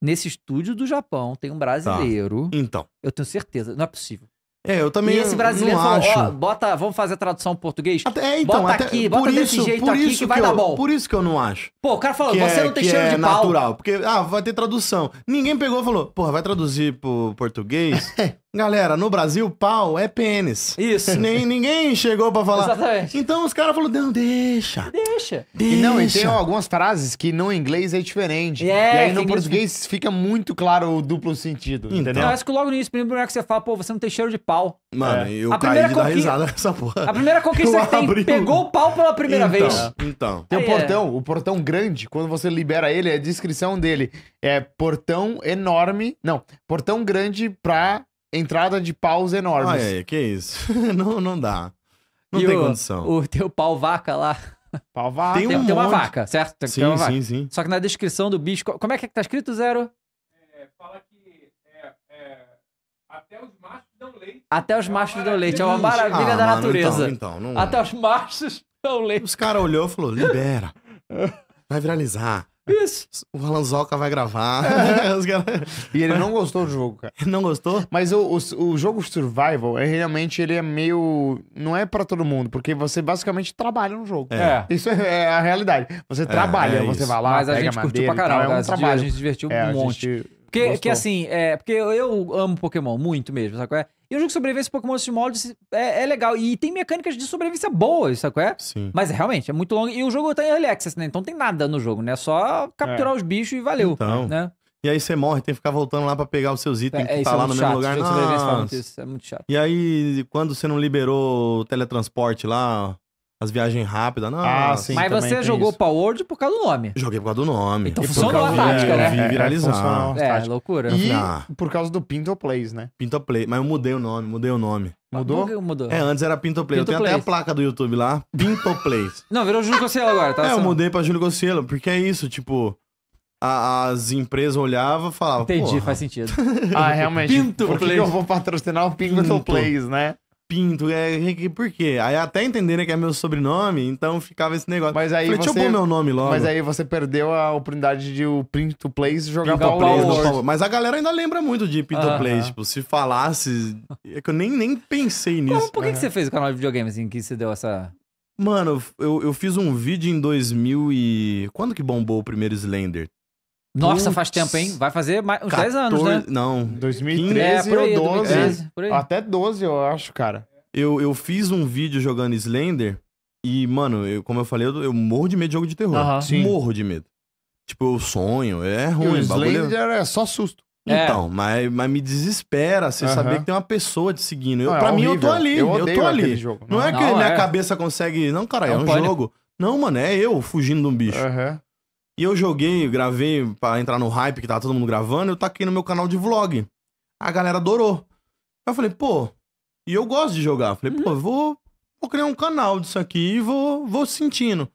nesse estúdio do Japão, tem um brasileiro. Tá. Então. Eu tenho certeza, não é possível. É, eu também. E esse brasileiro não falou, acho. Oh, bota, vamos fazer a tradução em português? Até, é, então, bota até, aqui, bota isso, desse jeito aqui que, que vai eu, dar bom. Por isso que eu não acho. Pô, o cara falou, você é, não tem cheiro é de natural, pau. natural, porque, ah, vai ter tradução. Ninguém pegou e falou, porra, vai traduzir pro português? Galera, no Brasil, pau é pênis. Isso. Nem, ninguém chegou pra falar. Exatamente. Então os caras falaram, não, deixa. Deixa. deixa. E não, e tem algumas frases que no inglês é diferente. Yeah, é, e aí no português fica muito claro o duplo sentido. Então. Entendeu? Não, acho que logo no início, primeiro é que você fala, pô, você não tem cheiro de pau. Mano, é. eu a caí de dar risada nessa porra. A primeira conquista eu que tem, pegou o pau pela primeira então, vez. Então. Tem o um é. portão, é. o portão grande, quando você libera ele, a descrição dele é portão enorme, não, portão grande pra entrada de paus enormes. Ah, é, que isso. não, não dá. Não e tem o, condição. O teu pau vaca lá. Pau vaca. Tem, um tem, tem uma vaca, certo? Tem, sim, tem vaca. sim, sim. Só que na descrição do bicho, como é, é que tá escrito, Zero? fala que até os machos dão leite. Até os machos dão leite. É uma maravilha ah, da mano, natureza. Então, então, não... Até é. os machos dão leite. Os caras olhou e falou, libera. Vai viralizar. Isso. O Alanzoca vai gravar. É. e ele não gostou do jogo, cara. não gostou? Mas o, o, o, jogo Survival, é, realmente, ele é meio... Não é para todo mundo, porque você basicamente trabalha no jogo. É. Isso é, é a realidade. Você é, trabalha, é você vai lá, Mas a gente curtiu pra caralho, é um né? trabalho. a gente divertiu um monte. Gente... Porque, que, assim, é, porque eu amo Pokémon muito mesmo, sabe qual é? E o jogo de sobrevivência Pokémon Sword Moldes é, é legal. E tem mecânicas de sobrevivência boas, sabe qual é? Sim. Mas realmente, é muito longo. E o jogo tá em early access, né? Então tem nada no jogo, né? É só capturar é. os bichos e valeu. Então. Né? E aí você morre, tem que ficar voltando lá para pegar os seus é, itens é, que tá é lá no chato, mesmo lugar. Não, é, é muito chato. E aí, quando você não liberou o teletransporte lá, as viagens rápidas. Não, ah, sim, Mas você jogou isso. Power por causa do nome. Joguei por causa do nome. Então funcionou a tática, né? É, eu vi viralizar. É, é loucura. E ah. por causa do Pinto Plays, né? Pinto Play. Mas eu mudei o nome, mudei o nome. Mudou? Mudou. É, antes era Pinto Play. Pinto eu tenho Plays. até a placa do YouTube lá, Pinto Plays. Não, virou Júlio Cossielo agora, tá? É, eu mudei pra Júlio Cossielo, porque é isso, tipo as empresas olhavam e falavam. Entendi, Porra. faz sentido. ah, realmente. Pinto Por Plays. Que eu vou patrocinar o Pinto, Pinto. Plays, né? Pinto. É, é por quê? Aí até entenderem que é meu sobrenome, então ficava esse negócio. Mas aí Falei, você... meu nome logo. Mas aí você perdeu a oportunidade de o Pinto Place jogar Pinto Plays, Lord. Mas a galera ainda lembra muito de Pinto uh -huh. Tipo, se falasse... É que eu nem, nem pensei nisso. Como, por que, que você fez o canal de videogame, assim, que você deu essa... Mano, eu, eu fiz um vídeo em 2000 e... Quando que bombou o primeiro Slender? Nossa, Puts, faz tempo, hein? Vai fazer mais, uns 14, 10 anos, né? Não. 2013 é, aí, ou 12. 2013, é, até 12, eu acho, cara. Eu, eu fiz um vídeo jogando Slender e, mano, eu, como eu falei, eu, eu morro de medo de jogo de terror. Uh -huh. Morro de medo. Tipo, eu sonho, é ruim. E o Slender bagulho... é só susto. É. Então, é. mas, mas me desespera você uhum. saber que tem uma pessoa te seguindo. Eu, não, é pra é mim, eu tô ali. Eu, eu tô ali. Jogo, não, é não, é que não, minha é. cabeça consegue. Não, cara, é um pode... jogo. Não, mano, é eu fugindo de um bicho. Uhum. E eu joguei, gravei para entrar no hype que tava todo mundo gravando, eu taquei no meu canal de vlog. A galera adorou. Eu falei, pô, e eu gosto de jogar. Falei, pô, uhum. vou, vou criar um canal disso aqui e vou, vou sentindo.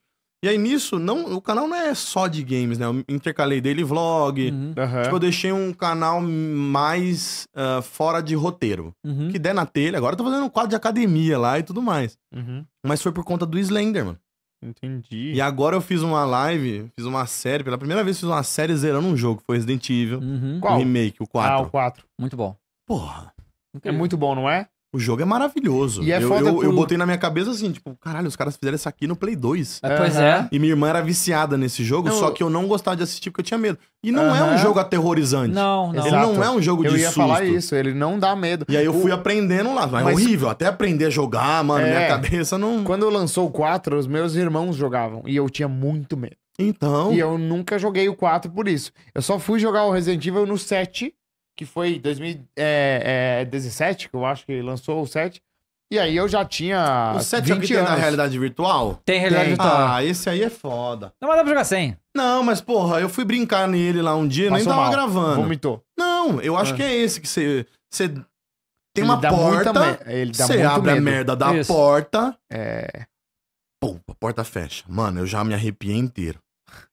E aí nisso, não, o canal não é só de games, né? Eu intercalei dele vlog. Uhum. Uhum. Tipo, eu deixei um canal mais uh, fora de roteiro. Uhum. Que der na telha. Agora eu tô fazendo um quadro de academia lá e tudo mais. Uhum. Mas foi por conta do Slender, mano. Entendi. E agora eu fiz uma live, fiz uma série, pela primeira vez fiz uma série zerando um jogo, foi Resident Evil, Uhum. o Qual? remake, o 4. Ah, o 4. Muito bom. Porra. É muito bom, não é? O jogo é maravilhoso. E é eu, foda eu, eu botei na minha cabeça assim, tipo, caralho, os caras fizeram isso aqui no Play 2. É, ah, pois é. E minha irmã era viciada nesse jogo, não, só que eu não gostava de assistir porque eu tinha medo. E não uh -huh. é um jogo aterrorizante. Não, não. Ele não é um jogo eu de susto. Eu ia falar isso, ele não dá medo. E aí eu fui aprendendo lá, é mas, mas... é horrível. Até aprender a jogar, mano, é. minha cabeça não... Quando lançou o 4, os meus irmãos jogavam e eu tinha muito medo. Então... E eu nunca joguei o 4 por isso. Eu só fui jogar o Resident Evil no 7 que foi 2017, é, é, que eu acho que lançou o 7. E aí eu já tinha. O 7 20 tem anos. na realidade virtual? Tem realidade tem. virtual. Ah, esse aí é foda. Não, mas dá pra jogar sem. Não, mas porra, eu fui brincar nele lá um dia, Passou nem tava mal. gravando. Vomitou. Não, eu acho é. que é esse que você. Você tem ele uma porta. Muita, ele dá Você abre medo. a merda da Isso. porta. É. Pum, a porta fecha. Mano, eu já me arrepiei inteiro.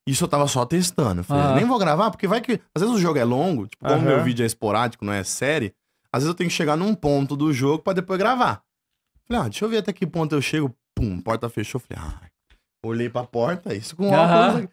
Isso eu tava só testando. Eu falei, ah. nem vou gravar, porque vai que. Às vezes o jogo é longo, tipo, como uhum. meu vídeo é esporádico, não é série, às vezes eu tenho que chegar num ponto do jogo para depois gravar. Falei, ah, deixa eu ver até que ponto eu chego. Pum, porta fechou. Falei, ah, olhei pra porta, isso com óculos.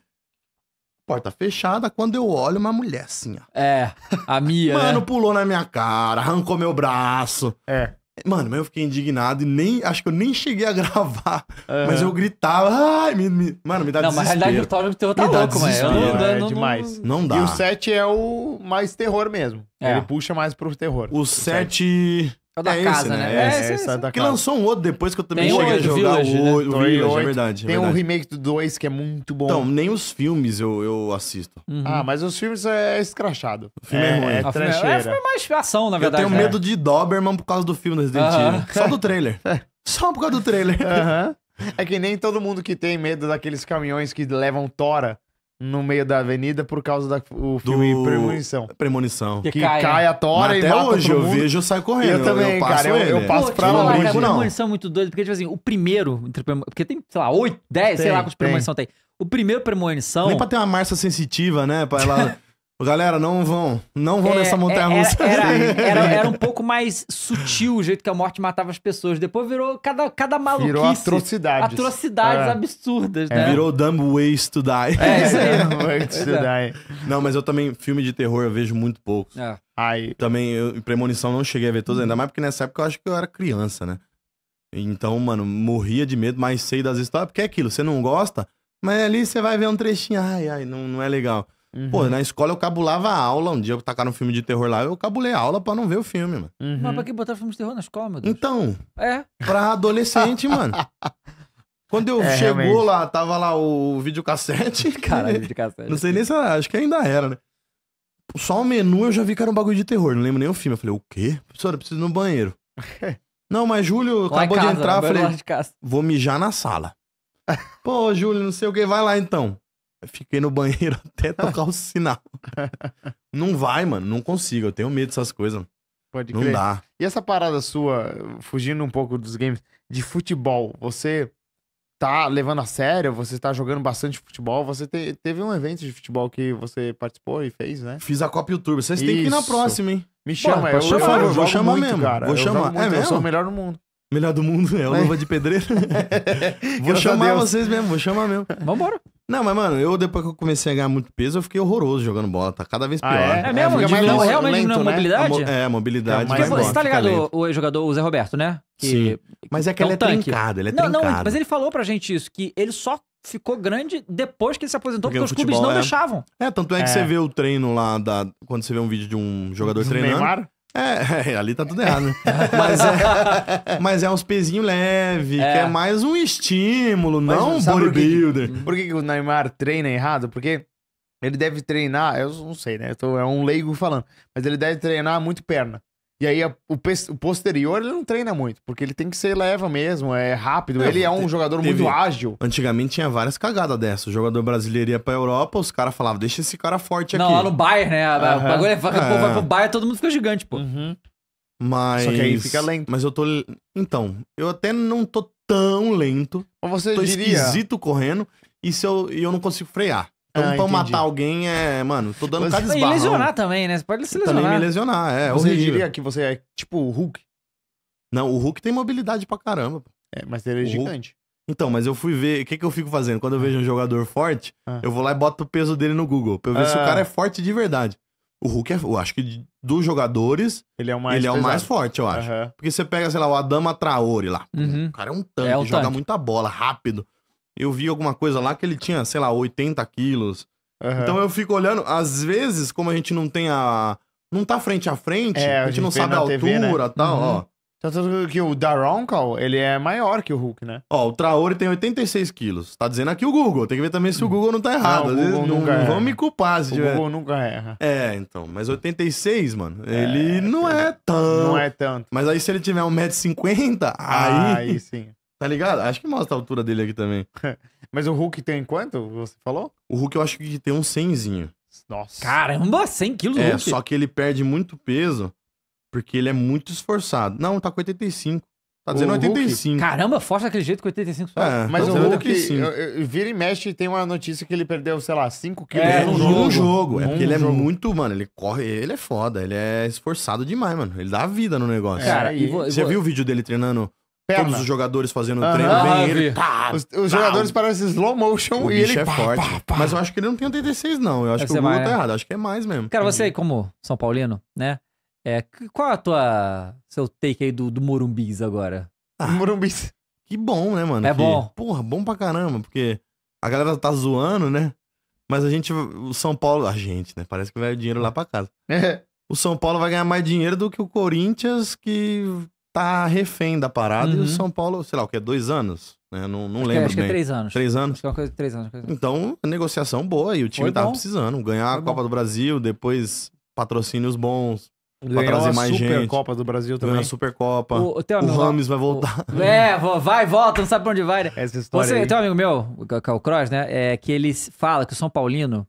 Porta fechada, quando eu olho, uma mulher assim, ó. É, a minha. Mano, né? pulou na minha cara, arrancou meu braço. É. Mano, mas eu fiquei indignado e nem. Acho que eu nem cheguei a gravar. Uhum. Mas eu gritava. Ai, me, me, mano, me dá não, desespero. Não, mas a realidade virtual Toro Terror tá me louco, Eu não, é não, é demais. Não dá. E o 7 é o mais terror mesmo. É. Ele puxa mais pro terror. O 7. É o da é casa, esse, né? né? É, esse, é, esse, é da que lançou um outro depois que eu também tem cheguei hoje, a jogar Village, o, né? o Village, é verdade. Tem é verdade. É um remake do 2 que é muito bom. Então, nem os filmes eu, eu assisto. Uhum. Ah, mas os filmes é escrachado. O filme é, é ruim. É, é trecheira. É, é mais ação, na verdade. Eu tenho né? medo de Doberman por causa do filme do Resident Evil. Só do trailer. Só por causa do trailer. É que nem todo mundo que tem medo daqueles caminhões que levam tora no meio da avenida por causa da filme Do... Premonição. Premonição. Que, que cai, cai a tora Mas e até hoje eu vejo, eu saio correndo. Eu também, eu cara. Eu, eu, passo Pô, pra tipo, lá. Cara, não. Premonição é muito doido, porque, tipo assim, o primeiro... Porque tem, sei lá, oito, dez, sei lá quantos premonição tem. O primeiro premonição... Nem pra ter uma massa sensitiva, né? Pra ela... Galera, não vão. Não vão é, nessa montanha é, russa. Era, era, era, era, um pouco mais sutil o jeito que a morte matava as pessoas. Depois virou cada, cada maluquice. Virou atrocidades. Atrocidades é. absurdas, é. né? Virou Dumb Ways to Die. É, isso aí. ways to Die. Não, mas eu também, filme de terror, eu vejo muito pouco. É. Ai. Também, eu, Premonição, não cheguei a ver todos, ainda mais porque nessa época eu acho que eu era criança, né? Então, mano, morria de medo, mas sei das histórias, porque é aquilo, você não gosta, mas ali você vai ver um trechinho, ai, ai, não, não é legal. Uhum. Pô, na escola eu cabulava a aula. Um dia eu tacaram um filme de terror lá, eu cabulei a aula pra não ver o filme, mano. Uhum. Mas pra que botar filme de terror na escola, meu Deus? Então. É. Pra adolescente, mano. Quando eu é, chegou realmente. lá, tava lá o videocassete. Caralho, videocassete. não sei nem se acho que ainda era, né? Só o menu eu já vi que era um bagulho de terror, não lembro nem o filme. Eu falei, o quê? Professora, eu preciso ir no banheiro. não, mas Júlio lá acabou casa, de entrar, eu falei, vou mijar na sala. Pô, Júlio, não sei o que, vai lá então. Fiquei no banheiro até tocar o sinal. não vai, mano. Não consigo. Eu tenho medo dessas coisas. Pode crer. Não dá. E essa parada sua, fugindo um pouco dos games, de futebol, você tá levando a sério? Você tá jogando bastante futebol? Você te, teve um evento de futebol que você participou e fez, né? Fiz a Copa YouTube. Vocês têm que ir na próxima, hein? Me chama, Pô, eu, chamar, eu, eu, eu, vou chamar muito, mesmo. Cara. Vou eu chamar. Muito, é mesmo? Eu sou o melhor do mundo. Melhor do mundo, é o Luva de Pedreiro. vou Graças chamar vocês mesmo, vou chamar mesmo. Vambora. Não, mas, mano, eu depois que eu comecei a ganhar muito peso, eu fiquei horroroso jogando bola. Tá cada vez ah, pior. Ah, é? é mesmo? É, não realmente lento, não é né? mobilidade? Né? A mo é, a mobilidade. É, mas você tá ligado o, o, jogador, o Zé Roberto, né? Que, Sim. Mas é que, é ele é tanque. trincado, ele é não, trincado. Não, mas ele falou pra gente isso, que ele só ficou grande depois que ele se aposentou, porque, porque os futebol, clubes não é... deixavam. É, tanto é que é. você vê o treino lá, da... quando você vê um vídeo de um jogador Do treinando. Neymar? É, ali tá tudo errado, né? mas, é, mas é uns pezinhos leve, é. que é mais um estímulo, mas não um bodybuilder. Por, que, por que, que o Neymar treina errado? Porque ele deve treinar, eu não sei, né? Eu tô, é um leigo falando, mas ele deve treinar muito perna. E aí a, o, o, posterior ele não treina muito, porque ele tem que ser leva mesmo, é rápido. É, ele é um te, jogador teve, muito ágil. Antigamente tinha várias cagadas dessas. O jogador brasileiro ia pra Europa, os caras falavam, deixa esse cara forte aqui. Não, lá no Bayern, né? Uhum. O bagulho é, é. Pô, vai pro é. Bayern, todo mundo fica gigante, pô. Uhum. Mas... Só que aí fica lento. Mas eu tô... Então, eu até não tô tão lento. Mas você tô diria... esquisito correndo e, se eu, e eu não consigo frear. Então, ah, pra matar alguém é, mano, tô dando cada esbarrão. E lesionar também, né? Você pode se lesionar. Também me lesionar, é. Você horrível. diria que você é tipo o Hulk? Não, o Hulk tem mobilidade pra caramba. É, mas ele é o gigante. Hulk... Então, mas eu fui ver. O que, que eu fico fazendo? Quando eu vejo um jogador forte, ah. eu vou lá e boto o peso dele no Google. Pra eu ver ah. se o ah. cara é forte de verdade. O Hulk é. Eu acho que dos jogadores. Ele é o mais, ele é o mais forte, eu acho. Uhum. Porque você pega, sei lá, o Adama Traore lá. Uhum. O cara é um tanque, é joga tanque. muita bola, rápido eu vi alguma coisa lá que ele tinha, sei lá, 80 quilos. Uhum. Então eu fico olhando, às vezes, como a gente não tem a. Não tá frente a frente, é, a, gente a, gente não sabe a né? altura TV, né? tal, uhum. ó. Tanto tá que o Daroncal, ele é maior que o Hulk, né? Ó, o Traore tem 86 quilos. Tá dizendo aqui o Google. Tem que ver também se o hum. Google não tá errado. Não, Google não, erra. me culpar se O tiver... Google nunca erra. É, então. Mas 86, mano, é, ele não é tanto. Não é tanto. Mas aí se ele tiver 1,50m, aí... Aí sim. Tá ligado? Acho que mostra a altura dele aqui também. Mas o Hulk tem quanto? Você falou? O Hulk eu acho que tem um 100zinho. Nossa. Caramba, 100 quilos É, Hulk. só que ele perde muito peso porque ele é muito esforçado. Não, tá com 85. Tá dizendo o 85. Hulk. Caramba, força daquele jeito com 85 só. É, mas tá o Hulk, eu, eu, vira e mexe, tem uma notícia que ele perdeu, sei lá, 5 quilos é, num jogo. Um jogo. É porque ele é jogo. é muito, mano, ele corre, ele é foda, ele é esforçado demais, mano. Ele dá vida no negócio. É, Cara, e, você viu o vídeo dele treinando Perna. Todos os jogadores fazendo o treino, vem ele. Pá, os, os pá, jogadores parecem slow motion o e ele é pá, forte. Mas eu acho que ele não tem 86, não. Eu acho que é o Google mais, tá né? errado. Eu acho que é mais mesmo. Cara, você, aí como São Paulino, né? É, qual é a tua seu take aí do, do Morumbis agora? Ah, Morumbis. Que bom, né, mano? É que, bom. Porra, bom pra caramba, porque a galera tá zoando, né? Mas a gente, o São Paulo, a gente, né? Parece que vai o dinheiro lá pra casa. É. o São Paulo vai ganhar mais dinheiro do que o Corinthians, que tá refém da parada uhum. e o uhum. São Paulo, sei lá, o que é dois anos? Né? Não, não acho lembro. Que, acho bem. que é três anos. Três anos. Acho que é uma coisa de três anos. Coisa... Então, negociação boa e o time Foi tava bom. precisando. Ganhar Foi a Copa bom. do Brasil, depois patrocínios bons. Ganhou pra trazer mais gente. Ganhou a Supercopa do Brasil também. Ganhou a Supercopa. O, o, amigo, o Rames vai voltar. O, é, vai, volta, não sabe pra onde vai, né? Essa história Você, aí. Tem um amigo meu, o Cross, né? É, que ele fala que o São Paulino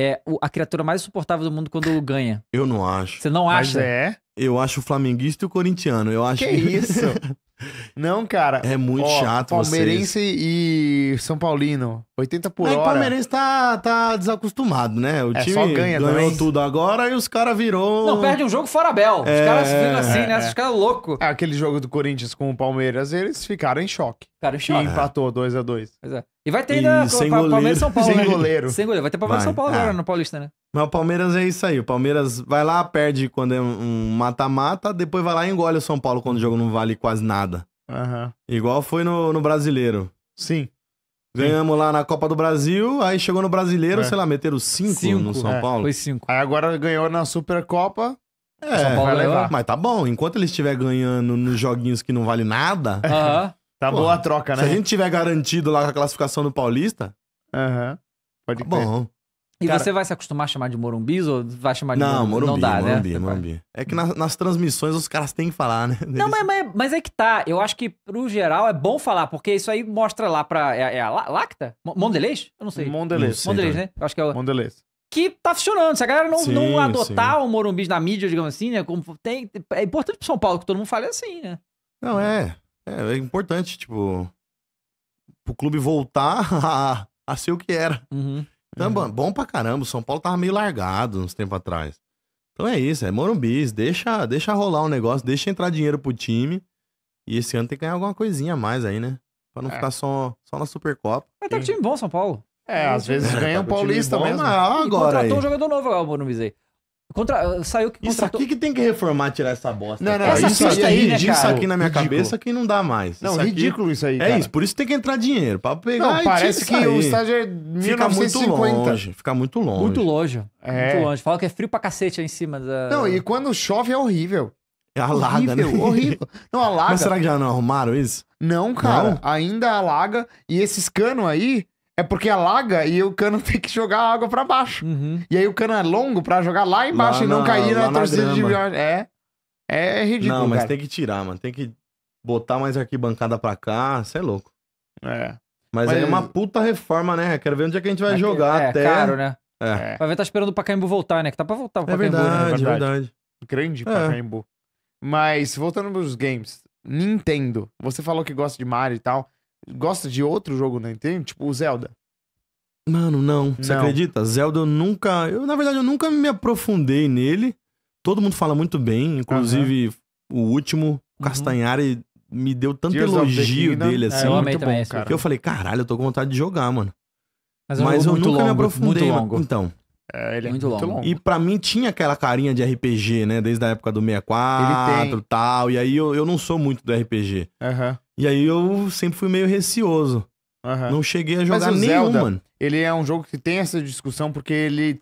é a criatura mais suportável do mundo quando ganha. Eu não acho. Você não acha? Mas é. Eu acho o flamenguista e o corintiano. Eu acho que isso. Não, cara. É muito Ó, chato Palmeirense vocês. e São Paulino. 80 por Mas hora. O Palmeirense tá, tá desacostumado, né? O é, time só ganha ganhou também. tudo agora e os caras virou. Não, perde um jogo fora Bel. É, os caras ficam assim, né? é, né? Os caras loucos. É, aquele jogo do Corinthians com o Palmeiras, eles ficaram em choque. Cara, em choque. E empatou 2x2. Pois é. E vai ter ainda sem pa goleiro. Palmeiras São Paulo. Sem né? goleiro. Sem goleiro. Vai ter Palmeiras vai. São Paulo é. agora no Paulista, né? Mas o Palmeiras é isso aí. O Palmeiras vai lá, perde quando é um mata-mata, depois vai lá e engole o São Paulo quando o jogo não vale quase nada. Uhum. Igual foi no, no brasileiro. Sim. Ganhamos lá na Copa do Brasil, aí chegou no Brasileiro, É. sei lá, meteram cinco, Cinco, no São é. Paulo. Foi cinco. Aí agora ganhou na Supercopa. É, São Paulo vai levar. mas tá bom. Enquanto ele estiver ganhando nos joguinhos que não vale nada, Aham. Tá boa a troca, né? se a né? gente tiver garantido lá com a classificação do Paulista, Aham. Pode tá crer. bom. E Cara, você vai se acostumar a chamar de morumbis ou vai chamar de não, morumbi? Não, dá, né? morumbi, né? morumbi. É que nas, nas, transmissões os caras têm que falar, né? Não, mas, mas, mas, é que tá. Eu acho que pro geral é bom falar, porque isso aí mostra lá pra... É, é a Lacta? Mondelez? Eu não sei. Mondelez. Mondelez, né? Eu acho que é o... Mondelez que tá funcionando. Se a galera não, sim, não adotar sim. o Morumbi na mídia, digamos assim, né? Como tem, é importante pro São Paulo que todo mundo fale assim, né? Não, é. É, é importante, tipo, pro clube voltar a, a ser o que era. Uhum. Então, uhum. bom pra caramba. O São Paulo tava meio largado uns tempos atrás. Então é isso, é Morumbis. Deixa, deixa rolar o um negócio, deixa entrar dinheiro pro time. E esse ano tem que ganhar alguma coisinha a mais aí, né? Pra não é. ficar só, só na Supercopa. Mas tá com time bom, São Paulo. É, às vezes é, ganha tá um paulista mesmo. Mas, ah, agora e contratou aí. um jogador novo agora, é, o Morumbis aí. Contra... Saiu que Isso aqui que tem que reformar, tirar essa bosta. Não, não, essa isso, aí, é aí, né, isso aqui na minha ridículo. cabeça que não dá mais. Não, isso aqui... ridículo isso aí. É isso, por isso tem que entrar dinheiro. Pra pegar não, parece que o estágio é 1950. Fica muito longe. Fica muito longe. Muito longe. É. Muito longe. Fala que é frio pra cacete aí em cima da. Não, e quando chove é horrível. É alaga, né? horrível, né? Horrível. Não, alaga. Mas será que já não arrumaram isso? Não, cara. Não? Ainda alaga. E esses canos aí é porque alaga e o cano tem que jogar a água para baixo. Uhum. E aí o cano é longo para jogar lá embaixo lá e não na, cair na, na torcida grama. de Mion. É. É ridículo. Não, mas cara. tem que tirar, mano. Tem que botar mais arquibancada pra cá. Você é louco. É. Mas, é mas é uma puta reforma, né? Quero ver onde é que a gente vai é jogar que, é, até. É caro, né? É. é. Vai ver tá esperando o Pacaembu voltar, né? Que tá pra voltar o é Pacaembu. Né? É verdade, né? verdade. verdade. Grande é. Pacaembu. Mas voltando pros games, Nintendo. Você falou que gosta de Mario e tal. Gosta de outro jogo na né? Nintendo? Tipo o Zelda? Mano, não. Você não. acredita? Zelda eu nunca. Eu, na verdade, eu nunca me aprofundei nele. Todo mundo fala muito bem, inclusive uhum. o último, o uhum. Castanhari, uhum. me deu tanto elogio dele, assim. É, eu assim, amei também, cara. Eu falei, caralho, eu tô com vontade de jogar, mano. Mas, é um Mas eu nunca longo, me aprofundei. Muito longo. Então. É, ele é muito, muito longo. longo. E pra mim tinha aquela carinha de RPG, né? Desde a época do 64 e tal. E aí eu, eu não sou muito do RPG. Uhum. E aí eu sempre fui meio receoso. Uhum. Não cheguei a jogar nenhum, Zelda, mano. Ele é um jogo que tem essa discussão porque ele,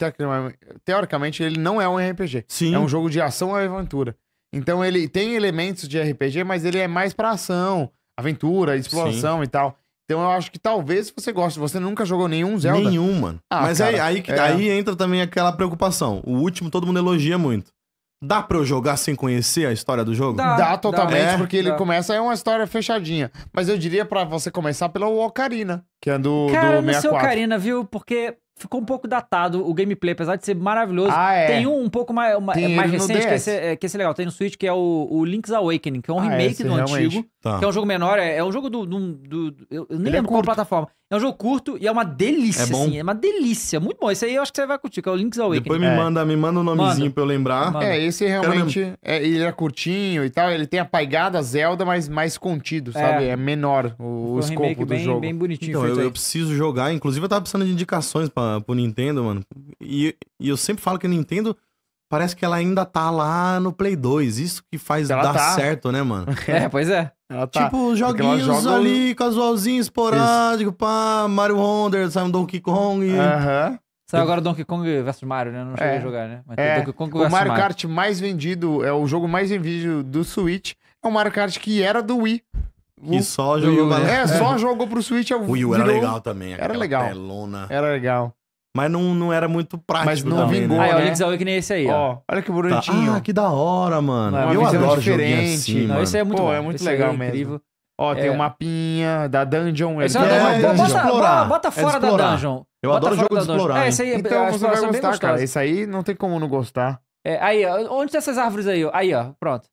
teoricamente, ele não é um RPG. Sim. É um jogo de ação e aventura. Então ele tem elementos de RPG, mas ele é mais pra ação, aventura, exploração Sim. e tal. Então eu acho que talvez você goste. Você nunca jogou nenhum Zelda? Nenhum, mano. Ah, mas é cara, aí, aí, tá. é... aí entra também aquela preocupação. O último todo mundo elogia muito. Dá pra eu jogar sem conhecer a história do jogo? Dá, dá totalmente, dá. É? porque ele dá. começa, é uma história fechadinha. Mas eu diria para você começar pelo Ocarina, que é do, Cara, do 64. Cara, não sei Ocarina, viu? Porque ficou um pouco datado o gameplay, apesar de ser maravilhoso. Ah, é. Tem um um pouco mais, uma, é mais recente, que esse, é, que esse é legal. Tem no Switch, que é o, o Link's Awakening, que é um ah, remake do realmente. antigo. Tá. Que é um jogo menor, é, é um jogo do. do, do, do eu, nem é lembro é qual plataforma. É um jogo curto e é uma delícia, é bom. assim. É uma delícia. Muito bom. Esse aí eu acho que você vai curtir, que é o Link's Awakening. Depois me, é. manda, me manda o um nomezinho manda. pra eu lembrar. Manda. É, esse realmente. É, ele é curtinho e tal. Ele tem a paigada Zelda, mas mais contido, é. sabe? É menor o, o escopo do bem, jogo. bem bonitinho. Então, eu, eu, preciso jogar. Inclusive, eu tava precisando de indicações pra, pro Nintendo, mano. E, e eu sempre falo que o Nintendo parece que ela ainda tá lá no Play 2. Isso que faz ela dar tá. certo, né, mano? É, pois é. Ela tá, tipo, joguinhos joga... ali, casualzinho, esporádico, Isso. pá, Mario Wonder, sabe, Donkey Kong. Aham. Uh -huh. Sabe agora Donkey Kong vs Mario, né? Não cheguei é. a jogar, né? Mas é. Donkey Kong o Mario Kart Mario. mais vendido, é o jogo mais vendido do Switch, é o Mario Kart que era do Wii. O... E só jogou... Wii, né? É, só é. jogou pro Switch. É o Wii U era legal também. Era legal. Telona. Era legal. Mas não, não era muito prático. Mas não também, né? vingou, né? Ah, que nem esse aí, ó. Olha que bonitinho. Tá. Ah, que da hora, mano. Não, é eu adoro diferente. Assim, não, esse é muito Pô, bom. é muito esse é legal é mesmo. Ó, tem o é. um mapinha da dungeon. Esse é, é, é dungeon. Bota, bota, bota fora é da dungeon. Eu adoro jogo de explorar. É, esse aí, então é, você vai gostar, cara. Esse aí não tem como não gostar. É, aí, onde tem essas árvores aí? Aí, ó, pronto.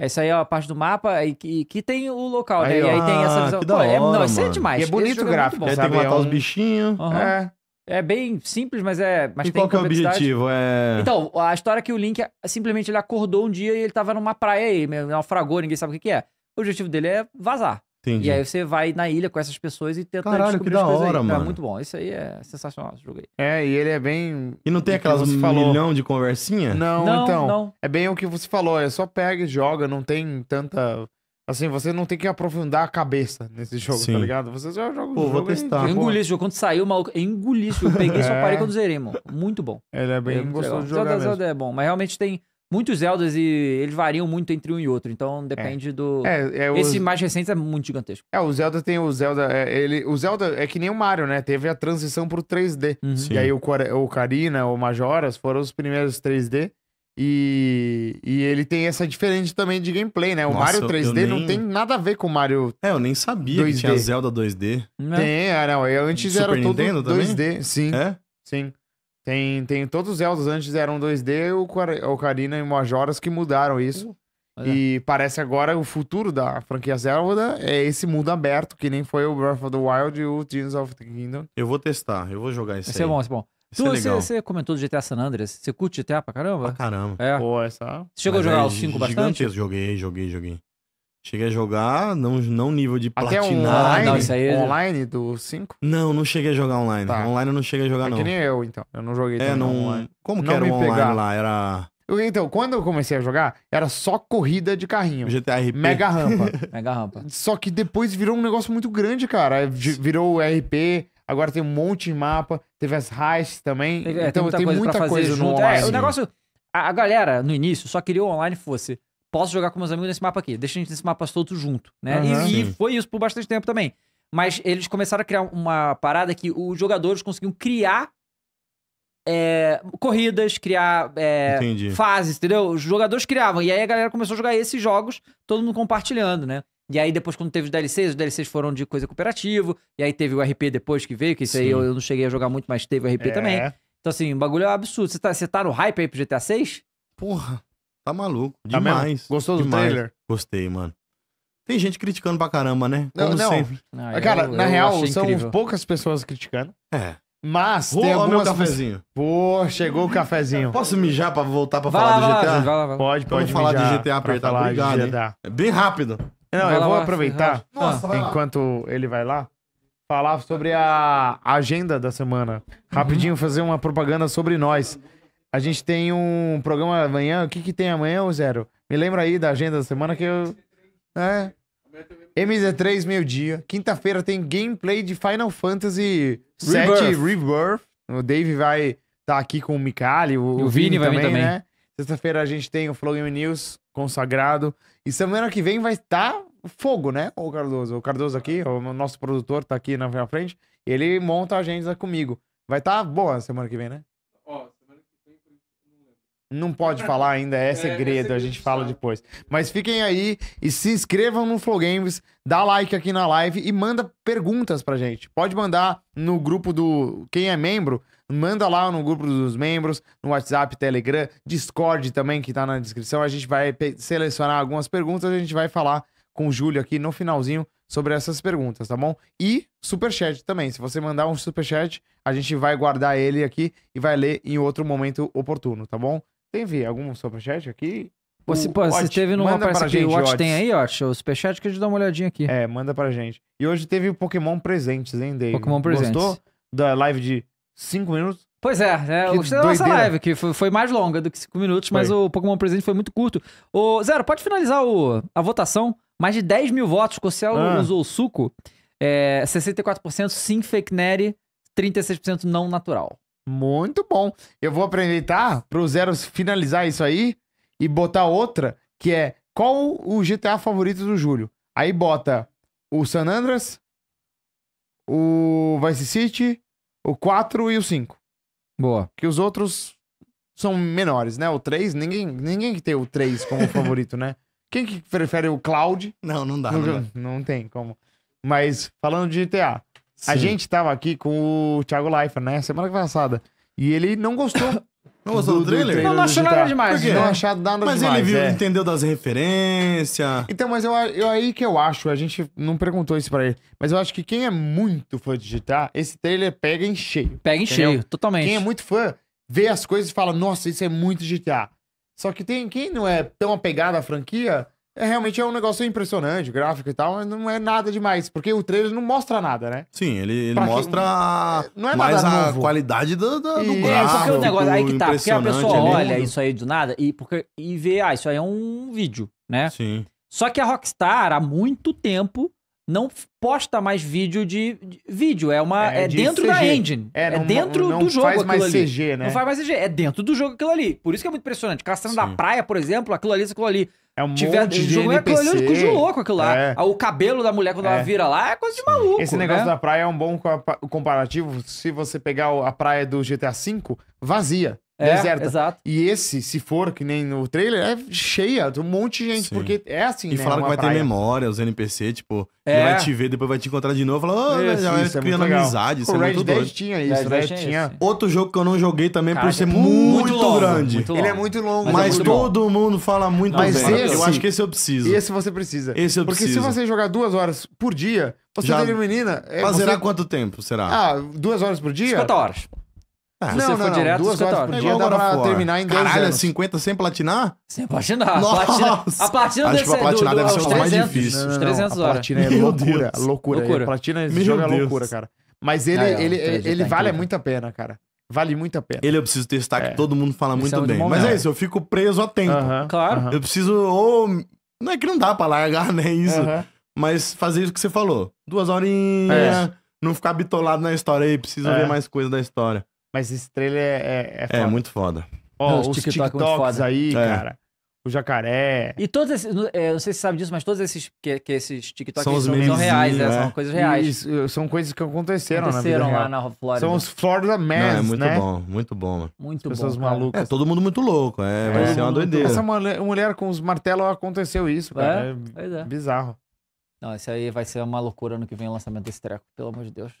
Essa aí é a parte do mapa e que, que tem o local, né? aí, né? e aí tem essa ah, visão. Pô, hora, é, não, isso é demais. E é bonito o gráfico, é, sabe? Tem que matar os bichinhos. É. É bem simples, mas é. Mas e qual que é o objetivo? É... Então, a história é que o Link simplesmente ele acordou um dia e ele tava numa praia aí, naufragou, ninguém sabe o que, que é. O objetivo dele é vazar. Entendi. E aí você vai na ilha com essas pessoas e tenta Caralho, descobrir que da hora, aí. É mano. É muito bom. Isso aí é sensacional, esse jogo aí. É, e ele é bem... E não tem aquelas um falou. milhão de conversinha? Não, não então. Não. É bem o que você falou. É só pega e joga. Não tem tanta Assim, você não tem que aprofundar a cabeça nesse jogo, tá Sim. tá ligado? Você já joga o Pô, jogo. Vou testar. Eu engoli esse jogo. Quando saiu, maluco, eu engoli esse jogo. Eu peguei, é. só parei quando zerei, mano. Muito bom. Ele é bem gostoso de jogar Zelda, mesmo. Zelda é bom, mas realmente tem muitos Zeldas e eles variam muito entre um e outro. Então depende é. do... É, é, esse os... mais recente é muito gigantesco. É, o Zelda tem o Zelda... É, ele... O Zelda é que nem o Mario, né? Teve a transição pro 3D. Uhum. E aí o Karina, o Majoras foram os primeiros 3D. E, e ele tem essa diferente também de gameplay, né? O Nossa, Mario 3D nem... não tem nada a ver com o Mario. É, eu nem sabia 2D. que tinha Zelda 2D. Não. Né? Tem, é, não. É, antes Super era 2D, sim. É? Sim. Tem, tem todos os Zeldas antes eram 2D, o Ocarina e Majoras que mudaram isso. Uh, e parece agora o futuro da franquia Zelda é esse mundo aberto, que nem foi o Breath of the Wild e o Tears of the Kingdom. Eu vou testar, eu vou jogar isso esse aí. Esse é bom, esse é bom. Isso tu, é você, você, comentou do GTA San Andreas. Você curte GTA pra caramba? Pra caramba. É. Pô, essa... Você chegou Mas a jogar é os 5 bastante? Joguei, joguei, joguei. Cheguei a jogar, não, não nível de Até Online, ah, não, isso aí... É- online do 5? Não, não cheguei a jogar online. Tá. Online eu não cheguei a jogar, é não. que nem eu, então. Eu não joguei é, não... online. Como que não era o online pegar. lá? Era... Então, quando eu comecei a jogar, era só corrida de carrinho. GTA RP. Mega rampa. Mega rampa. Só que depois virou um negócio muito grande, cara. Virou RP, Agora tem um monte de mapa, teve as heists também. É, então tem muita tem coisa, muita coisa no online. É, o negócio. A, a, galera, no início, só queria o online fosse. Posso jogar com meus amigos nesse mapa aqui, deixa a gente nesse mapa todo junto, né? Uhum, e, e foi isso por bastante tempo também. Mas eles começaram a criar uma parada que os jogadores conseguiam criar é, corridas, criar é, fases, entendeu? Os jogadores criavam. E aí a galera começou a jogar esses jogos, todo mundo compartilhando, né? E aí, depois, quando teve os DLCs, os DLCs foram de coisa cooperativa. E aí teve o RP depois que veio, que isso Sim. aí eu, não cheguei a jogar muito, mas teve o RP é. também. Então, assim, o bagulho é um absurdo. Você tá, tá no hype aí pro GTA 6? Porra, tá maluco. Tá demais. Tá Gostou do demais. trailer? Gostei, mano. Tem gente criticando pra caramba, né? Não, Como não. Sempre. não eu, Cara, eu, na real, são incrível. poucas pessoas criticando. É. Mas Vou tem algumas... meu cafezinho. Pô, chegou o cafezinho. Posso mijar pra voltar pra vai falar lá, do GTA? Lá, vai lá, vai lá. Pode, pode Vamos falar do GTA, apertar. Obrigado. GTA. É bem rápido. Não, vai eu lá, vou aproveitar, Nossa, vai enquanto ele vai lá, falar sobre a agenda da semana. Uhum. Rapidinho, fazer uma propaganda sobre nós. A gente tem um programa amanhã. O que, que tem amanhã, ô Zero? Me lembra aí da agenda da semana que eu. É. Né? MZ3, meio-dia. Quinta-feira tem gameplay de Final Fantasy VII Rebirth. O Dave vai estar tá aqui com o Mikali, o, o Vini, Vini, vai também, vir também. né? Sexta-feira a gente tem o Flow Game News consagrado. E semana que vem vai estar tá fogo, né? O Cardoso. O Cardoso aqui, o nosso produtor, tá aqui na minha frente. Ele monta a agenda comigo. Vai estar tá boa semana que vem, né? Ó, semana que vem não pode falar ainda, é, é segredo, é a gente fala depois. Mas fiquem aí e se inscrevam no Flow Games, dá like aqui na live e manda perguntas pra gente. Pode mandar no grupo do quem é membro, Manda lá no grupo dos membros, no WhatsApp, Telegram, Discord também, que tá na descrição. A gente vai selecionar algumas perguntas, a gente vai falar com o Júlio aqui no finalzinho sobre essas perguntas, tá bom? E superchat também. Se você mandar um superchat, a gente vai guardar ele aqui e vai ler em outro momento oportuno, tá bom? Tem vi algum superchat aqui? Pô, teve numa parceria gente, o Watch tem aí, Watch, o superchat que a gente dá uma olhadinha aqui. É, manda pra gente. E hoje teve Pokémon Presentes, hein, Dave? Pokémon Presentes. Gostou da live de Cinco minutos? Pois é, né? eu gostei da nossa live, que foi, foi, mais longa do que cinco minutos, mas foi. o Pokémon Presente foi muito curto. O Zero, pode finalizar o, a votação. Mais de 10 mil votos, Cossiel ah. usou o suco. É, 64% sim, fake neri, 36% não natural. Muito bom. Eu vou aproveitar pro Zero finalizar isso aí e botar outra, que é qual o GTA favorito do Júlio? Aí bota o San Andreas, o Vice City o 4 e o 5. Boa. Que os outros são menores, né? O 3, ninguém, ninguém que tem o 3 como favorito, né? Quem que prefere o Cloud? Não, não dá. Não, não, dá. não tem como. Mas, falando de GTA, Sim. a gente tava aqui com o Thiago Leifert, né? Semana passada. E ele não gostou Não gostou do, do trailer? trailer? Não, né? não achou nada demais. Não achou nada mas demais. Mas ele viu, é. entendeu das referências. Então, mas eu, eu, aí que eu acho, a gente não perguntou isso pra ele. Mas eu acho que quem é muito fã de GTA, esse trailer pega em cheio. Pega em entendeu? cheio, totalmente. Quem é muito fã, vê as coisas e fala, nossa, isso é muito GTA. Só que tem quem não é tão apegado à franquia, é realmente é um negócio impressionante, gráfico e tal, mas não é nada demais, porque o trailer não mostra nada, né? Sim, ele, ele mostra que... não é mais a novo. qualidade do, do, do gráfico. É, porque o negócio aí que tá, porque a pessoa ali. É olha isso aí do nada e, porque, e vê, ah, isso aí é um vídeo, né? Sim. Só que a Rockstar, há muito tempo, não posta mais vídeo de, de vídeo. É uma. É, é dentro CG. da engine. É, é dentro não, não do jogo. Não faz mais CG, né? Não faz mais CG. É dentro do jogo aquilo ali. Por isso que é muito impressionante. Castrando Sim. da praia, por exemplo, aquilo ali, aquilo ali. É um tiver, monte de jogo NPC. É coisa louco aquilo lá. É. O cabelo da mulher quando é. ela vira lá é coisa de maluco. Esse negócio né? da praia é um bom comparativo. Se você pegar a praia do GTA V, vazia. É, deserta. Exato. E esse, se for, que nem no trailer, é cheia, um monte de gente, Sim. porque é assim, E né, falaram que vai praia. ter memória, os NPC, tipo, é. ele vai te ver, depois vai te encontrar de novo, fala, oh, isso, já vai é criando amizade, isso o é Red muito doido. tinha isso, Red, né? Red tinha. Outro jogo que eu não joguei também Cara, por ser é muito, muito longo, grande. Muito ele é muito longo. Mas, mas é muito todo bom. mundo fala muito não, bem esse, eu acho que esse eu preciso. Esse você precisa. Esse eu Porque preciso. se você jogar duas horas por dia, você Já... menina. É, Mas você... quanto tempo? Será? Ah, duas horas por dia? 50 horas. Ah, não, se você for não, direto, duas horas por dia é dá pra terminar em 10 Caralho, é anos. 50 sem platinar? Sem platinar. Nossa. Platina, a platina Acho que pra platinar do, deve ser o mais difícil. Não, 300 horas. A platina é loucura, loucura. A platina esse é Meu jogo Deus. é loucura, cara. Mas ele então tá vale muito a pena, cara. Vale muito a pena. Ele eu preciso testar, é. que todo mundo fala é muito bem. Mas é isso, eu fico preso a tempo. Uh -huh, claro. Uh -huh. Eu preciso ou... Não é que não dá pra largar, né? Isso. Uh -huh. Mas fazer isso que você falou. Duas horinhas, é. não ficar bitolado na história aí, preciso é. ver mais coisa da história. Mas esse trailer é, é, é, é foda. É, muito foda. Ó, oh, os, os TikToks, TikToks aí, cara o jacaré. E todos esses. É, não sei se você sabe disso, mas todos esses que, que esses TikToks são, são, são, reais, né? É. são coisas reais. Isso, são coisas que aconteceram, aconteceram na lá real. na Flórida. São os Florida Mans, é muito né? bom, muito bom. Mano. Muito As pessoas bom, malucas. É, todo mundo muito louco, é, é vai ser uma doideira. Essa mulher, mulher com os martelos aconteceu isso, cara. É, é, é. bizarro. Não, isso aí vai ser uma loucura ano que vem o lançamento desse treco, pelo amor de Deus.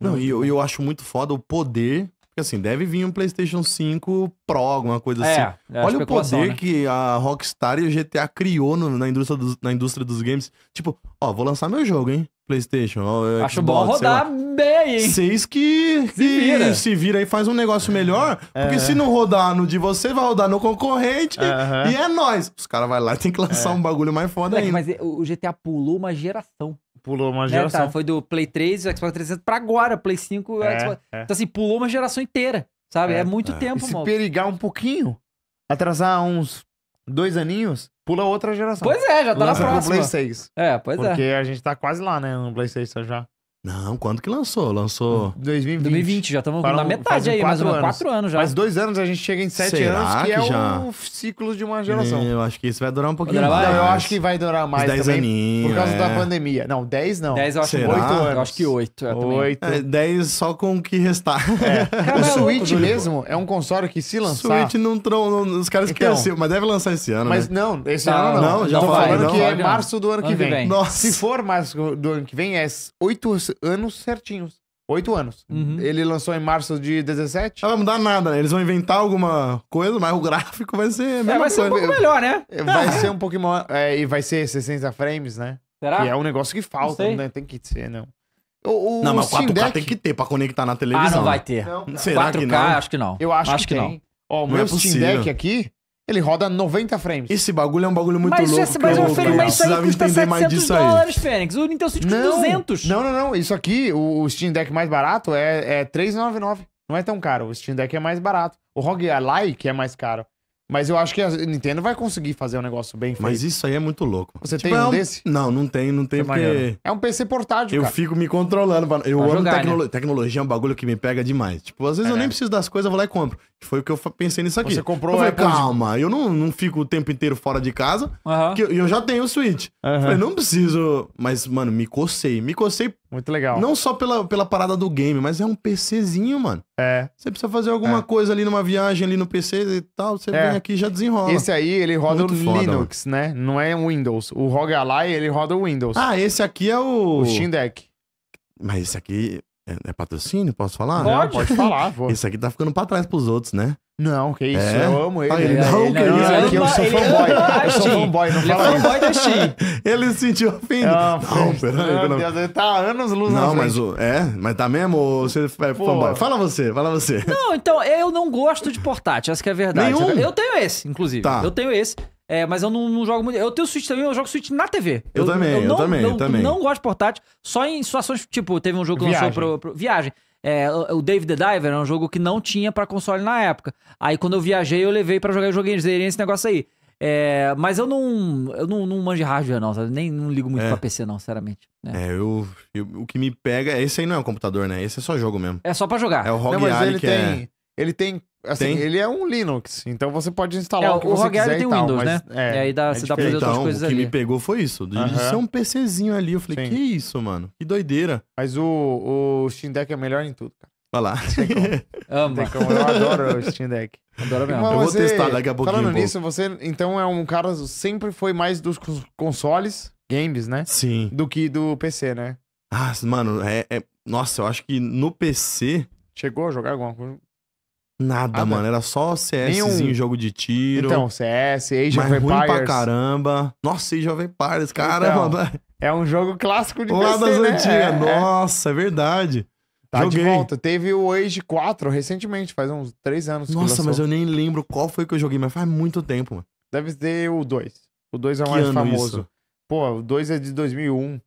Não, e eu, eu acho muito foda o poder porque assim, deve vir um PlayStation 5 Pro, alguma coisa é, assim. É Olha o poder né? que a Rockstar e o GTA criou no, na, indústria dos, na indústria dos games. Tipo, ó, vou lançar meu jogo, hein? PlayStation. Ó, Acho bom rodar bem, hein? Vocês que se vira. se vira e faz um negócio melhor. É. Porque se não rodar no de você, vai rodar no concorrente. E é nós. Os caras vão lá e tem que lançar é. um bagulho mais foda Moleque, ainda. Mas eh, o GTA pulou uma geração. Pulou uma né, tá, geração. tá? Foi do Play 3, Xbox 360 pra agora, Play 5, é, Xbox... é. Então, assim, pulou uma geração inteira, sabe? É, é muito é. tempo, se mano. Se perigar um pouquinho, atrasar uns dois aninhos, pula outra geração. Pois é, já tá Lança na próxima. Play 6. É, pois Porque é. Porque a gente tá quase lá, né, no Play 6 já. Não, quando que lançou? Lançou. 2020. Hum, 2020, já estamos na metade aí, mais ou menos. Quatro anos já. Mais dois anos a gente chega em sete Será anos, que, que é já? o ciclo de uma geração. É, eu acho que isso vai durar um pouquinho durar mais. Não, eu acho que vai durar mais. Dez aninhos. Por causa é. da pandemia. Não, dez não. Dez eu acho Será? oito anos. Eu acho que oito. oito. É, dez só com o que restar. É. o Switch mesmo é um console que se lançar. Switch não. não os caras então, mas deve lançar esse ano. Mas né? não, esse não, ano não. Não, já falando que é março do ano que vem. Se for março do ano que vem, é oito anos certinhos. Oito anos. Uhum. Ele lançou em março de 17. Não vai mudar nada, né? Eles vão inventar alguma coisa, mas o gráfico vai ser. É, vai coisa. ser um pouco melhor, né? É, vai ser um pouco maior. É, e vai ser 60 frames, né? Será? Que é um negócio que falta, né? Tem que ser, não. O, o não, mas 4K Deck... tem que ter pra conectar na televisão. Ah, não vai ter. Não, Será 4K, que não? acho que não. Eu acho, acho que, que não. Ó, o é meu é Steam Deck aqui, ele roda 90 frames. Esse bagulho é um bagulho muito mas, louco. Esse, mas, eu, eu, mas isso aí custa 700 dólares, Fênix. O Nintendo Switch custa 200. Não, não, não. Isso aqui, o, o Steam Deck mais barato é, é 399. Não é tão caro. O Steam Deck é mais barato. O ROG Ally, que é mais caro, mas eu acho que a Nintendo vai conseguir fazer um negócio bem feito. Mas isso aí é muito louco. Você tipo, tem um, é um, desse? Não, não tem, não tem é porque... É um PC portátil, Eu cara. fico me controlando. Eu pra amo jogar, tecno... né? tecnologia, é um bagulho que me pega demais. Tipo, às vezes é. eu nem preciso das coisas, eu vou lá e compro. Foi o que eu pensei nisso aqui. Você comprou eu falei, Apple... calma, eu não, não fico o tempo inteiro fora de casa, e uh -huh. eu, eu, já tenho o Switch. Uh -huh. Falei, não preciso... Mas, mano, me cocei. Me cocei muito legal. Não só pela, pela parada do game, mas é um PCzinho, mano. É. Você precisa fazer alguma é. coisa ali numa viagem ali no PC e tal, você é. vem aqui e já desenrola. Esse aí, ele roda Muito o foda, Linux, mano. né? Não é Windows. O Rogalai, ele roda o Windows. Ah, esse aqui é o... O Steam Deck. Mas esse aqui... É, é patrocínio? Posso falar? Pode, Não, pode falar, vou. Esse aqui tá ficando pra trás pros outros, né? Não, que isso, é? eu amo ele. Ah, ele, não, que isso aqui, eu sou fanboy. Eu sou fanboy, não é fala isso. fanboy da Shin. Ele se sentiu ofendido. Não, não peraí. Meu Deus, ele tá há anos luz Não, mas o, é, mas tá mesmo ou você é Pô. fanboy? Fala você, fala você. Não, então, eu não gosto de portátil, essa que é a verdade. Nenhum? Eu tenho esse, inclusive. Tá. Eu tenho esse. É, mas eu não, não, jogo muito. Eu tenho Switch também, eu jogo Switch na TV. Eu, eu também, eu, eu não, também, eu também. não gosto de portátil, só em situações, tipo, teve um jogo que lançou pro, pro... Viagem. É, o Dave the Diver é um jogo que não tinha para console na época. Aí quando eu viajei, eu levei para jogar e joguei esse negócio aí. É, mas eu não, eu não, não manjo hardware, não, sabe? Nem não ligo muito é. pra PC, não, sinceramente. É, é eu, eu, O que me pega. Esse aí não é um computador, né? Esse é só jogo mesmo. É só para jogar. É o Rogue não, mas ele que é tem, Ele tem Assim, tem? ele é um Linux, então você pode instalar é, o que o você tem e tal, Windows, né? É, e aí dá, é você dá pra fazer então, outras coisas ali. o que ali. me pegou foi isso. De uh -huh. ser um PCzinho ali. Eu falei, Sim. que isso, mano? Que doideira. Mas o, o Steam Deck é melhor em tudo, cara. Olha lá. Amo. Eu adoro o Steam Deck. Adoro mesmo. Mas eu vou você, testar daqui a pouquinho. Falando um nisso, você então é um cara sempre foi mais dos consoles, games, né? Sim. Do que do PC, né? Ah, mano, é... é... Nossa, eu acho que no PC... Chegou a jogar alguma coisa? Nada, ah, mano. Era só CSzinho, nenhum... jogo de tiro. Então, CS, Age of Empires. Mas ruim pra caramba. Nossa, Age of Empires, então, caramba. Então, é um jogo clássico de Lá PC, das né? antigas. É, é, Nossa, é verdade. Tá Joguei. de volta. Teve o Age 4 recentemente, faz uns 3 anos. Nossa, mas eu nem lembro qual foi que eu joguei, mas faz muito tempo, mano. Deve ter o 2. O 2 é o mais famoso. Isso? Pô, o 2 é de 2001.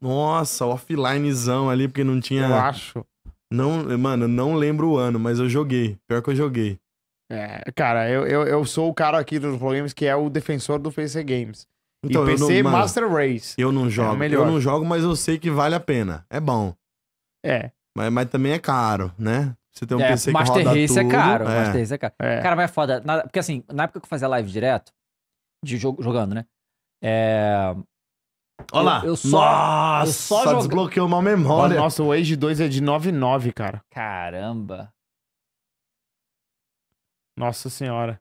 Nossa, offlinezão ali, porque não tinha. Eu acho. Não, mano, não lembro o ano, mas eu joguei. Pior que eu joguei. É, cara, eu, eu, eu sou o cara aqui dos games que é o defensor do PC Games. Então, e PC não, mano, Master Race. Eu não é jogo. É eu não jogo, mas eu sei que vale a pena. É bom. É. Mas, mas também é caro, né? Você tem um é, PC que Master roda Race é tudo. É caro, é. Master Race é caro. É. Cara, mas é foda. Na, porque assim, na época que eu fazia live direto, de jogo, jogando, né? É, Olha lá. Eu, só, nossa, eu só desbloqueou uma memória. nossa, o Age 2 é de 99, cara. Caramba. Nossa senhora.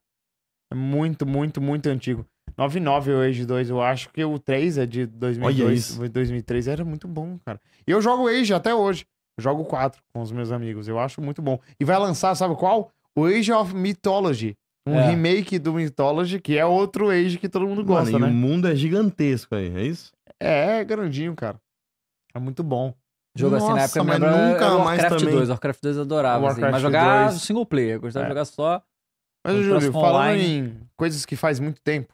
É muito, muito, muito antigo. 99 é o Age 2, eu acho que o 3 é de 2002, Olha 2003, era muito bom, cara. E eu jogo Age até hoje. Eu jogo 4 com os meus amigos, eu acho muito bom. E vai lançar, sabe qual? O Age of Mythology. Um é. remake do Mythology, que é outro Age que todo mundo gosta, Mano, né? o mundo é gigantesco aí, é isso? É, é, grandinho, cara. É muito bom. Jogo Nossa, assim na época, mas lembra, nunca Warcraft mais também. 2, Warcraft 2 adorava, Warcraft assim, mas jogar 2. single player, gostava é. de jogar só. Mas, Júlio, falando em coisas que faz muito tempo,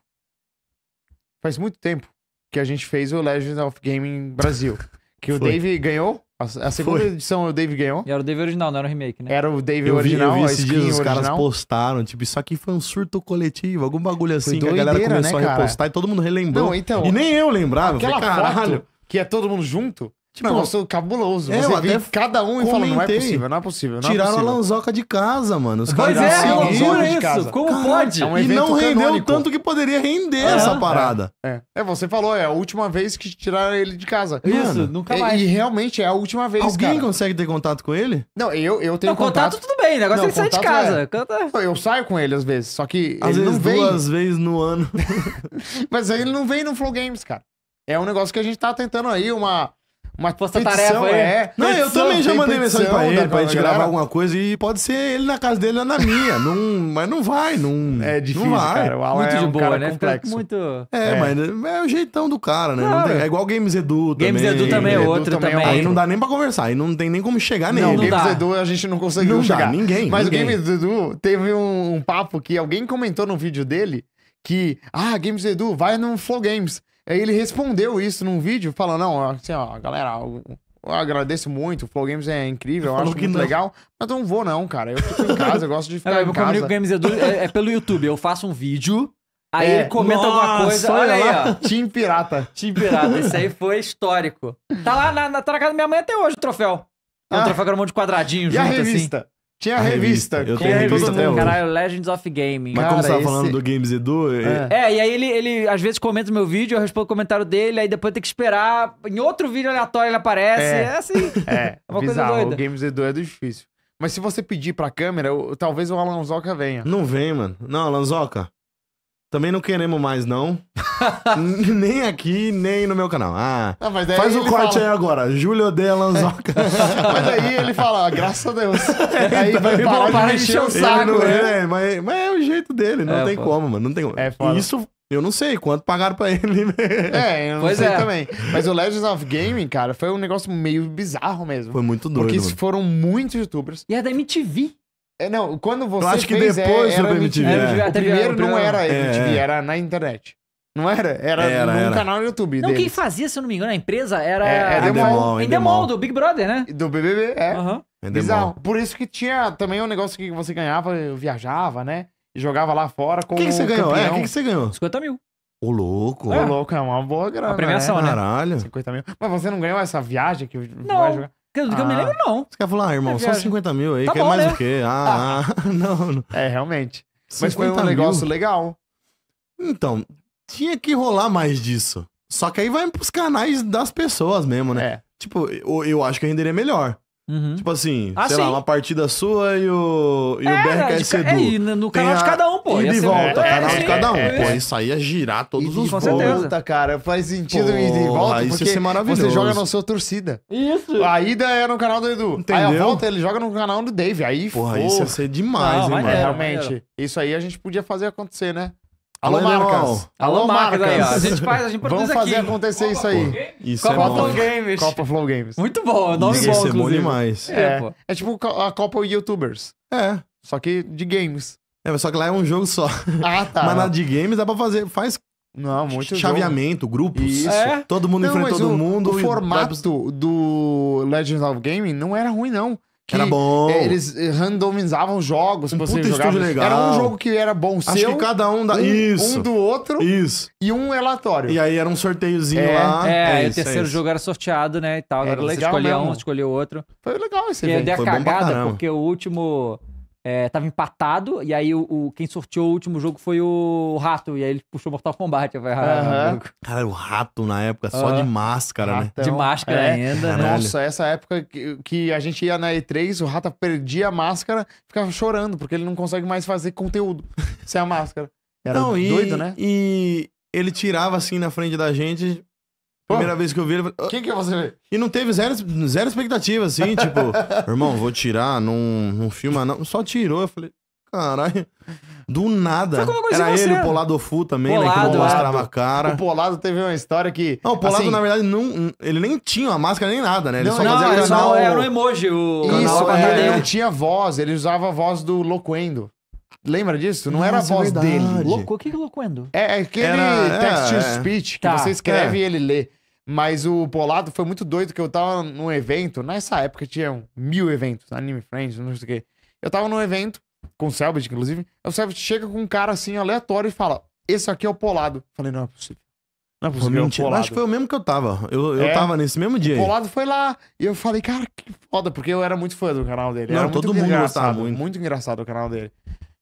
faz muito tempo que a gente fez o Legends of Gaming Brasil, que Foi. o Dave ganhou a, segunda Foi. edição é o Dave ganhou E era o Dave original, não era o remake, né? Era o Dave eu original, vi, eu vi esses dias, os caras postaram, tipo, isso aqui foi um surto coletivo, algum bagulho assim, que a galera né, começou né, a repostar cara? e todo mundo relembrou. Não, então, e nem eu lembrava, aquela falei, caralho. Foto que é todo mundo junto, Tipo, não, eu cabuloso. É, você até cada um e fala, não é possível, não é possível. Não é Tiraram é possível. a lanzoca de casa, mano. Os pois é, é loucura isso. Como pode? É um e não rendeu canônico. tanto que poderia render é, essa parada. É, é. você falou, é a última vez que tiraram ele de casa. Isso, mano, nunca é, mais. E, e, realmente é a última vez, Alguém cara. consegue ter contato com ele? Não, eu, eu tenho não, contato. contato tudo bem, o negócio é não, é ele sair de casa. Canta... Eu saio com ele às vezes, só que às ele vezes, não vem. duas vezes no ano. Mas ele não vem no Flow Games, cara. É um negócio que a gente tá tentando aí, uma uma força-tarefa aí. É. Não, eu também já mandei mensagem pra ele, pra gente galera. gravar alguma coisa. E pode ser ele na casa dele ou na minha. não, mas não vai, não. É difícil, não vai. cara. O Alan muito é de um boa, né? Complexo. Muito... É, é, mas é o jeitão do cara, né? Claro. Tem... É. é igual Games Edu também. Games Edu também é outro também. É também. Aí não dá nem pra conversar, aí não tem nem como chegar nele. Não, Games dá. Edu a gente não consegue não chegar. Dá, ninguém. Mas ninguém. o Games Edu teve um, um papo que alguém comentou no vídeo dele que, ah, Games Edu, vai no Flow Games. Aí ele respondeu isso num vídeo, falando, não, assim, ó, galera, eu agradeço muito, o Flow Games é incrível, eu acho muito não. legal, mas eu não vou não, cara, eu fico em casa, eu gosto de ficar é, em casa. Games é, é pelo YouTube, eu faço um vídeo, aí é. ele comenta Nossa, alguma coisa, olha, olha lá. aí, ó. Team Pirata. Team Pirata, isso aí foi histórico. Tá lá na, na, tá na casa da minha mãe até hoje o troféu. É um ah. troféu que era um monte de quadradinho e junto, a assim. revista? Assim. Tinha a revista. revista. Eu tenho revista até Caralho, Legends of Gaming. Mas como você tava falando do Games Edu, é. é. É, e aí ele, ele às vezes comenta no meu vídeo, eu respondo o comentário dele, aí depois tem que esperar. Em outro vídeo aleatório ele aparece. É, É. assim. É, é, uma coisa doida. O Games Edu é difícil. Mas se você pedir pra câmera, eu- talvez o Alan venha. não vem, mano. Não, Lanzoca, também não queremos mais, não. nem aqui, nem no meu canal. Ah, ah mas faz o corte fala... aí agora. Júlio odeia Lanzoca. mas aí ele fala, ah, graças a Deus. aí vai então, parar para de encher o saco, não, né? É, mas, mas, é o jeito dele, não é, tem foda. como, mano. Não tem como. É foda. Isso eu não sei quanto pagaram pra ele. Né? É, eu não pois sei é. também. Mas o Legends of Gaming, cara, foi um negócio meio bizarro mesmo. Foi muito doido. Porque mano. foram muitos youtubers. E é da MTV. É, não, quando você Eu acho que fez, é, depois é, era MTV. MTV. É. O primeiro não era é, MTV, é. era na internet. Não era? Era, era num era. canal no YouTube. Não, deles. quem fazia, se eu não me engano, a empresa era. É, é Endemol, Endemol, do Big Brother, né? Do BBB, é. Uhum. Bizarro. Por isso que tinha também um negócio que você ganhava, eu viajava, né? E jogava lá fora com. O que, que você ganhou? É, o que, que você ganhou? 50 mil. Ô, louco. Ô, é. louco, é uma boa grana. A premiação, né? né? Caralho. 50 mil. Mas você não ganhou essa viagem que não. vai jogar? Que eu, ah. me lembro, não. Você quer falar, ah, irmão, só 50 mil aí, tá quer bom, mais né? o quê? Ah, ah. não, não, É, realmente. Mas foi um mil. negócio legal. Então, tinha que rolar mais disso. Só que aí vai pros canais das pessoas mesmo, né? É. Tipo, eu, eu acho que renderia melhor. Uhum. Tipo assim, ah, sei sim. lá, uma partida sua e o, e é, o BRKS de, Edu. É, e no canal a, de cada um, pô. E é, de volta, é, canal de cada um. É, pô, é. isso aí ia girar todos os gols. Com volta, cara. Faz sentido ir de volta, isso porque ser maravilhoso. você joga na sua torcida. Isso. A ida é no canal do Edu. Entendeu? Aí a volta ele joga no canal do Dave. Aí, porra, porra. isso ia ser demais, Não, hein, mano. É, realmente. Isso aí a gente podia fazer acontecer, né? Alô, Marcas. Alô, Marcas. Aí, ó. A gente faz, a gente produz Vamos fazer aqui. acontecer Copa isso aí. Isso Copa é Flow Games. Copa Flow Games. Muito bom, nome Ninguém é bom, inclusive. É bom demais. É, é, é, tipo a Copa YouTubers. É. Só que de games. É, só que lá é um jogo só. Ah, tá. Mas na de games dá pra fazer... Faz não, muito Chaveamento, jogo. grupos. Isso. É? Todo mundo enfrenta todo o, mundo. O formato e... do Legends of Gaming não era ruim, não que era bom. É, eles eh, randomizavam jogos um você jogar. Legal. Era um jogo que era bom Acho seu. que cada um da um, isso. um do outro. Isso. E um relatório. E aí era um sorteiozinho é, lá. É, é isso, o é terceiro é jogo era sorteado, né, e tal. Era, era legal você escolhia mesmo. um, escolhia outro. Foi legal esse evento. E dei a cagada porque o último é, tava empatado, e aí o, o, quem sorteou o último jogo foi o Rato, e aí ele puxou Mortal Kombat. Falei, uhum. Cara, o Rato na época, só uhum. de máscara, né? Ratão. né? De máscara é. ainda. Né? Nossa, essa época que, que, a gente ia na E3, o Rato perdia a máscara, ficava chorando, porque ele não consegue mais fazer conteúdo sem a máscara. Era não, doido, e, né? E ele tirava assim na frente da gente, Primeira vez que eu vi ele. Ah. Quem que é você E não teve zero, zero expectativa, assim, tipo, irmão, vou tirar, não, filma, não. Só tirou, eu falei, caralho. Do nada. Era ele, o Polado Fu também, Polado, né? Que não mostrava é. a cara. O Polado teve uma história que. Não, o Polado, assim, na verdade, não, ele nem tinha uma máscara nem nada, né? Ele não, só não, fazia ele canal... só era um emoji. O Isso, é, ele não tinha voz, ele usava a voz do Loquendo. Lembra disso? Não Nossa, era a voz dele. Loco, o que é Loquendo? É, é aquele text-to-speech que tá, você escreve e ele lê. Mas o Bolado foi muito doido que eu tava num evento. Nessa época tinha mil eventos, Anime Friends, não sei o quê. Eu tava num evento, com o Selbit, inclusive. O Selbit chega com um cara assim, aleatório, e fala: Esse aqui é o Polado. falei: Não é possível. Não é possível. É mentira, é Acho que foi o mesmo que eu tava. Eu, eu é, tava nesse mesmo dia. O Polado foi lá. E eu falei: Cara, que foda, porque eu era muito fã do canal dele. Não, era todo mundo engraçado, gostava muito. Muito engraçado o canal dele.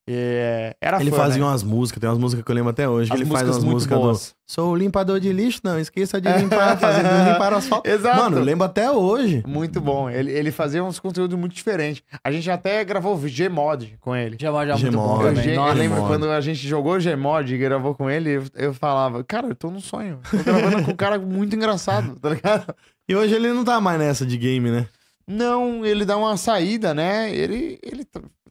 É, era ele fã, fazia né? umas músicas, tem umas músicas que eu lembro até hoje, que ele faz umas músicas boas. do Sou limpador de lixo, não esqueça de limpar, fazer limpar o asfalto. Exato. Mano, eu lembro até hoje. Muito bom. Ele, ele fazia uns conteúdos muito diferentes. A gente até gravou Gmod com ele. Gmod é muito bom também. Eu, Nossa, eu lembro quando a gente jogou Gmod e gravou com ele, eu, eu falava, cara, eu tô num sonho. Tô gravando com um cara muito engraçado, tá ligado? E hoje ele não tá mais nessa de game, né? Não, ele dá uma saída, né? Ele, ele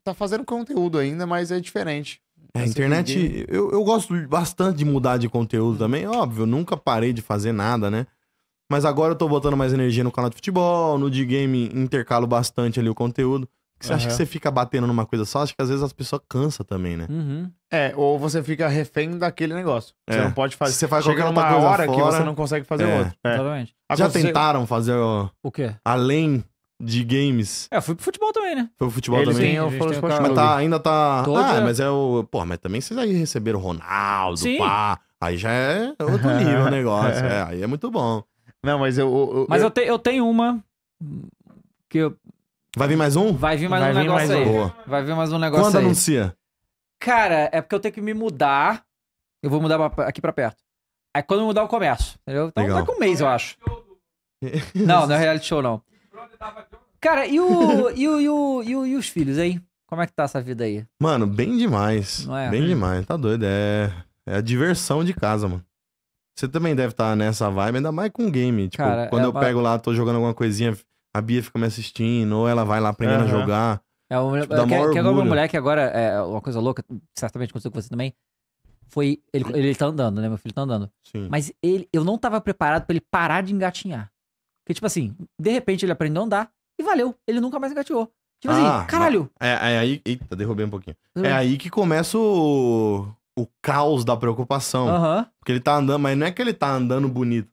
tá fazendo conteúdo ainda, mas é diferente. É, a internet, eu, eu gosto bastante de mudar de conteúdo também, óbvio, nunca parei de fazer nada, né? Mas agora eu tô botando mais energia no canal de futebol, no de game intercalo bastante ali o conteúdo. Você uhum. acha que você fica batendo numa coisa só? Acho que às vezes as pessoas cansa também, né? Uhum. É, ou você fica refém daquele negócio. Você é. não pode fazer. Você faz Chega qualquer numa outra hora fora, que você não consegue fazer é. outro. É. Exatamente. Já Aconteceu... tentaram fazer o... o quê? Além de games. É, eu fui pro futebol também, né? Foi pro futebol Eles também. Têm, eu falo Mas tá, ainda tá. Ah, mas é o. Pô, mas também vocês aí receberam Ronaldo, Sim. pá. Aí já é outro nível o negócio. É, aí é muito bom. Não, mas eu. eu mas eu... Eu, te, eu tenho uma. Que eu. Vai vir mais um? Vai vir mais Vai um vir negócio mais aí. Boa. Vai vir mais um negócio Quando aí. Quando anuncia? Cara, é porque eu tenho que me mudar. Eu vou mudar aqui pra perto. Aí é quando eu mudar, o comércio? Entendeu? Então Legal. tá com um mês, eu acho. não, não é reality show, não. Cara, e, o, e, o, e, o, e, o, e os filhos, hein? Como é que tá essa vida aí? Mano, bem demais. É, bem né? demais, tá doido. É, é a diversão de casa, mano. Você também deve estar tá nessa vibe, ainda mais com game. Tipo, Cara, quando é eu uma... pego lá, tô jogando alguma coisinha, a Bia fica me assistindo, ou ela vai lá aprendendo uhum. a jogar. É, o, tipo, dá é que, que agora uma mulher que agora é uma coisa louca, certamente aconteceu com você também. Foi. Ele, ele tá andando, né? Meu filho tá andando. Sim. Mas ele, eu não tava preparado para ele parar de engatinhar. Que, tipo assim, de repente ele aprendeu a andar e valeu. Ele nunca mais engateou. Tipo assim, ah, assim, caralho. É, é, aí. Eita, derrubei um pouquinho. É aí que começa o, o caos da preocupação. Uhum. Porque ele tá andando, mas não é que ele tá andando bonito.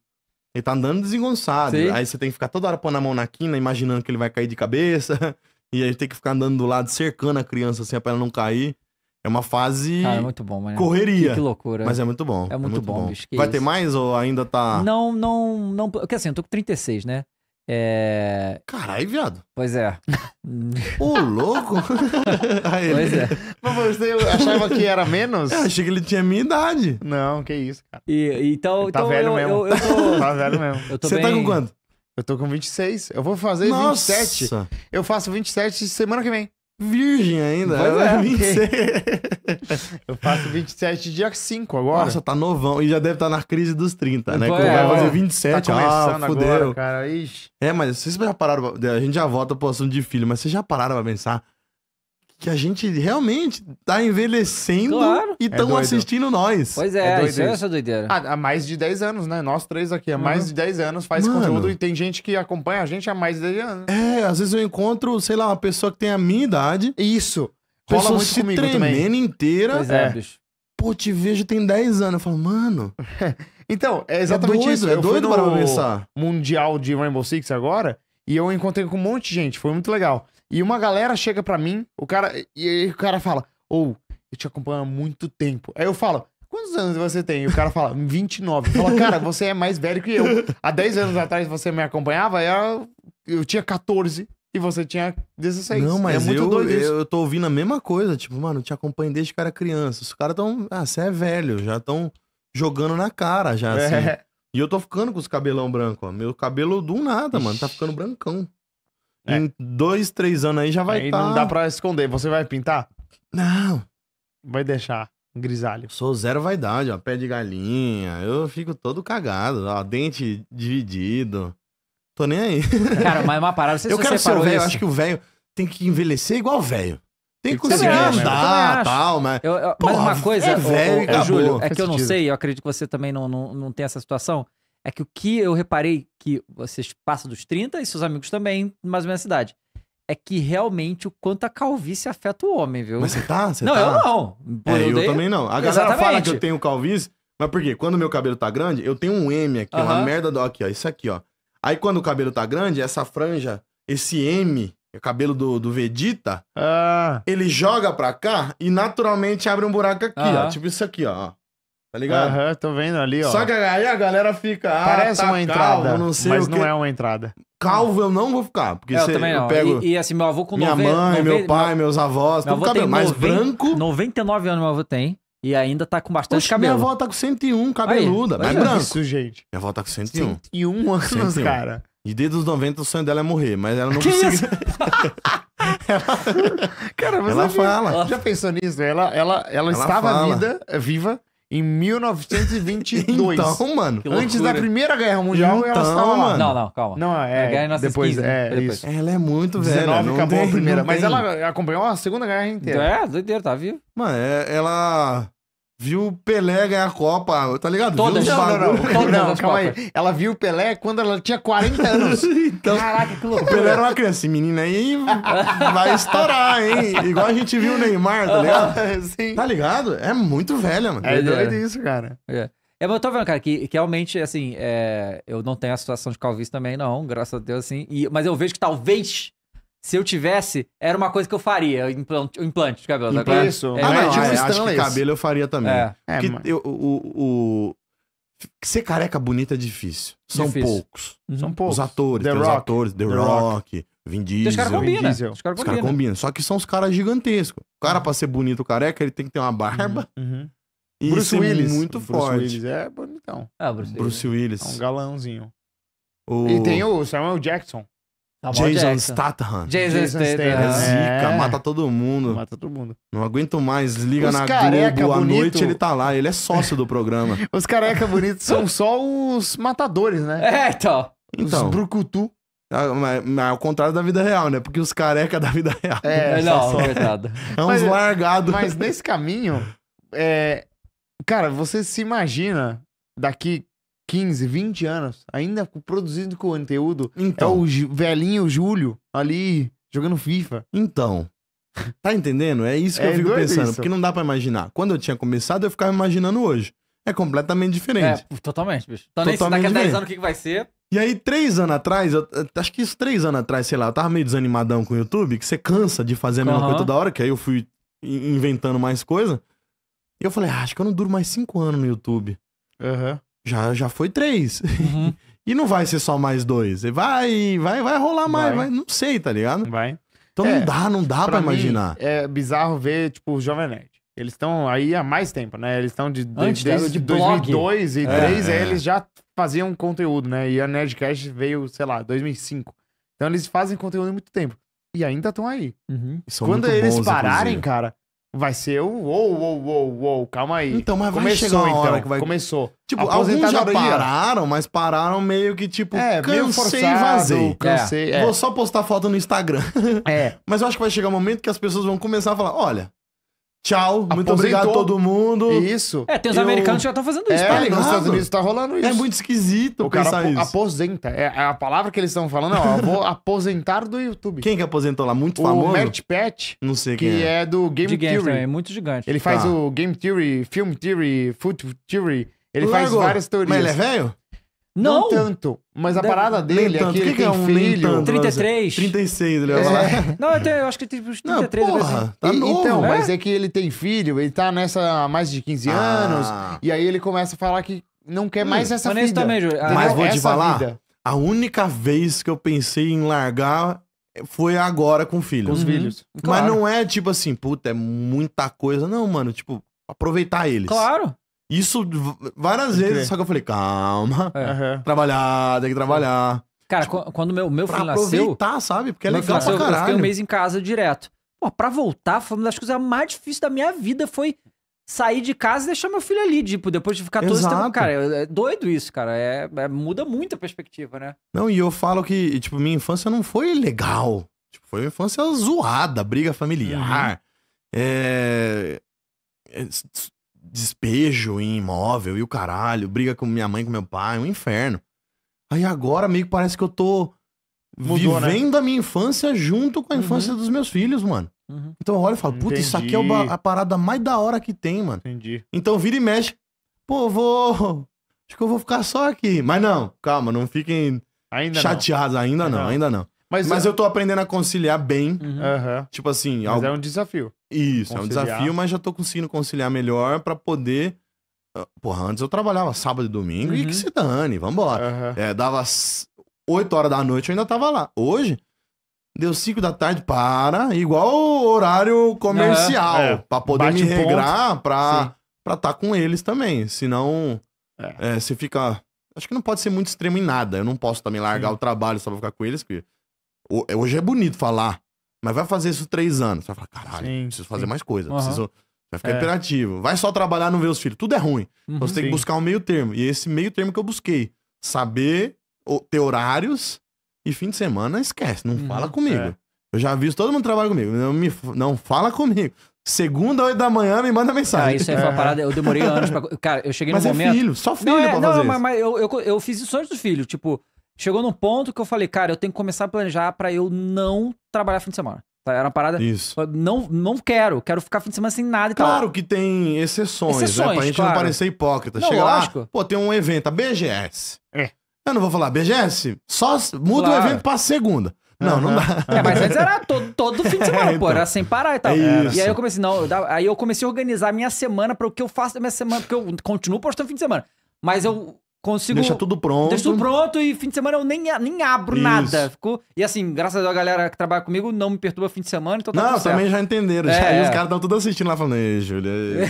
Ele tá andando desengonçado. Sim. Aí você tem que ficar toda hora pondo a mão na quina, imaginando que ele vai cair de cabeça. E aí tem que ficar andando do lado, cercando a criança assim pra ela não cair. É uma fase. Cara, é muito bom, mano. Correria. Que, que, loucura. Mas é muito bom. É, é muito, é muito bom, bom. Bicho, Vai ter mais ou ainda tá. Não, não, não. Porque assim, eu tô com 36, né? É. Caralho, viado. Pois é. Ô, louco! Aí, pois é. Mas você achava que era menos? Eu achei que ele tinha minha idade. Não, que isso, cara. E, então, ele tá então velho eu, mesmo. Eu, eu tô... Tá velho mesmo. Você tá bem... tá com quanto? Eu tô com 26. Eu vou fazer Nossa. 27. Eu faço 27 semana que vem virgem ainda. Pois né? é, 27. Eu faço 27 dia 5 agora. Nossa, tá novão. E já deve estar tá na crise dos 30, né? Pois é, vai fazer 27, tá ah, começando ah, fudeu. Agora, cara. Ixi. É, mas vocês já pararam. A gente já volta pro assunto de filho, mas vocês já pararam pra pensar que a gente realmente tá envelhecendo claro. e estão é assistindo nós. Pois é, é isso é essa doideira. Há, ah, há, mais de 10 anos, né? Nós três aqui, há uhum. mais de 10 anos faz Mano. conteúdo e tem gente que acompanha a gente há mais de 10 anos. É, às vezes eu encontro, sei lá, uma pessoa que tem a minha idade. Isso. Rola muito se comigo tremendo inteira. Pois é, é. bicho. Pô, te vejo tem 10 anos. Eu falo, mano. então, é, é exatamente é doido, isso. É eu doido para começar. Mundial de Rainbow Six agora e eu encontrei com um monte de gente. Foi muito legal. E uma galera chega pra mim, o cara, e aí o cara fala, ou, oh, eu te acompanho há muito tempo. Aí eu falo, quantos anos você tem? E o cara fala, 29. Fala, cara, você é mais velho que eu. Há 10 anos atrás você me acompanhava, eu, eu tinha 14 e você tinha 16. Não, mas é muito eu, doido isso. eu tô ouvindo a mesma coisa. Tipo, mano, eu te acompanho desde que era criança. Os caras tão, ah, você é velho, já tão jogando na cara já, é. assim. É. E eu tô ficando com os cabelão branco, ó. Meu cabelo do nada, mano, tá ficando brancão. É. Em dois, três anos aí já vai Aí tá. não dá pra esconder. Você vai pintar? Não. Vai deixar grisalho. Sou zero vaidade, ó. Pé de galinha. Eu fico todo cagado, ó. Dente dividido. Tô nem aí. Cara, mas uma parada, você eu quero ser o velho. Eu acho que o velho tem que envelhecer igual o velho. Tem que conseguir também acho, andar, tal, mas. Eu, eu, mas uma coisa, é velho ô, Júlio, é que eu não sei, eu acredito que você também não, não, não tem essa situação é que o que eu reparei que vocês passam dos 30 e seus amigos também, mais ou menos a idade, é que realmente o quanto a calvície afeta o homem, viu? Mas você tá? Você não, tá? eu não. É, eu, eu dei... também não. A galera Exatamente. fala que eu tenho calvície, mas por quê? Quando meu cabelo tá grande, eu tenho um M aqui, uh uma merda do... Aqui, ó, isso aqui, ó. Aí quando o cabelo tá grande, essa franja, esse M, o cabelo do, do Vegeta, ah. ele joga pra cá e naturalmente abre um buraco aqui, ó. Tipo isso aqui, ó. Tá ligado? Aham, uhum, tô vendo ali, ó. Só que aí a galera fica. Ah, Parece tá uma entrada, calvo, não sei mas não é uma entrada. Calvo eu não vou ficar, porque é, eu, cê, também não. pego. E, e, assim, meu avô com Minha mãe, nove... meu pai, meu... meus avós, meu tudo cabelo mais 90... branco. 99 anos meu avô tem. E ainda tá com bastante Poxa, cabelo. Minha avó tá com 101, cabeluda, mas branco. Isso, gente. Minha avó tá com 101. 101 anos, 101. cara. E desde os 90 o sonho dela é morrer, mas ela não que conseguiu. ela... Cara, mas ela fala. Já pensou nisso? Ela, ela, ela, ela estava fala. vida, viva em 1922. então, mano. Antes da Primeira Guerra Mundial, então, ela estava mano. Não, não, calma. Não, é. A é guerra depois, é, depois. Isso. Ela é muito velha. 19 não acabou tem, a primeira. Mas ela acompanhou a Segunda Guerra inteira. É, doideira, tá vivo. Mano, é, ela viu o Pelé ganhar a Copa, tá ligado? Todas, viu não, não, não, não, calma aí. Ela viu o Pelé quando ela tinha 40 anos. então, Caraca, que louco. O Pelé era uma criança, esse menino aí vai estourar, hein? Igual a gente viu o Neymar, tá ligado? Sim. Tá ligado? É muito velha, mano. É, é, é doido isso, cara. É. É, mas eu tô vendo, cara, que, que realmente, assim, é, eu não tenho a situação de calvície também, não, graças a Deus, assim. E, mas eu vejo que talvez se eu tivesse, era uma coisa que eu faria, o implante, o implante de cabelo. Tá isso. É, ah, não, é, acho que é cabelo eu faria também. É. é eu, o, o, Ser careca bonita é difícil. São difícil. poucos. Uhum. São poucos. Os atores, The Rock. os atores, The, The Rock, Rock, Vin então, Diesel. Os caras combinam. Os caras combinam. Cara combina. Só que são os caras gigantescos. O cara, pra ser bonito careca, ele tem que ter uma barba. Uhum. uhum. E Bruce Willis. muito Bruce forte. Willis é bonitão. É, Bruce, Bruce Willis. É um galãozinho. O... E tem o Samuel Jackson. Tá Jason Jackson. Statham. Jason, Statham. É zica, é. mata todo mundo. Mata todo mundo. Não aguento mais, liga os na Globo, à noite ele tá lá, ele é sócio do programa. os careca bonitos são só os matadores, né? É, então. então. Os brucutu. Ah, mas, mas ao contrário da vida real, né? Porque os careca da vida real. É, é não, só, verdade. É, é uns é, largados. Mas nesse caminho, é, cara, você se imagina daqui 15, 20 anos, ainda produzindo conteúdo. É então. É o velhinho Júlio ali jogando FIFA. Então. Tá entendendo? É isso que é eu fico então é pensando, isso. porque não dá para imaginar. Quando eu tinha começado, eu ficava imaginando hoje. É completamente diferente. É, totalmente, bicho. Então, totalmente daqui a 10 anos, o que, que vai ser? E aí, três anos atrás, eu, acho que isso três anos atrás, sei lá, eu tava meio desanimadão com o YouTube, que você cansa de fazer a mesma uhum. coisa toda hora, que aí eu fui inventando mais coisa. E eu falei, ah, acho que eu não duro mais cinco anos no YouTube. Uhum já, já foi três. Uhum. e não vai ser só mais dois. Vai, vai, vai rolar mais, vai. vai não sei, tá ligado? Vai. Então é, não dá, não dá pra, pra imaginar. É bizarro ver, tipo, o Jovem Nerd. Eles estão aí há mais tempo, né? Eles estão de, de, Antes, desde de 2002 e 2003, é, é. eles já faziam conteúdo, né? E a Nerdcast veio, sei lá, 2005. Então eles fazem conteúdo há muito tempo. E ainda estão aí. Uhum. Quando eles bons, pararem, inclusive. cara, vai ser o uou, uou, uou, calma aí. Então, mas Começou, vai chegar uma hora então. que vai... Começou. Tipo, alguns já pararam, mas pararam meio que, tipo, é, meio forçado, e vazei. Cansei, é. é. Vou só postar foto no Instagram. É. mas eu acho que vai chegar um momento que as pessoas vão começar a falar, olha, Tchau, muito obrigado a todo mundo. Isso. É, tem os eu... americanos que já estão fazendo isso, é, tá Nos Estados Unidos tá rolando é isso. É muito esquisito o pensar cara isso. aposenta. É, é, a palavra que eles estão falando, ó, vou aposentar do YouTube. Quem que aposentou lá? Muito o famoso? O Matt Pat. Não sei quem Que é, é do Game gigante, Theory. É muito gigante. Ele faz tá. o Game Theory, Film Theory, Food Theory. Ele faz várias teorias. Mas ele é velho? Não, não tanto. Mas a parada dele, aquele que, que, que é um filho. Tanto, 33. 36, ele é. vai É. Não, eu, tenho, eu acho que tem 33. Não, porra, tá e, novo, então, é? mas é que ele tem filho, ele tá nessa há mais de 15 ah. anos. E aí ele começa a falar que não quer hum, mais essa mas vida. Também, ah, mas vou te falar, vida. a única vez que eu pensei em largar foi agora com filho. Com os uhum. filhos. Claro. Mas não é tipo assim, puta, é muita coisa. Não, mano, tipo, aproveitar eles. Claro. Isso várias vezes, só que eu falei, calma, é. trabalhar, tem que trabalhar. Cara, tipo, quando meu, meu filho nasceu. aproveitar, sabe? Porque é legal nasceu, pra caralho. Eu fiquei um mês em casa direto. Pô, pra voltar, foi uma das coisas mais difíceis da minha vida. Foi sair de casa e deixar meu filho ali, tipo, depois de ficar todo esse tempo. Cara, é, é doido isso, cara. É, é, muda muito a perspectiva, né? Não, e eu falo que, tipo, minha infância não foi legal. Tipo, foi uma infância zoada, briga familiar. Uhum. É... é despejo em imóvel e o caralho, briga com minha mãe, com meu pai, um inferno. Aí agora meio que parece que eu tô Mudou, né? vivendo né? a minha infância junto com a uhum. infância uhum. dos meus filhos, mano. Uhum. Então eu olho e falo, puta, isso aqui é a parada mais da hora que tem, mano. Entendi. Então vira e mexe. Pô, vou. Acho que eu vou ficar só aqui. Mas não, calma, não fiquem ainda chateados. Não. Ainda não, não, ainda não. Mas, mas eu... É- eu tô aprendendo a conciliar bem. Uhum. Tipo assim. Mas algo... é um desafio. Isso, conciliar. é um desafio, mas já tô conseguindo conciliar melhor para poder. Ah, porra, antes eu trabalhava sábado e domingo uhum. e que uhum. se dane, vambora. Uhum. É, dava 8 horas da noite eu ainda tava lá. Hoje, Deu 5 da tarde, para. Igual horário comercial. É, é. Pra poder Bate me regrar pra, estar pra tá com eles também. Senão, é. É, você fica. Acho que não pode ser muito extremo em nada. Eu não posso também largar Sim. o trabalho só pra ficar com eles, porque é, hoje é bonito falar, mas vai fazer isso três anos. Você vai falar, caralho, sim, preciso fazer mais coisa, uhum. preciso. Vai ficar é. imperativo. Vai só trabalhar, não ver os filhos. Tudo é ruim. Uhum, então você tem sim. que buscar um meio termo. E é esse meio termo que eu busquei. Saber ter horários e fim de semana, esquece. Não uhum, fala comigo. É. Eu já aviso, todo mundo trabalha comigo. Não, me, não fala comigo. Segunda, oito da manhã, me manda mensagem. Ah, isso aí foi uma é. parada, eu demorei anos pra. Cara, eu cheguei mas no é momento. Filho, só filho não, é, pra não, fazer. Não, mas, mas eu, eu, eu, fiz isso antes do filho. Tipo, Chegou num ponto que eu falei, cara, eu tenho que começar a planejar para eu não trabalhar fim de semana. Tá, era uma parada. Isso. Não, não quero, quero ficar fim de semana sem nada e claro tal. Claro que tem exceções, exceções né? Pra gente claro. não parecer hipócrita. Não, Chega lógico. lá, pô, tem um evento, a BGS. É. Eu não vou falar, BGS, só muda claro. o evento pra segunda. Não, uhum. não dá. É, mas antes era todo, todo fim de semana, é, então. pô, era então. sem parar e tal. É e aí eu comecei, não, aí eu comecei a organizar a minha semana para o que eu faço da minha semana, porque eu continuo postando fim de semana. Mas eu consigo. Deixa tudo pronto. Deixa tudo pronto e fim de semana eu nem, nem abro Isso. nada. Ficou? E assim, graças a Deus, a galera que trabalha comigo não me perturba fim de semana, então tá Não, também já entenderam. É, já, é. os caras estão tudo assistindo lá falando, ei, Júlia.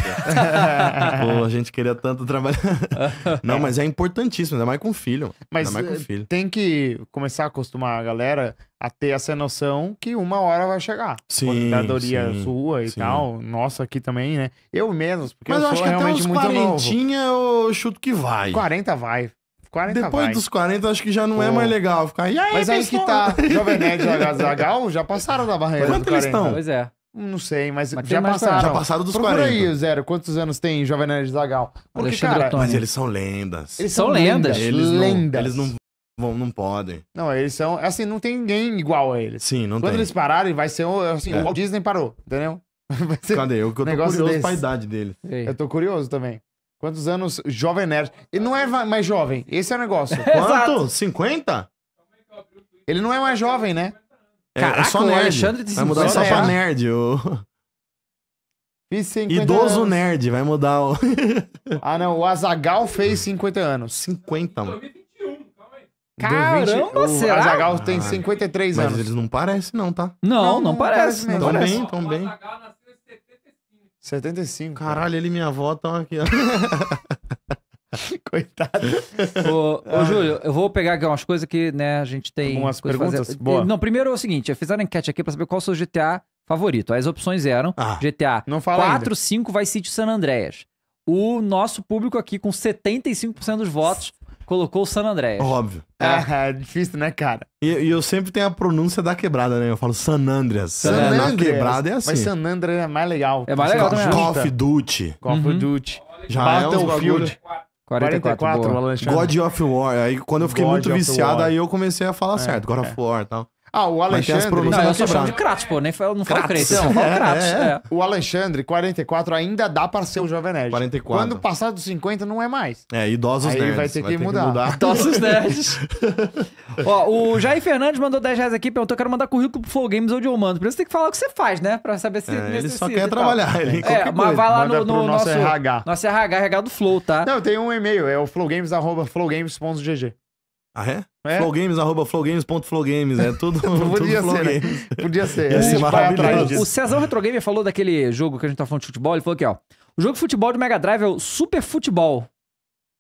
Pô, a gente queria tanto trabalhar. não, mas é importantíssimo, ainda mais com filho. Mas mais com eh, filho. tem que começar a acostumar a galera a ter essa noção que uma hora vai chegar. Sim. Aposentadoria sim, sua e sim. tal. Nossa, aqui também, né? Eu menos, porque Mas eu, eu acho sou acho que realmente até uns muito 40 novo. eu chuto que vai. 40 vai. 40 Depois vai. dos 40, acho que já não Pô. é mais legal ficar. E aí, Mas aí que tá. Jovem Nerd e Zagal já passaram da barreira. Quanto eles estão? Pois é. Não sei, mas, mas já passaram. Já passaram dos Procura 40. aí, Zero. Quantos anos tem Jovem Nerd Zagal? Porque, Alexandre cara, Antônio. mas eles são lendas. Eles são, são lendas. lendas. Eles, não, lendas. eles não Bom, não podem. Não, eles são. Assim, não tem ninguém igual a eles. Sim, não Quando tem. Quando eles pararem, vai ser assim, é. o Walt Disney parou, entendeu? Vai ser Cadê? Eu, eu tô curioso desse. pra idade dele. Ei. Eu tô curioso também. Quantos anos Jovem Nerd? Ele não é mais jovem, esse é o negócio. Quanto? 50? Ele não é mais jovem, né? É, Caraca, é só nerd. Alexandre de vai mudar só pra é. nerd. O... Idoso anos. nerd, vai mudar o... ah não, o Azagal fez 50 anos. 50, mano. Caramba, você. O Azagal tem 53 anos. Mas eles não parecem, não, tá? Não, não, não parece. Não parece. Tão bem, nasceu em 75. Caralho, ele e minha avó estão aqui, ó. Coitado. ô, ô, ah. Júlio, eu vou pegar aqui umas coisas que né, a gente tem. Algumas perguntas? Boa. Não, primeiro é o seguinte: fizeram enquete aqui pra saber qual é o seu GTA favorito. As opções eram ah, GTA não 4, ainda. 5, Vice City San Andreas. O nosso público aqui, com 75% dos votos, colocou o San Andreas. Óbvio. É. é, difícil, né, cara? E, e, eu sempre tenho a pronúncia da quebrada, né? Eu falo San Andreas. San Andreas. Na quebrada é assim. Mas San Andreas é mais legal. É mais legal também. Call of Duty. Call of uhum. Duty. Já é Battlefield. É 44, 44 boa. God of War. Aí quando eu fiquei God muito viciado, aí eu comecei a falar é, certo. God of é. War e tal. Ah, o Alexandre. Não, eu sou de Kratos, pô. Nem foi não falo Kratos. Não, falo é, Kratos. É. É. é. O Alexandre, 44, ainda dá pra ser o Jovem Nerd. 44. Quando passar dos 50, não é mais. É, idosos Aí nerds. vai ter, que, mudar. mudar. Idosos nerds. Ó, o Jair Fernandes mandou 10 reais aqui, perguntou: quero mandar currículo pro Flow Games ou de mando. Por isso tem que falar o que você faz, né? Pra saber se. É, ele só quer trabalhar. Ele é, mas vai lá no, no nosso RH. Nosso RH, RH do Flow, tá? Não, tem um e-mail. É o flowgames.flowgames.gg. Ah, é? é? Flowgames, arroba flowgames.flowgames, é tudo, podia tudo ser, né? Podia ser. Ia ser maravilhoso. O Cezão Retrogamer falou daquele jogo que a gente tá falando de futebol, ele falou aqui, ó. O jogo de futebol do Mega Drive é o Super Futebol.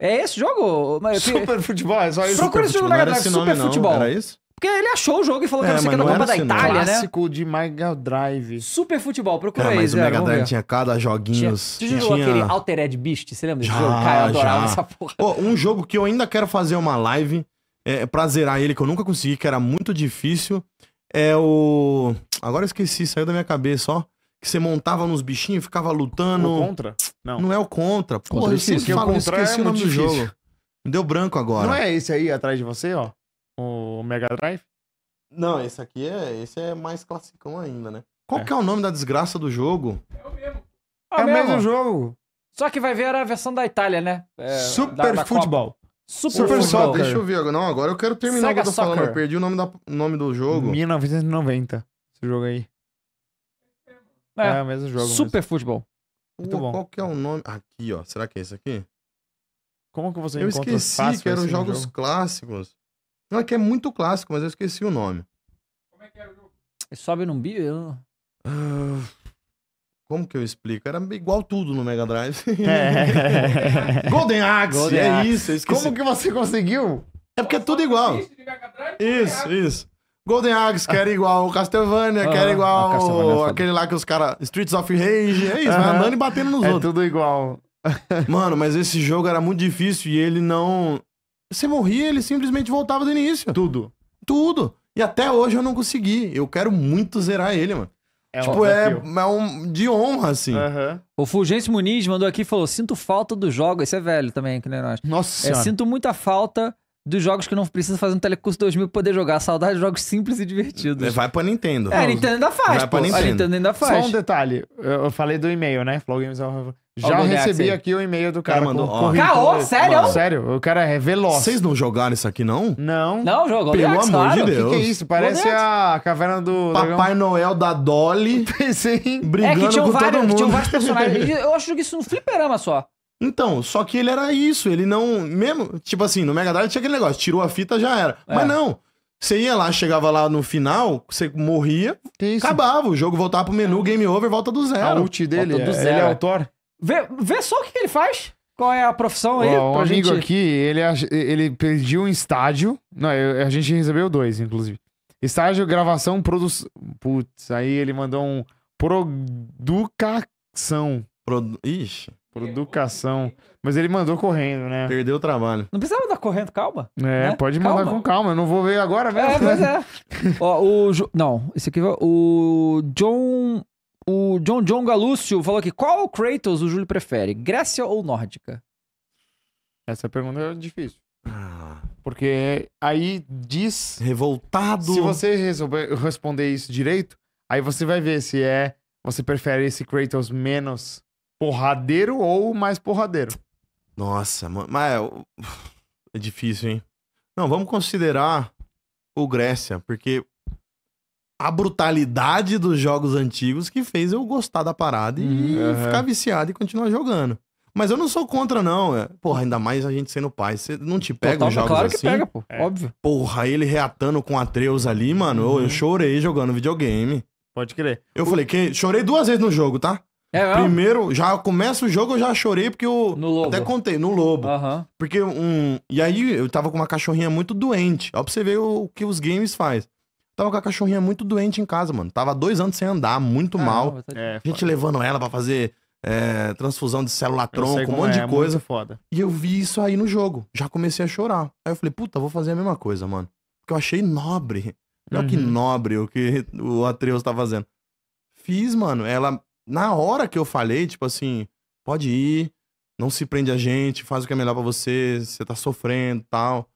É esse jogo? Super Futebol, é só isso. Procura esse jogo do Mega Drive, Super não, Futebol. Era isso? Porque ele achou o jogo e falou é, que você que era Copa da Itália, nome. né? Clássico de Mega Drive. Super Futebol, procura é, mas o Mega Drive tinha cada joguinho. Você já jogou aquele Altered Beast? Você lembra desse já, jogo? Cara, eu adorava já. essa porra. Pô, um jogo que eu ainda quero fazer uma live é, pra zerar ele, que eu nunca consegui, que era muito difícil, é o. Agora eu esqueci, saiu da minha cabeça, ó. Que você montava nos bichinhos, ficava lutando. O contra? Não. Não é o contra. Porra, contra eu sempre falo, esqueci é, é o nome do jogo. Deu branco agora. Não é esse aí atrás de você, ó? O Mega Drive? Não, esse aqui é. Esse é mais classicão ainda, né? Qual é. que é o nome da desgraça do jogo? É o mesmo. É, o é mesmo jogo. Só que vai ver era a versão da Itália, né? É, Super da, da Futebol. Super, Super Soccer. Soccer. Deixa eu ver agora. Não, agora eu quero terminar o que eu tô Soccer. falando. Eu perdi o nome, da, nome do jogo. 1990, esse jogo aí. É, é o mesmo jogo. Super mesmo. Futebol. Muito bom. Qual que é o nome? Aqui, ó. Será que é esse aqui? Como que você eu encontra Eu esqueci fácil que eram jogos jogo? clássicos. Não, é que é muito clássico, mas eu esqueci o nome. Como é que era o jogo? Sobe num bio? Uh... Como que eu explico? Era igual tudo no Mega Drive. É. Golden Axe, Golden é Axe. isso. É Como que você conseguiu? É porque é tudo igual. Isso, isso. Golden Axe, que era igual o Castlevania, que era ah, igual é aquele lá que os caras. Streets of Rage, é isso, né? vai andando e batendo nos é outros. É tudo igual. Mano, mas esse jogo era muito difícil e ele não. Você morria, ele simplesmente voltava do início. Tudo. Tudo. E até hoje eu não consegui. Eu quero muito zerar ele, mano. É tipo, é, é um de honra, assim. Uhum. O Fulgêncio Muniz mandou aqui e falou: sinto falta do jogo. Esse é velho também, que nem nós. Nossa é, Sinto muita falta dos jogos que não precisa fazer um telecurso 2000 pra poder jogar. Saudade de jogos simples e divertidos. É, vai pra Nintendo. É, a Nintendo ainda faz. Vai pô. pra Nintendo. A Nintendo ainda faz. Só um detalhe. Eu falei do e-mail, né? Flow Games é já Algum recebi aqui o e-mail do cara. cara mandou, ó. Caô, sério? Mano, sério, o cara é veloz. Vocês não jogaram isso aqui, não? Não. Não, jogou. Pelo amor claro. de Deus. O que, que, é isso? Parece a caverna do. Papai Dragão. Noel da Dolly. Pensei em brigando é que tinham com vários, todo mundo. Tinham vários personagens. Eu acho que isso no fliperama só. Então, só que ele era isso, ele não. Mesmo, tipo assim, no Mega Drive tinha aquele negócio, tirou a fita, já era. É. Mas não. Você ia lá, chegava lá no final, você morria, acabava. O jogo voltava pro menu, game over, volta do zero. A ult dele, do é. zero. ele é autor. Vê, vê só o que ele faz. Qual é a profissão aí? o um amigo gente... aqui, ele, ele pediu um estádio. Não, eu, a gente recebeu dois, inclusive. Estágio, gravação, produção. Putz, aí ele mandou um. Producação. Produ... Ixi. Producação. Mas ele mandou correndo, né? Perdeu o trabalho. Não precisava andar correndo, calma. É, né? pode mandar calma. com calma. Eu não vou ver agora é, mesmo. É, mas é. Ó, o... Jo... Não, esse aqui... O John... O John John Galúcio falou aqui. Qual Kratos o Júlio prefere? Grécia ou Nórdica? Essa pergunta é difícil. Ah. Porque aí diz... Revoltado. Se você resolver responder isso direito, aí você vai ver se é... Você prefere esse Kratos menos Porradeiro ou mais porradeiro? Nossa, mano. Mas é, é difícil, hein? Não, vamos considerar o Grécia, porque a brutalidade dos jogos antigos que fez eu gostar da parada e uhum. ficar viciado e continuar jogando. Mas eu não sou contra, não. É. Porra, ainda mais a gente sendo pai. Você não te pega Total, os jogos claro assim? Claro que pega, pô. É. Óbvio. Porra, ele reatando com Atreus ali, mano. Uhum. Eu, eu uhum. chorei jogando videogame. Pode crer. Eu o... falei, que chorei duas vezes no jogo, tá? É Primeiro, já começa o jogo, eu já chorei, porque eu no lobo. até contei, no lobo. Uhum. Porque um. E aí eu tava com uma cachorrinha muito doente. Ó, pra você ver o, o que os games faz. Tava com a cachorrinha muito doente em casa, mano. Tava dois anos sem andar, muito Caramba, mal. Tá é, gente levando ela para fazer é, transfusão de célula tronco, um monte é, de é coisa. Foda. E eu vi isso aí no jogo. Já comecei a chorar. Aí eu falei, puta, vou fazer a mesma coisa, mano. Porque eu achei nobre. Melhor uhum. que nobre o que o Atreus tá fazendo. Fiz, mano. Ela na hora que eu falei, tipo assim, pode ir, não se prende a gente, faz o que é melhor para você, você tá sofrendo tal.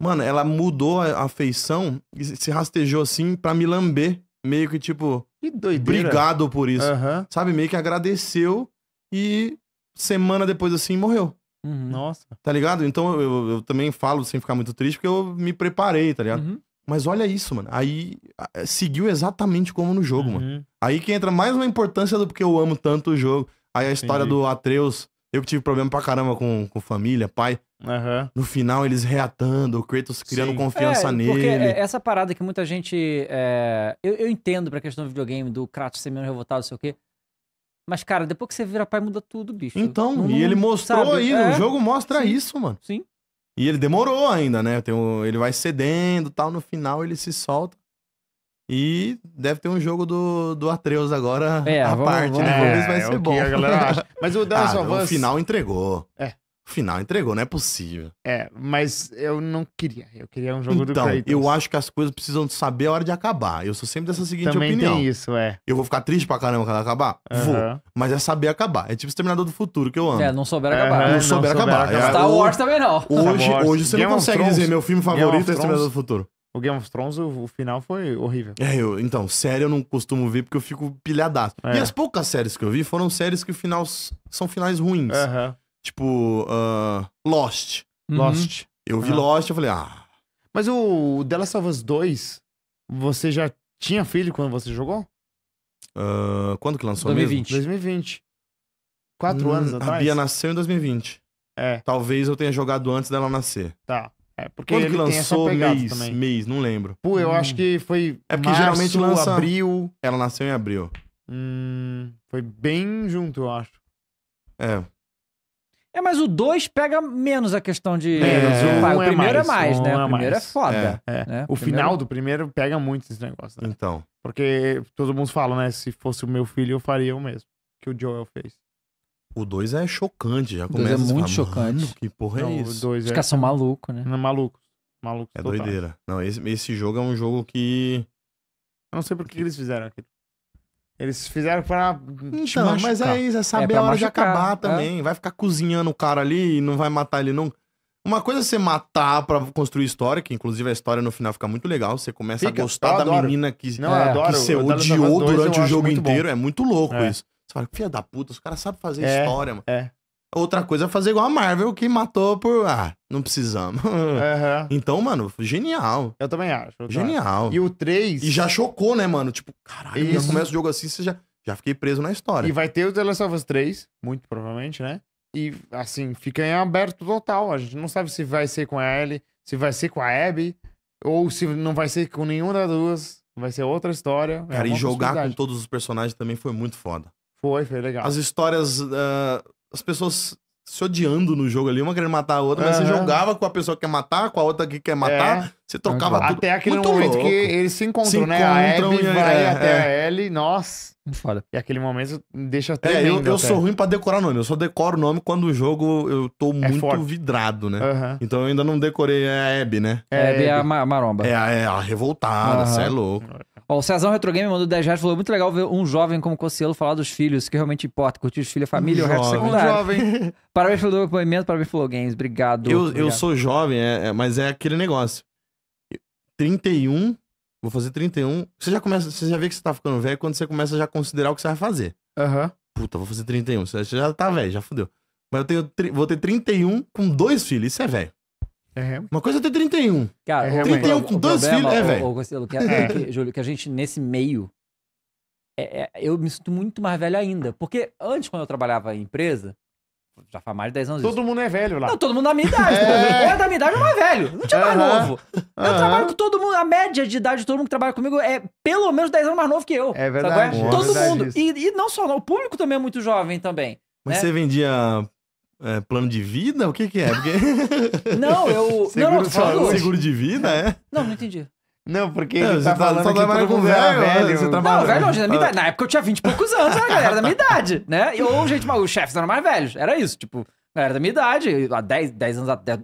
Mano, ela mudou a, afeição e se rastejou assim pra me lamber. Meio que tipo, que doideira. obrigado por isso. Uhum. Sabe? Meio que agradeceu e semana depois assim morreu. Uhum, nossa. Tá ligado? Então eu, eu, eu também falo sem ficar muito triste, porque eu me preparei, tá ligado? Uhum. Mas olha isso, mano. Aí é, seguiu exatamente como no jogo, uhum. mano. Aí que entra mais uma importância do porque eu amo tanto o jogo. Aí a história Entendi. do Atreus, eu que tive problema pra caramba com, com família, pai. Uhum. No final, eles reatando, o Kratos criando Sim. confiança é, nele. Porque é, essa parada que muita gente. É... Eu, eu entendo pra questão do videogame, do Kratos ser menos revoltado, não sei o quê. Mas, cara, depois que você vira pai, muda tudo, bicho. Então, não, e ele mostrou sabe? aí, é. o jogo mostra Sim. isso, mano. Sim. E ele demorou ainda, né? Um, ele vai cedendo tal, no final ele se solta. E deve ter um jogo do, do Atreus agora é, à vamos, parte, vamos, né? Vamos, vai é, ser bom. Mas o Dance ah, of final entregou. É final entregou, não é possível. É, mas eu não queria. Eu queria um jogo então, do Kratos. Eu acho que as coisas precisam saber a hora de acabar. Eu sou sempre dessa seguinte Também opinião. Também tem isso, é. Eu vou ficar triste pra caramba quando acabar? Uhum. Vou. Mas é saber acabar. É tipo o Exterminador do Futuro, que eu amo. É, não souber acabar. Uhum, não, não souber acabar. acabar. É, Star Wars também não. Hoje, hoje você Game não consegue dizer meu filme favorito é Exterminador do Futuro. O Game of Thrones, o, final foi horrível. É, eu, então, série eu não costumo ver porque eu fico pilhadaço. É. E as poucas séries que eu vi foram séries que o final são finais ruins. Aham. Uhum. Tipo, uh, Lost. Uhum. Lost. Eu vi Lost, eu falei, ah, Mas o The Last of Us 2, você já tinha filho quando você jogou? Ah, quando que lançou mesmo? 2020. 2020. Quatro Hum, anos A atrás? Bia nasceu em 2020. É, Talvez eu tenha jogado antes dela nascer. tá. É, porque quando ele que tem essa lançou? Mês, também. mês, não lembro. Pô, eu Hum. acho que foi É porque março, geralmente lança- abril. Ela nasceu em abril. Hum, foi bem junto, eu acho. É, é, mas o 2 pega menos a questão de. Menos, é, um o é primeiro é mais, é mais um né? o é primeiro é foda. É, né? O, o primeiro... final do primeiro pega muito esse negócio. Né? Então. Porque todo mundo fala, né? Se fosse o meu filho, eu faria o mesmo que o Joel fez. O 2 é chocante, já começa. O é muito falar, chocante. Que porra é isso? Dois Os caras são malucos, né? Não, malucos. É total. doideira. Não, esse, esse jogo é um jogo que. Eu não sei por que eles fizeram aquilo. Eles fizeram pra. Então, mas é isso, é saber é a hora machucar, de acabar é. também. É. Vai ficar cozinhando o cara ali e não vai matar ele nunca. Uma coisa é você matar pra construir história, que inclusive a história no final fica muito legal. Você começa fica, a gostar da menina que, não, é, adoro, que você odiou durante o jogo inteiro. Bom. É muito louco é. isso. Você fala, filha da puta, os caras sabem fazer é, história, mano. É. Outra coisa é fazer igual a Marvel, que matou por. Ah, não precisamos. Uhum. Então, mano, genial. Eu também acho. Eu genial. E o 3. E já chocou, né, mano? Tipo, caralho, Isso. já começa o jogo assim, você já, já fiquei preso na história. E vai ter o The Last of Us 3, muito provavelmente, né? E, assim, fica em aberto total. A gente não sabe se vai ser com a Ellie, se vai ser com a Abby, ou se não vai ser com nenhuma das duas. Vai ser outra história. É Cara, é e jogar com todos os personagens também foi muito foda. Foi, foi legal. As histórias. Uh as pessoas se odiando no jogo ali, uma querendo matar a outra, uhum. mas você jogava com a pessoa que quer matar, com a outra que quer matar, é. você trocava até tudo. Até aquele Muito momento louco. que eles se encontram, se né? A Abby vai é, até é. a Ellie, nós. Foda. E aquele momento deixa até. É, eu, eu sou ruim pra decorar nome. Eu só decoro o nome quando o jogo eu tô é muito forte. vidrado, né? Uhum. Então eu ainda não decorei é a Abby, né? É, a Abby é a maromba. É a, é a revoltada, você uhum. é louco. Ó, o Cezão Retrogame mandou 10 reais falou: é muito legal ver um jovem como Cocielo falar dos filhos, que realmente importa, curtir os filhos, a é família um e o resto é secundário. Um jovem. parabéns pelo depoimento, parabéns pelo Games, obrigado. Eu, obrigado. eu sou jovem, é, é, mas é aquele negócio. 31, vou fazer 31. Você já começa, você já vê que você tá ficando velho quando você começa já a considerar o que você vai fazer. Aham. Uhum. Puta, vou fazer 31. Você já tá velho, já fudeu. Mas eu tenho, vou ter 31 com dois filhos, isso é velho. É. Uma coisa é ter 31. Cara, é, 31 com dois filhos, é, velho. Ô, Conselho, que, é. é que, Júlio, que a gente, nesse meio, é, é, eu me sinto muito mais velho ainda. Porque antes, quando eu trabalhava em empresa, já faz mais de 10 anos Todo isso. mundo é velho lá. Não, todo mundo da minha idade. É. Eu da minha idade não é velho. Não tinha mais uh -huh. novo. Eu uh -huh. trabalho com todo mundo. A média de idade de todo mundo que trabalha comigo é pelo menos 10 anos mais novo que eu. É, é? verdade. Boa, todo é verdade mundo. E, e, não só, o público também é muito jovem também. Mas né? você vendia é, plano de vida? O que que é? Porque... não, eu... seguro, não, não, falando... seguro de vida, é? Não, não entendi. Não, porque não, ele tá, tá falando tá que todo com velho, é é, velho. Você tá não, velho não, na, na época eu tinha 20 e poucos anos, era a galera da minha idade, né? E, ou, gente, os chefes eram mais velhos, era isso, tipo, galera da minha idade, há 10, 10 anos, até...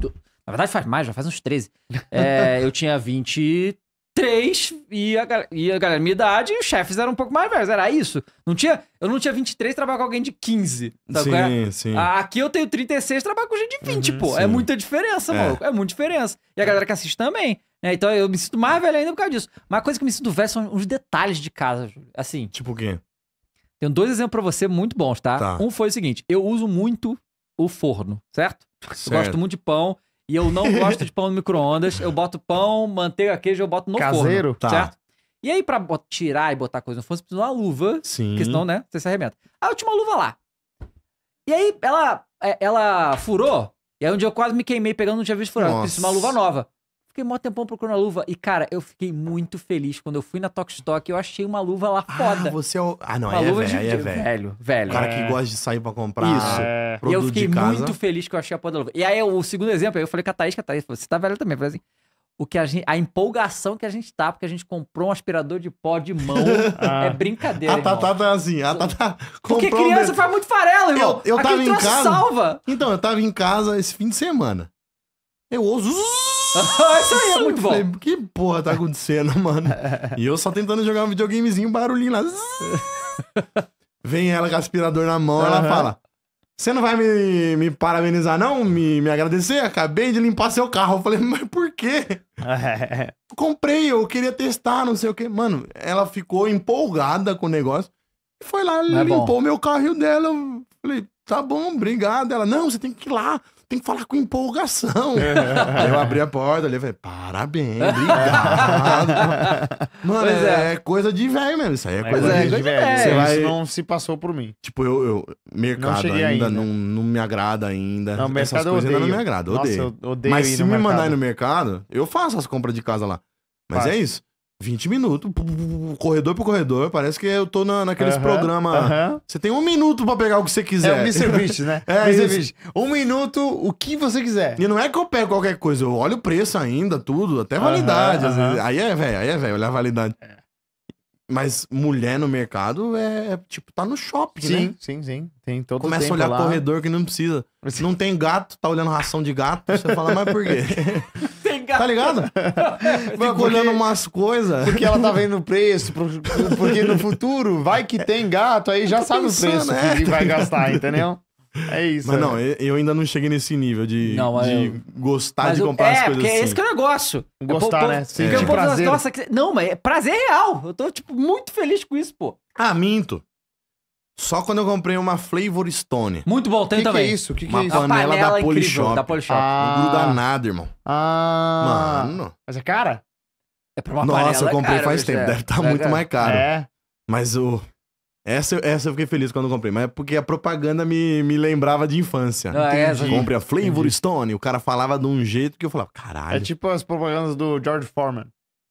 na verdade faz mais, já faz uns 13. É, eu tinha 20 três e a, e a galera minha idade e os chefes eram um pouco mais velhos. Era isso. Não tinha, eu não tinha 23, trabalhar com alguém de 15. Sabe? Tá sim, sim. Aqui eu tenho 36, trabalho com gente de 20, uhum, pô. É sim. É muita diferença, é. maluco. É muita diferença. E a galera que assiste também. Né? Então eu me sinto mais velho ainda por causa disso. Uma coisa que eu me sinto velho são os detalhes de casa, assim. Tipo o quê? Tenho dois exemplos para você muito bons, tá? tá? Um foi o seguinte: eu uso muito o forno, certo? certo? Eu gosto muito de pão. E eu não gosto de pão no micro-ondas. Eu boto pão, manteiga, queijo, eu boto no Caseiro? forno. Tá. Certo? E aí, pra tirar e botar coisa no forno, você precisa de uma luva. Sim. Porque senão, né, você se arrebenta. Aí eu tinha uma luva lá. E aí, ela, é, ela furou. E aí um dia eu quase me queimei pegando, não tinha visto furar. Preciso de uma luva nova. Fiquei mó tempão procurando a luva. E, cara, eu fiquei muito feliz quando eu fui na Talk eu achei uma luva lá ah, foda. Ah, você é o... Ah, não, uma é, luva velho, de... é velho. Velho, velho. O cara é... que gosta de sair pra comprar Isso. É... é. E eu fiquei muito feliz que eu achei a porra da luva. E aí, o segundo exemplo, eu falei com a Thaís, que a Thaís falou, você tá velho também. Eu falei assim, o que a, gente, a empolgação que a gente tá, porque a gente comprou um aspirador de pó de mão. Ah. É brincadeira. A Tatá tá assim, a Tatá Porque criança um... faz muito farelo, irmão. Eu, eu tava em casa. Salva. Então, eu tava em casa esse fim de semana. Eu ouso. Ah, isso aí é muito bom. Falei, que porra tá acontecendo, mano? e eu só tentando jogar um videogamezinho, barulhinho lá. Vem ela com aspirador na mão, uhum. ela fala: Você não vai me, me parabenizar, não? Me, me agradecer? Acabei de limpar seu carro. Eu falei, mas por quê? Comprei, eu queria testar, não sei o quê. Mano, ela ficou empolgada com o negócio. E foi lá, não é limpou o meu carro e o dela. Eu falei, tá bom, obrigado. Ela, não, você tem que ir lá tem que falar com empolgação. Aí eu abri a porta, olhei e falei, parabéns, obrigado. Mano, é, é, é. coisa de velho mesmo. Isso aí é, é coisa, de, de velho. Você vai... não se passou por mim. Tipo, eu, eu mercado não ainda, ainda. Não, não, me agrada ainda. Não, Essas coisas odeio. ainda não me agradam, odeio. odeio Mas se me mercado. mandar ir no mercado, eu faço as compras de casa lá. Mas Faz. é isso. 20 minutos, corredor por corredor, parece que eu tô na, naqueles uh programa. Você tem um minuto para pegar o que você quiser. É o Mr. Beast, né? é, Mr. Beast. Um minuto, o que você quiser. E não é que eu pego qualquer coisa, eu olho o preço ainda, tudo, até validade. aí é, velho, aí é, velho, olhar a validade. É. Mas mulher no mercado é, é tipo, tá no shopping, né? sim, né? Sim, sim, Tem todo Começa a olhar lá. corredor que não precisa. Não tem gato, tá olhando ração de gato, você fala, mas por quê? ligado? Tá ligado? vai porque, olhando umas coisas. Porque ela tá vendo o preço, porque no futuro vai que tem gato, aí já sabe pensando, o preço né? que vai gastar, entendeu? É isso. Mas é. não, eu ainda não cheguei nesse nível de, não, de eu... gostar mas de comprar eu, é, as coisas. É, porque assim. esse que é o negócio. Gostar, né? Sentir é. prazer. Nossa, não, mas é prazer real. Eu tô, tipo, muito feliz com isso, pô. Ah, minto. Só quando eu comprei uma Flavor Stone. Muito bom, tem que também. Que é isso? O que, que uma é isso? Uma panela, panela da Polishop. Da Polishop. Ah. Não gruda nada, irmão. Ah. Mano. Mas é cara? É pra uma Nossa, panela. Nossa, eu comprei é cara, faz tempo. É. Deve estar tá é muito cara. mais caro. É. Mas o. Essa, essa eu fiquei feliz quando eu comprei, mas é porque a propaganda me, me lembrava de infância. Ah, é, essa... Comprei a Flavor Entendi. Stone, o cara falava de um jeito que eu falava, caralho. É tipo as propagandas do George Foreman.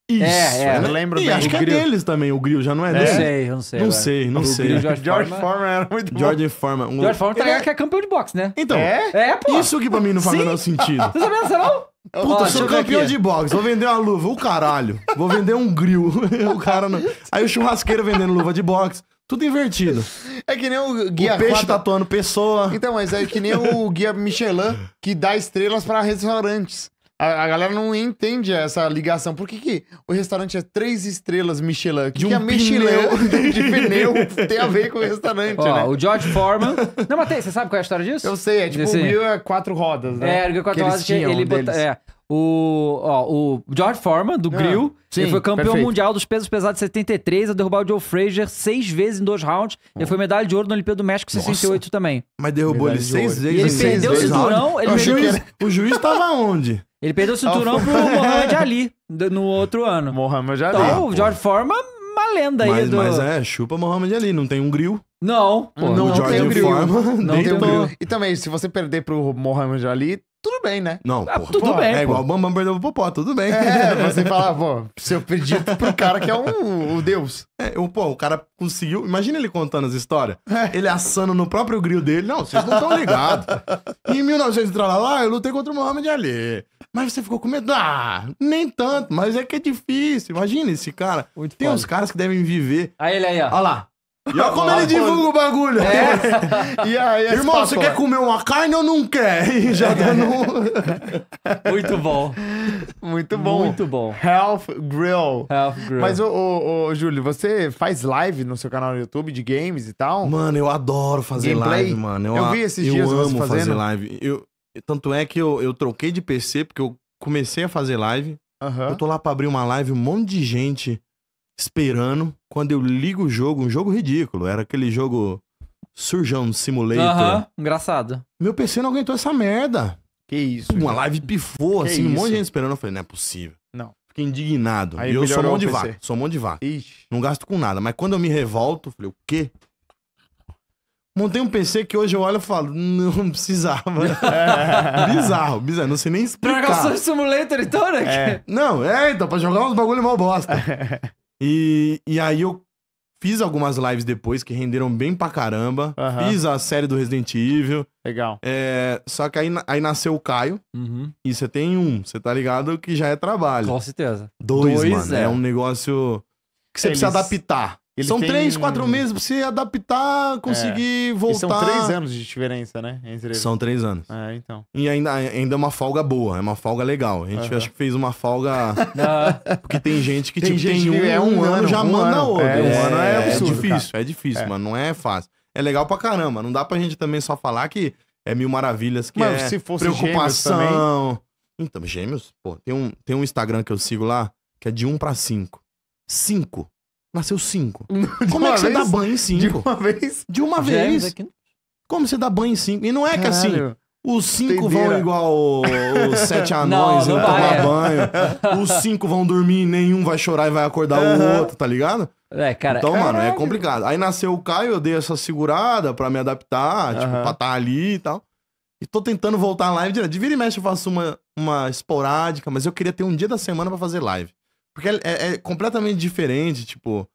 Isso, é, é. Né? eu lembro e bem. acho que é deles também, o Grill, já não é, deles? É. Não sei, eu não sei. Não agora. sei, não o sei. Grill, George, George era muito bom. George Foreman. Um... George Foreman tá é... que é campeão de boxe, né? Então, é, é pô. isso que pra mim não faz o menor sentido. Você sabia tá dessa não? Puta, sou campeão aqui. de boxe, vou vender uma luva, o caralho. Vou vender um grill. o cara não... Aí o churrasqueiro vendendo luva de boxe. Tudo invertido. É que nem o guia. O peixe quatro... tatuando pessoa. Então, mas é que nem o guia Michelin que dá estrelas para restaurantes. A, a, galera não entende essa ligação. Por que, que o restaurante é três estrelas Michelin? De que é Michelin pneu. de pneu tem a ver com o restaurante, Ó, né? O George Foreman... Não, mas tem, você sabe qual é a história disso? Eu sei, é tipo, o é quatro rodas, né? É, o é quatro que rodas. Que ele É. O, ó, o George Foreman, do ah, Grill, sim, ele foi campeão perfeito. mundial dos pesos pesados de 73, a derrubar o Joe Frazier seis vezes em dois rounds. Ele foi medalha de ouro na Olimpíada do México em 68 também. Mas derrubou medalha ele seis vezes. ele seis perdeu o cinturão. Ele o, juiz, o juiz tava onde? Ele perdeu o cinturão pro Mohamed Ali no outro ano. Mohamed Ali. Então, o George Foreman, uma lenda mas, aí do... Mas é, chupa Mohamed Ali, não tem um grill. Não, pô, não, não, tem grill. Forma, não tem um grill. E também, se você perder pro Mohamed Ali, tudo bem, né? Não, ah, porra, tudo pô, bem. É pô. igual o Bambam perdeu o Popó, tudo bem. É, você fala, pô, se eu pedir pro cara que é um, o deus. É, eu, pô, o cara conseguiu. Imagina ele contando as histórias. É. Ele assando no próprio grill dele. Não, vocês não estão ligados. em 1900 lá, eu lutei contra o Mohamed Ali. Mas você ficou com medo? Ah, nem tanto, mas é que é difícil. Imagina esse cara. Muito Tem foda. uns caras que devem viver. Aí ele aí, ó. Olha lá. E olha como ele divulga o bagulho. É. E aí, Irmão, você quer é. comer uma carne ou não quer? E já dando tá um... Muito bom. Muito bom. Muito bom. Health Grill. Health Grill. Mas, ô, ô, ô, Júlio, você faz live no seu canal no YouTube de games e tal? Mano, eu adoro fazer Gameplay? live, mano. Eu, eu vi esses dias Eu amo fazer live. Eu, tanto é que eu, eu troquei de PC, porque eu comecei a fazer live. Eu tô lá pra abrir uma live, um monte de gente esperando. Quando eu ligo o jogo, um jogo ridículo. Era aquele jogo Surgeon Simulator. Aham, engraçado. Meu PC não aguentou essa merda. Que isso. Uma live pifou, Que assim, um monte de gente esperando. Eu falei, não é possível. Não. Fiquei indignado. Aí e eu sou mão de vaca. Sou mão de vaca. Ixi. Não gasto com nada. Mas quando eu me revolto, falei, o quê? Montei um PC que hoje eu olho e falo, não precisava. precisava. bizarro, bizarro. Não sei nem Dragon jogar Soul Simulator, então, né? É. Não, é, então, pra jogar uns bagulho mal bosta. E, e aí eu fiz algumas lives depois que renderam bem pra caramba. Uhum. Fiz a série do Resident Evil. Legal. É, só que aí, aí nasceu o Caio. Uhum. E você tem um, você tá ligado que já é trabalho. Com certeza. Dois, Dois mano. É. é um negócio que você Eles... precisa adaptar. Ele são tem... três, quatro meses pra você adaptar, conseguir é. voltar. E são três anos de diferença, né? Entre eles. São três anos. É, então. E ainda, ainda é uma folga boa, é uma folga legal. A gente uhum. acho que fez uma folga. Porque tem gente que tem, tipo, gente tem um, é um, um ano, já um manda ano. outro. É, um é ano é, absurdo, é difícil, cara. é difícil, mano. Não é fácil. É legal pra caramba. Não dá pra gente também só falar que é mil maravilhas, que Mas é se fosse preocupação. Então, gêmeos, pô, tem um, tem um Instagram que eu sigo lá que é de um pra cinco. Cinco. Nasceu cinco. De Como é que vez? você dá banho em cinco? De uma vez? De uma é vez. Né? Como você dá banho em cinco? E não é Caralho. que assim. Os cinco Tendeira. vão igual os sete anões não, não né, tomar banho. Os cinco vão dormir, nenhum vai chorar e vai acordar uhum. o outro, tá ligado? É, cara. Então, caralho. mano, é complicado. Aí nasceu o Caio, eu dei essa segurada pra me adaptar, uhum. tipo, pra estar tá ali e tal. E tô tentando voltar à live direto. De vira e mexe eu faço uma, uma esporádica, mas eu queria ter um dia da semana para fazer live. Porque é, é, é completamente diferente, tipo,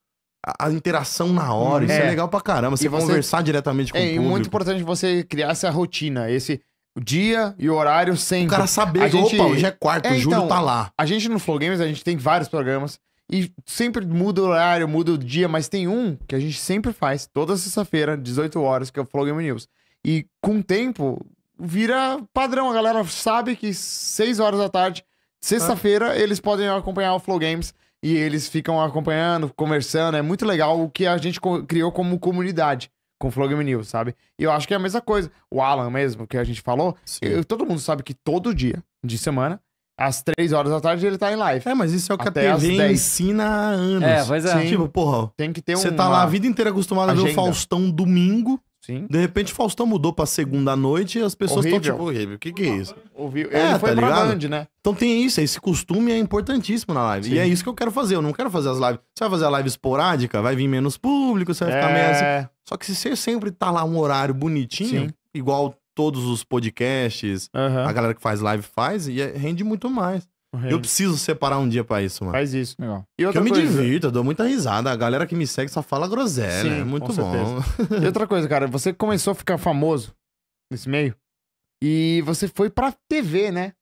a, a interação na hora. isso é. é. legal pra caramba. Você, você conversar diretamente com é, o público. É muito importante você criar essa rotina, esse dia e horário sempre. O cara saber a gente... opa, hoje é quarto, é, o Júlio então, tá lá. A gente no Flow Games, a gente tem vários programas. E sempre muda o horário, muda o dia, mas tem um que a gente sempre faz, toda sexta-feira, 18 horas, que é o Flow Game News. E com o tempo, vira padrão. A galera sabe que 6 horas da tarde Sexta-feira eles podem acompanhar o Flow Games e eles ficam acompanhando, conversando. É muito legal o que a gente criou como comunidade com o Flow Game News, sabe? E eu acho que é a mesma coisa. O Alan mesmo, que a gente falou, eu, todo mundo sabe que todo dia de semana, às três horas da tarde, ele tá em live. É, mas isso é o que Até a TV ensina há anos. É, pois é. Sim. Tipo, porra, tem que ter um. Você tá lá a vida inteira acostumado a ver o Faustão domingo. Sim. De repente, Faustão mudou pra segunda noite e as pessoas estão tipo, horrível, o que que é isso? Ouviu. É, Ele é, foi tá pra né? Então tem isso, esse costume é importantíssimo na live. Sim. E é isso que eu quero fazer, eu não quero fazer as lives. Você vai fazer a live esporádica, vai vir menos público, você vai ficar meio assim. É. Só que se você sempre tá lá um horário bonitinho, Sim. igual todos os podcasts, uhum. a galera que faz live faz, e é, rende muito mais. Eu preciso separar um dia pra isso, mano. Faz isso, legal. E outra que eu coisa... me divirto, eu dou muita risada. A galera que me segue só fala groselha. Sim, é muito bom. e outra coisa, cara, você começou a ficar famoso nesse meio e você foi pra TV, né?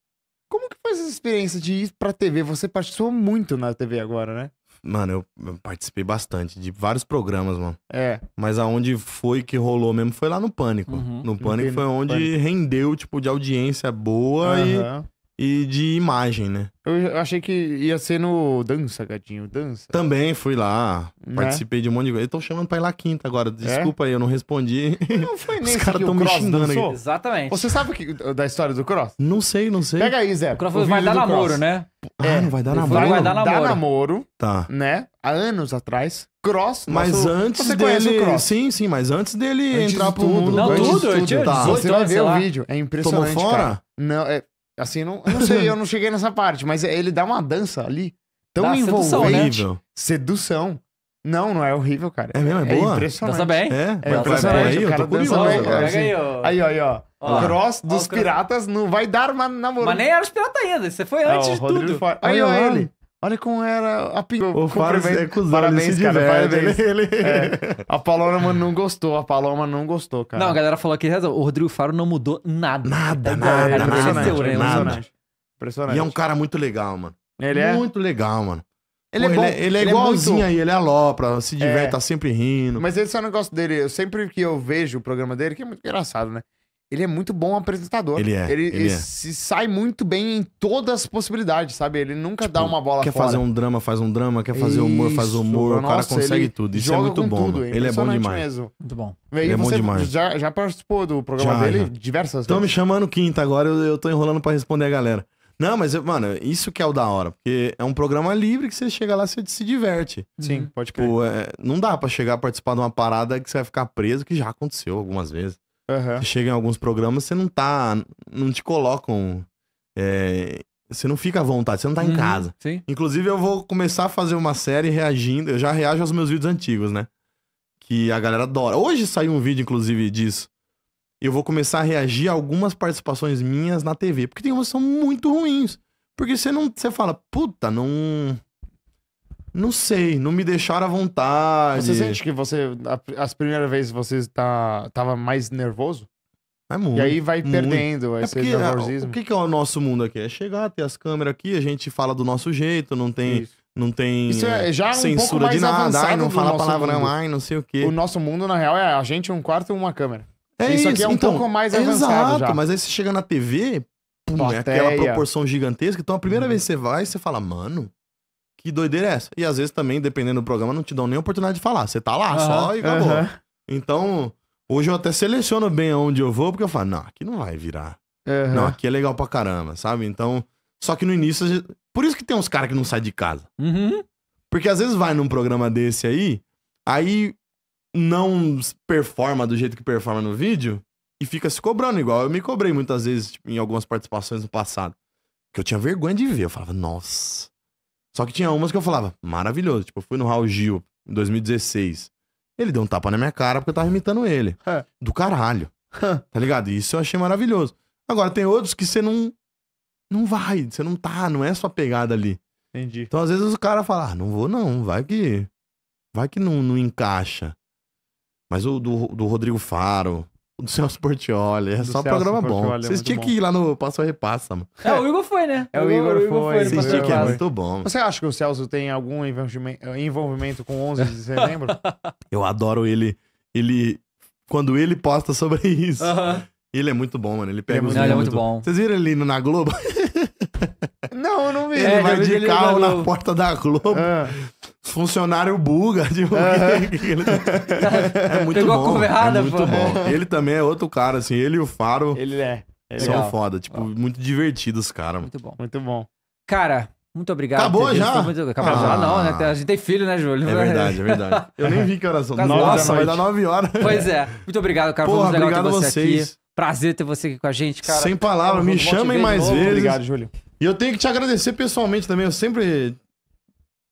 Como que foi essa experiência de ir pra TV? Você participou muito na TV agora, né? Mano, eu, eu participei bastante de vários programas, mano. É. Mas aonde foi que rolou mesmo foi lá no Pânico. Uhum, no Pânico foi onde Pânico. rendeu, tipo, de audiência boa uhum. e e de imagem, né? Eu achei que ia ser no Dança, gatinho, dança. Também fui lá, né? participei de um monte de coisa. Eu tô chamando pra ir lá quinta agora. É? Desculpa é? aí, eu não respondi. Não foi nem Os assim caras tão me xingando dançou? aqui. Exatamente. Você sabe que, da história do Cross? Não sei, não sei. Pega aí, Zé. O Cross o vai dar namoro, né? Ah, é, não vai dar namoro. Vai, vai dar namoro. Dá namoro. Tá. Né? Há anos atrás. Cross, mas nosso... antes você dele, cross. sim, sim, mas antes dele antes entrar pro mundo, não, tudo, tudo. Tá. Você vai ver o vídeo, é impressionante, Tomou fora? Não, é, Assim, não, não sei, eu não cheguei nessa parte, mas é, ele dá uma dança ali tão dá né? envolvente. Sedução, Horrível. sedução. Não, não é horrível, cara. É mesmo? É, é boa? impressionante. Dança bem. É, é impressionante. Aí, o cara dança bem. Cara, assim. aí, ó. aí, ó. Aí, Cross dos piratas não vai dar uma namorada. Mas nem era os piratas ainda, você foi antes é, de tudo. Aí, ó, ele. Olha como era a pior. O Faro é cuzão, parabéns, cara. Parabéns. Ele, ele... É. A Paloma não gostou, a Paloma não gostou, cara. Não, a galera falou aqui, o Rodrigo Faro não mudou nada. Nada, é nada, é nada, é impressionante, nada. impressionante, E é um cara muito legal, mano. Ele é? Muito legal, mano. Ele, é Pô, é, bom, ele, ele é igualzinho muito... aí, ele é alopra, se diverte, tá sempre rindo. Mas esse é o negócio dele. Eu sempre que eu vejo o programa dele, que é muito engraçado, né? ele é muito bom apresentador. Ele é. Ele, ele, ele é. se sai muito bem em todas as possibilidades, sabe? Ele nunca tipo, dá uma bola quer fora. Quer fazer um drama, faz um drama. Quer fazer Isso, humor, faz humor. Nossa, o cara consegue tudo. Isso é muito bom. Tudo, ele é bom demais. Mesmo. Muito bom. E ele é bom demais. Já, já participou do programa já, dele já. diversas vezes. Estão me chamando quinta agora, eu, eu tô enrolando para responder a galera. Não, mas, eu, mano, isso que é o da hora. Porque é um programa livre que você chega lá e você se diverte. Sim, pode tipo, crer. Pô, é, não dá para chegar a participar de uma parada que você vai ficar preso, que já aconteceu algumas vezes. Uhum. Você chega em alguns programas, você não tá. Não te colocam. É, você não fica à vontade, você não tá em uhum. casa. Sim. Inclusive, eu vou começar a fazer uma série reagindo. Eu já reajo aos meus vídeos antigos, né? Que a galera adora. Hoje saiu um vídeo, inclusive, disso. Eu vou começar a reagir a algumas participações minhas na TV. Porque tem umas que são muito ruins. Porque você não. Você fala, puta, não. Não sei, não me deixaram à vontade. Você sente que você, as primeiras vezes você tá, tava mais nervoso? É muito. E aí vai muito. perdendo é esse nervosismo. Ah, o que, que é o nosso mundo aqui? É chegar, ter as câmeras aqui, a gente fala do nosso jeito, não tem. Isso. Não tem Isso é já um censura de nada, ai, não fala palavra, não, ai, não sei o quê. O nosso mundo, na real, é a gente, um quarto e uma câmera. É isso, isso aqui é um então, pouco mais avançado. Exato, já. mas aí você chega na TV, pum, é aquela proporção gigantesca. Então a primeira hum. vez que você vai, você fala, mano, que doideira é essa? E às vezes também, dependendo do programa, não te dão nem oportunidade de falar. Você tá lá uhum, só e acabou. Uhum. Então, hoje eu até seleciono bem aonde eu vou, porque eu falo, não, aqui não vai virar. Uhum. Não, aqui é legal pra caramba, sabe? Então, só que no início, por isso que tem uns caras que não saem de casa. Uhum. Porque às vezes vai num programa desse aí, aí não performa do jeito que performa no vídeo e fica se cobrando, igual eu me cobrei muitas vezes tipo, em algumas participações no passado. Que eu tinha vergonha de ver. Eu falava, nossa. Só que tinha umas que eu falava, maravilhoso. Tipo, eu fui no Raul Gil em 2016. Ele deu um tapa na minha cara porque eu tava imitando ele. É. Do caralho. tá ligado? Isso eu achei maravilhoso. Agora, tem outros que você não. Não vai, você não tá, não é sua pegada ali. Entendi. Então, às vezes o cara fala, ah, não vou não, vai que. Vai que não, não encaixa. Mas o do, do Rodrigo Faro, do Celso Portioli. É do só Celso programa Portioli, bom. É Vocês é tinham que ir lá no Passa ou Repassa, mano. É, o Igor foi, né? É, o Igor, o Igor foi. Vocês tinham que é muito bom. Você acha que o Celso tem algum envolvimento com 11 de setembro? Eu adoro ele. Ele... Quando ele posta sobre isso. Uh -huh. Ele é muito bom, mano. Ele pega ele é muito, ele é muito bom. Vocês viram ele na Globo? não, eu não vi. Ele é, vai de carro na porta da Globo. Ah funcionário buga. Tipo, é. é muito Pegou bom. a é errada, é muito pô. bom. Ele também é outro cara, assim. Ele e o Faro Ele é. é são legal. foda. Tipo, bom. muito divertidos, cara. Muito bom. Muito bom. Cara, muito obrigado. Acabou já? Muito... Acabou ah. já, não, né? A gente tem filho, né, Júlio? É verdade, é verdade. Eu nem vi que horas são. Nossa, vai dar nove horas. Pois é. Muito obrigado, cara. Porra, muito ter você vocês. aqui. Prazer ter você aqui com a gente, cara. Sem palavras, me chamem mais vezes. Obrigado, Júlio. E eu tenho que te agradecer pessoalmente também. Eu sempre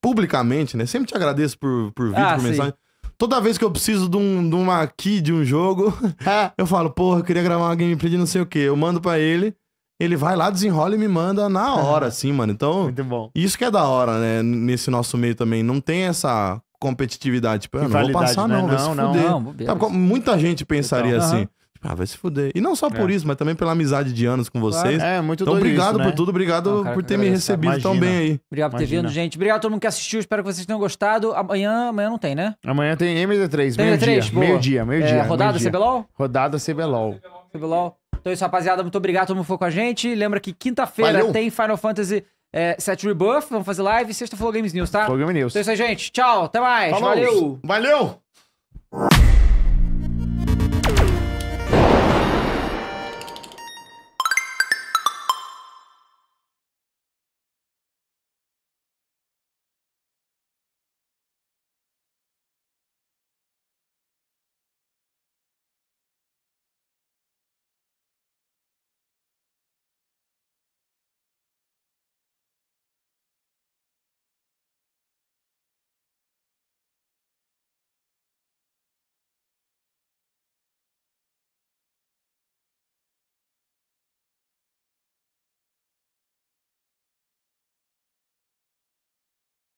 publicamente, né? Sempre te agradeço por, por vídeo, ah, por mensagem. toda vez que eu preciso de, um, de uma key de um jogo, é. eu falo, porra, eu queria gravar uma gameplay de não sei o que. Eu mando para ele, ele vai lá, desenrola e me manda na hora, assim, mano. Então, Muito bom. isso que é da hora, né? Nesse nosso meio também. Não tem essa competitividade. Tipo, ah, eu não vou passar, né? não. Não, não, não, Muita gente pensaria então, assim. Tipo, ah, vai se fuder. E não só por é. isso, mas também pela amizade de anos com vocês. É, muito Então, obrigado isso, né? por tudo, obrigado Não, cara, por ter me recebido tão bem aí. Obrigado por ter Imagina. vindo, gente. Obrigado a todo mundo que assistiu. Espero que vocês tenham gostado. Amanhã, amanhã não tem, né? Amanhã tem MD3, meio-dia. Meio-dia, é, meio-dia. rodada CBLOL? Rodada CBLOL. CBLOL. Então é isso, rapaziada. Muito obrigado. Todo mundo que ficou com a gente. Lembra que quinta-feira tem Final Fantasy é, 7 Rebuff. Vamos fazer live. Sexta falou Games News, tá? games News. Então é isso aí, gente. Tchau. Até mais. Falou. Valeu. Valeu!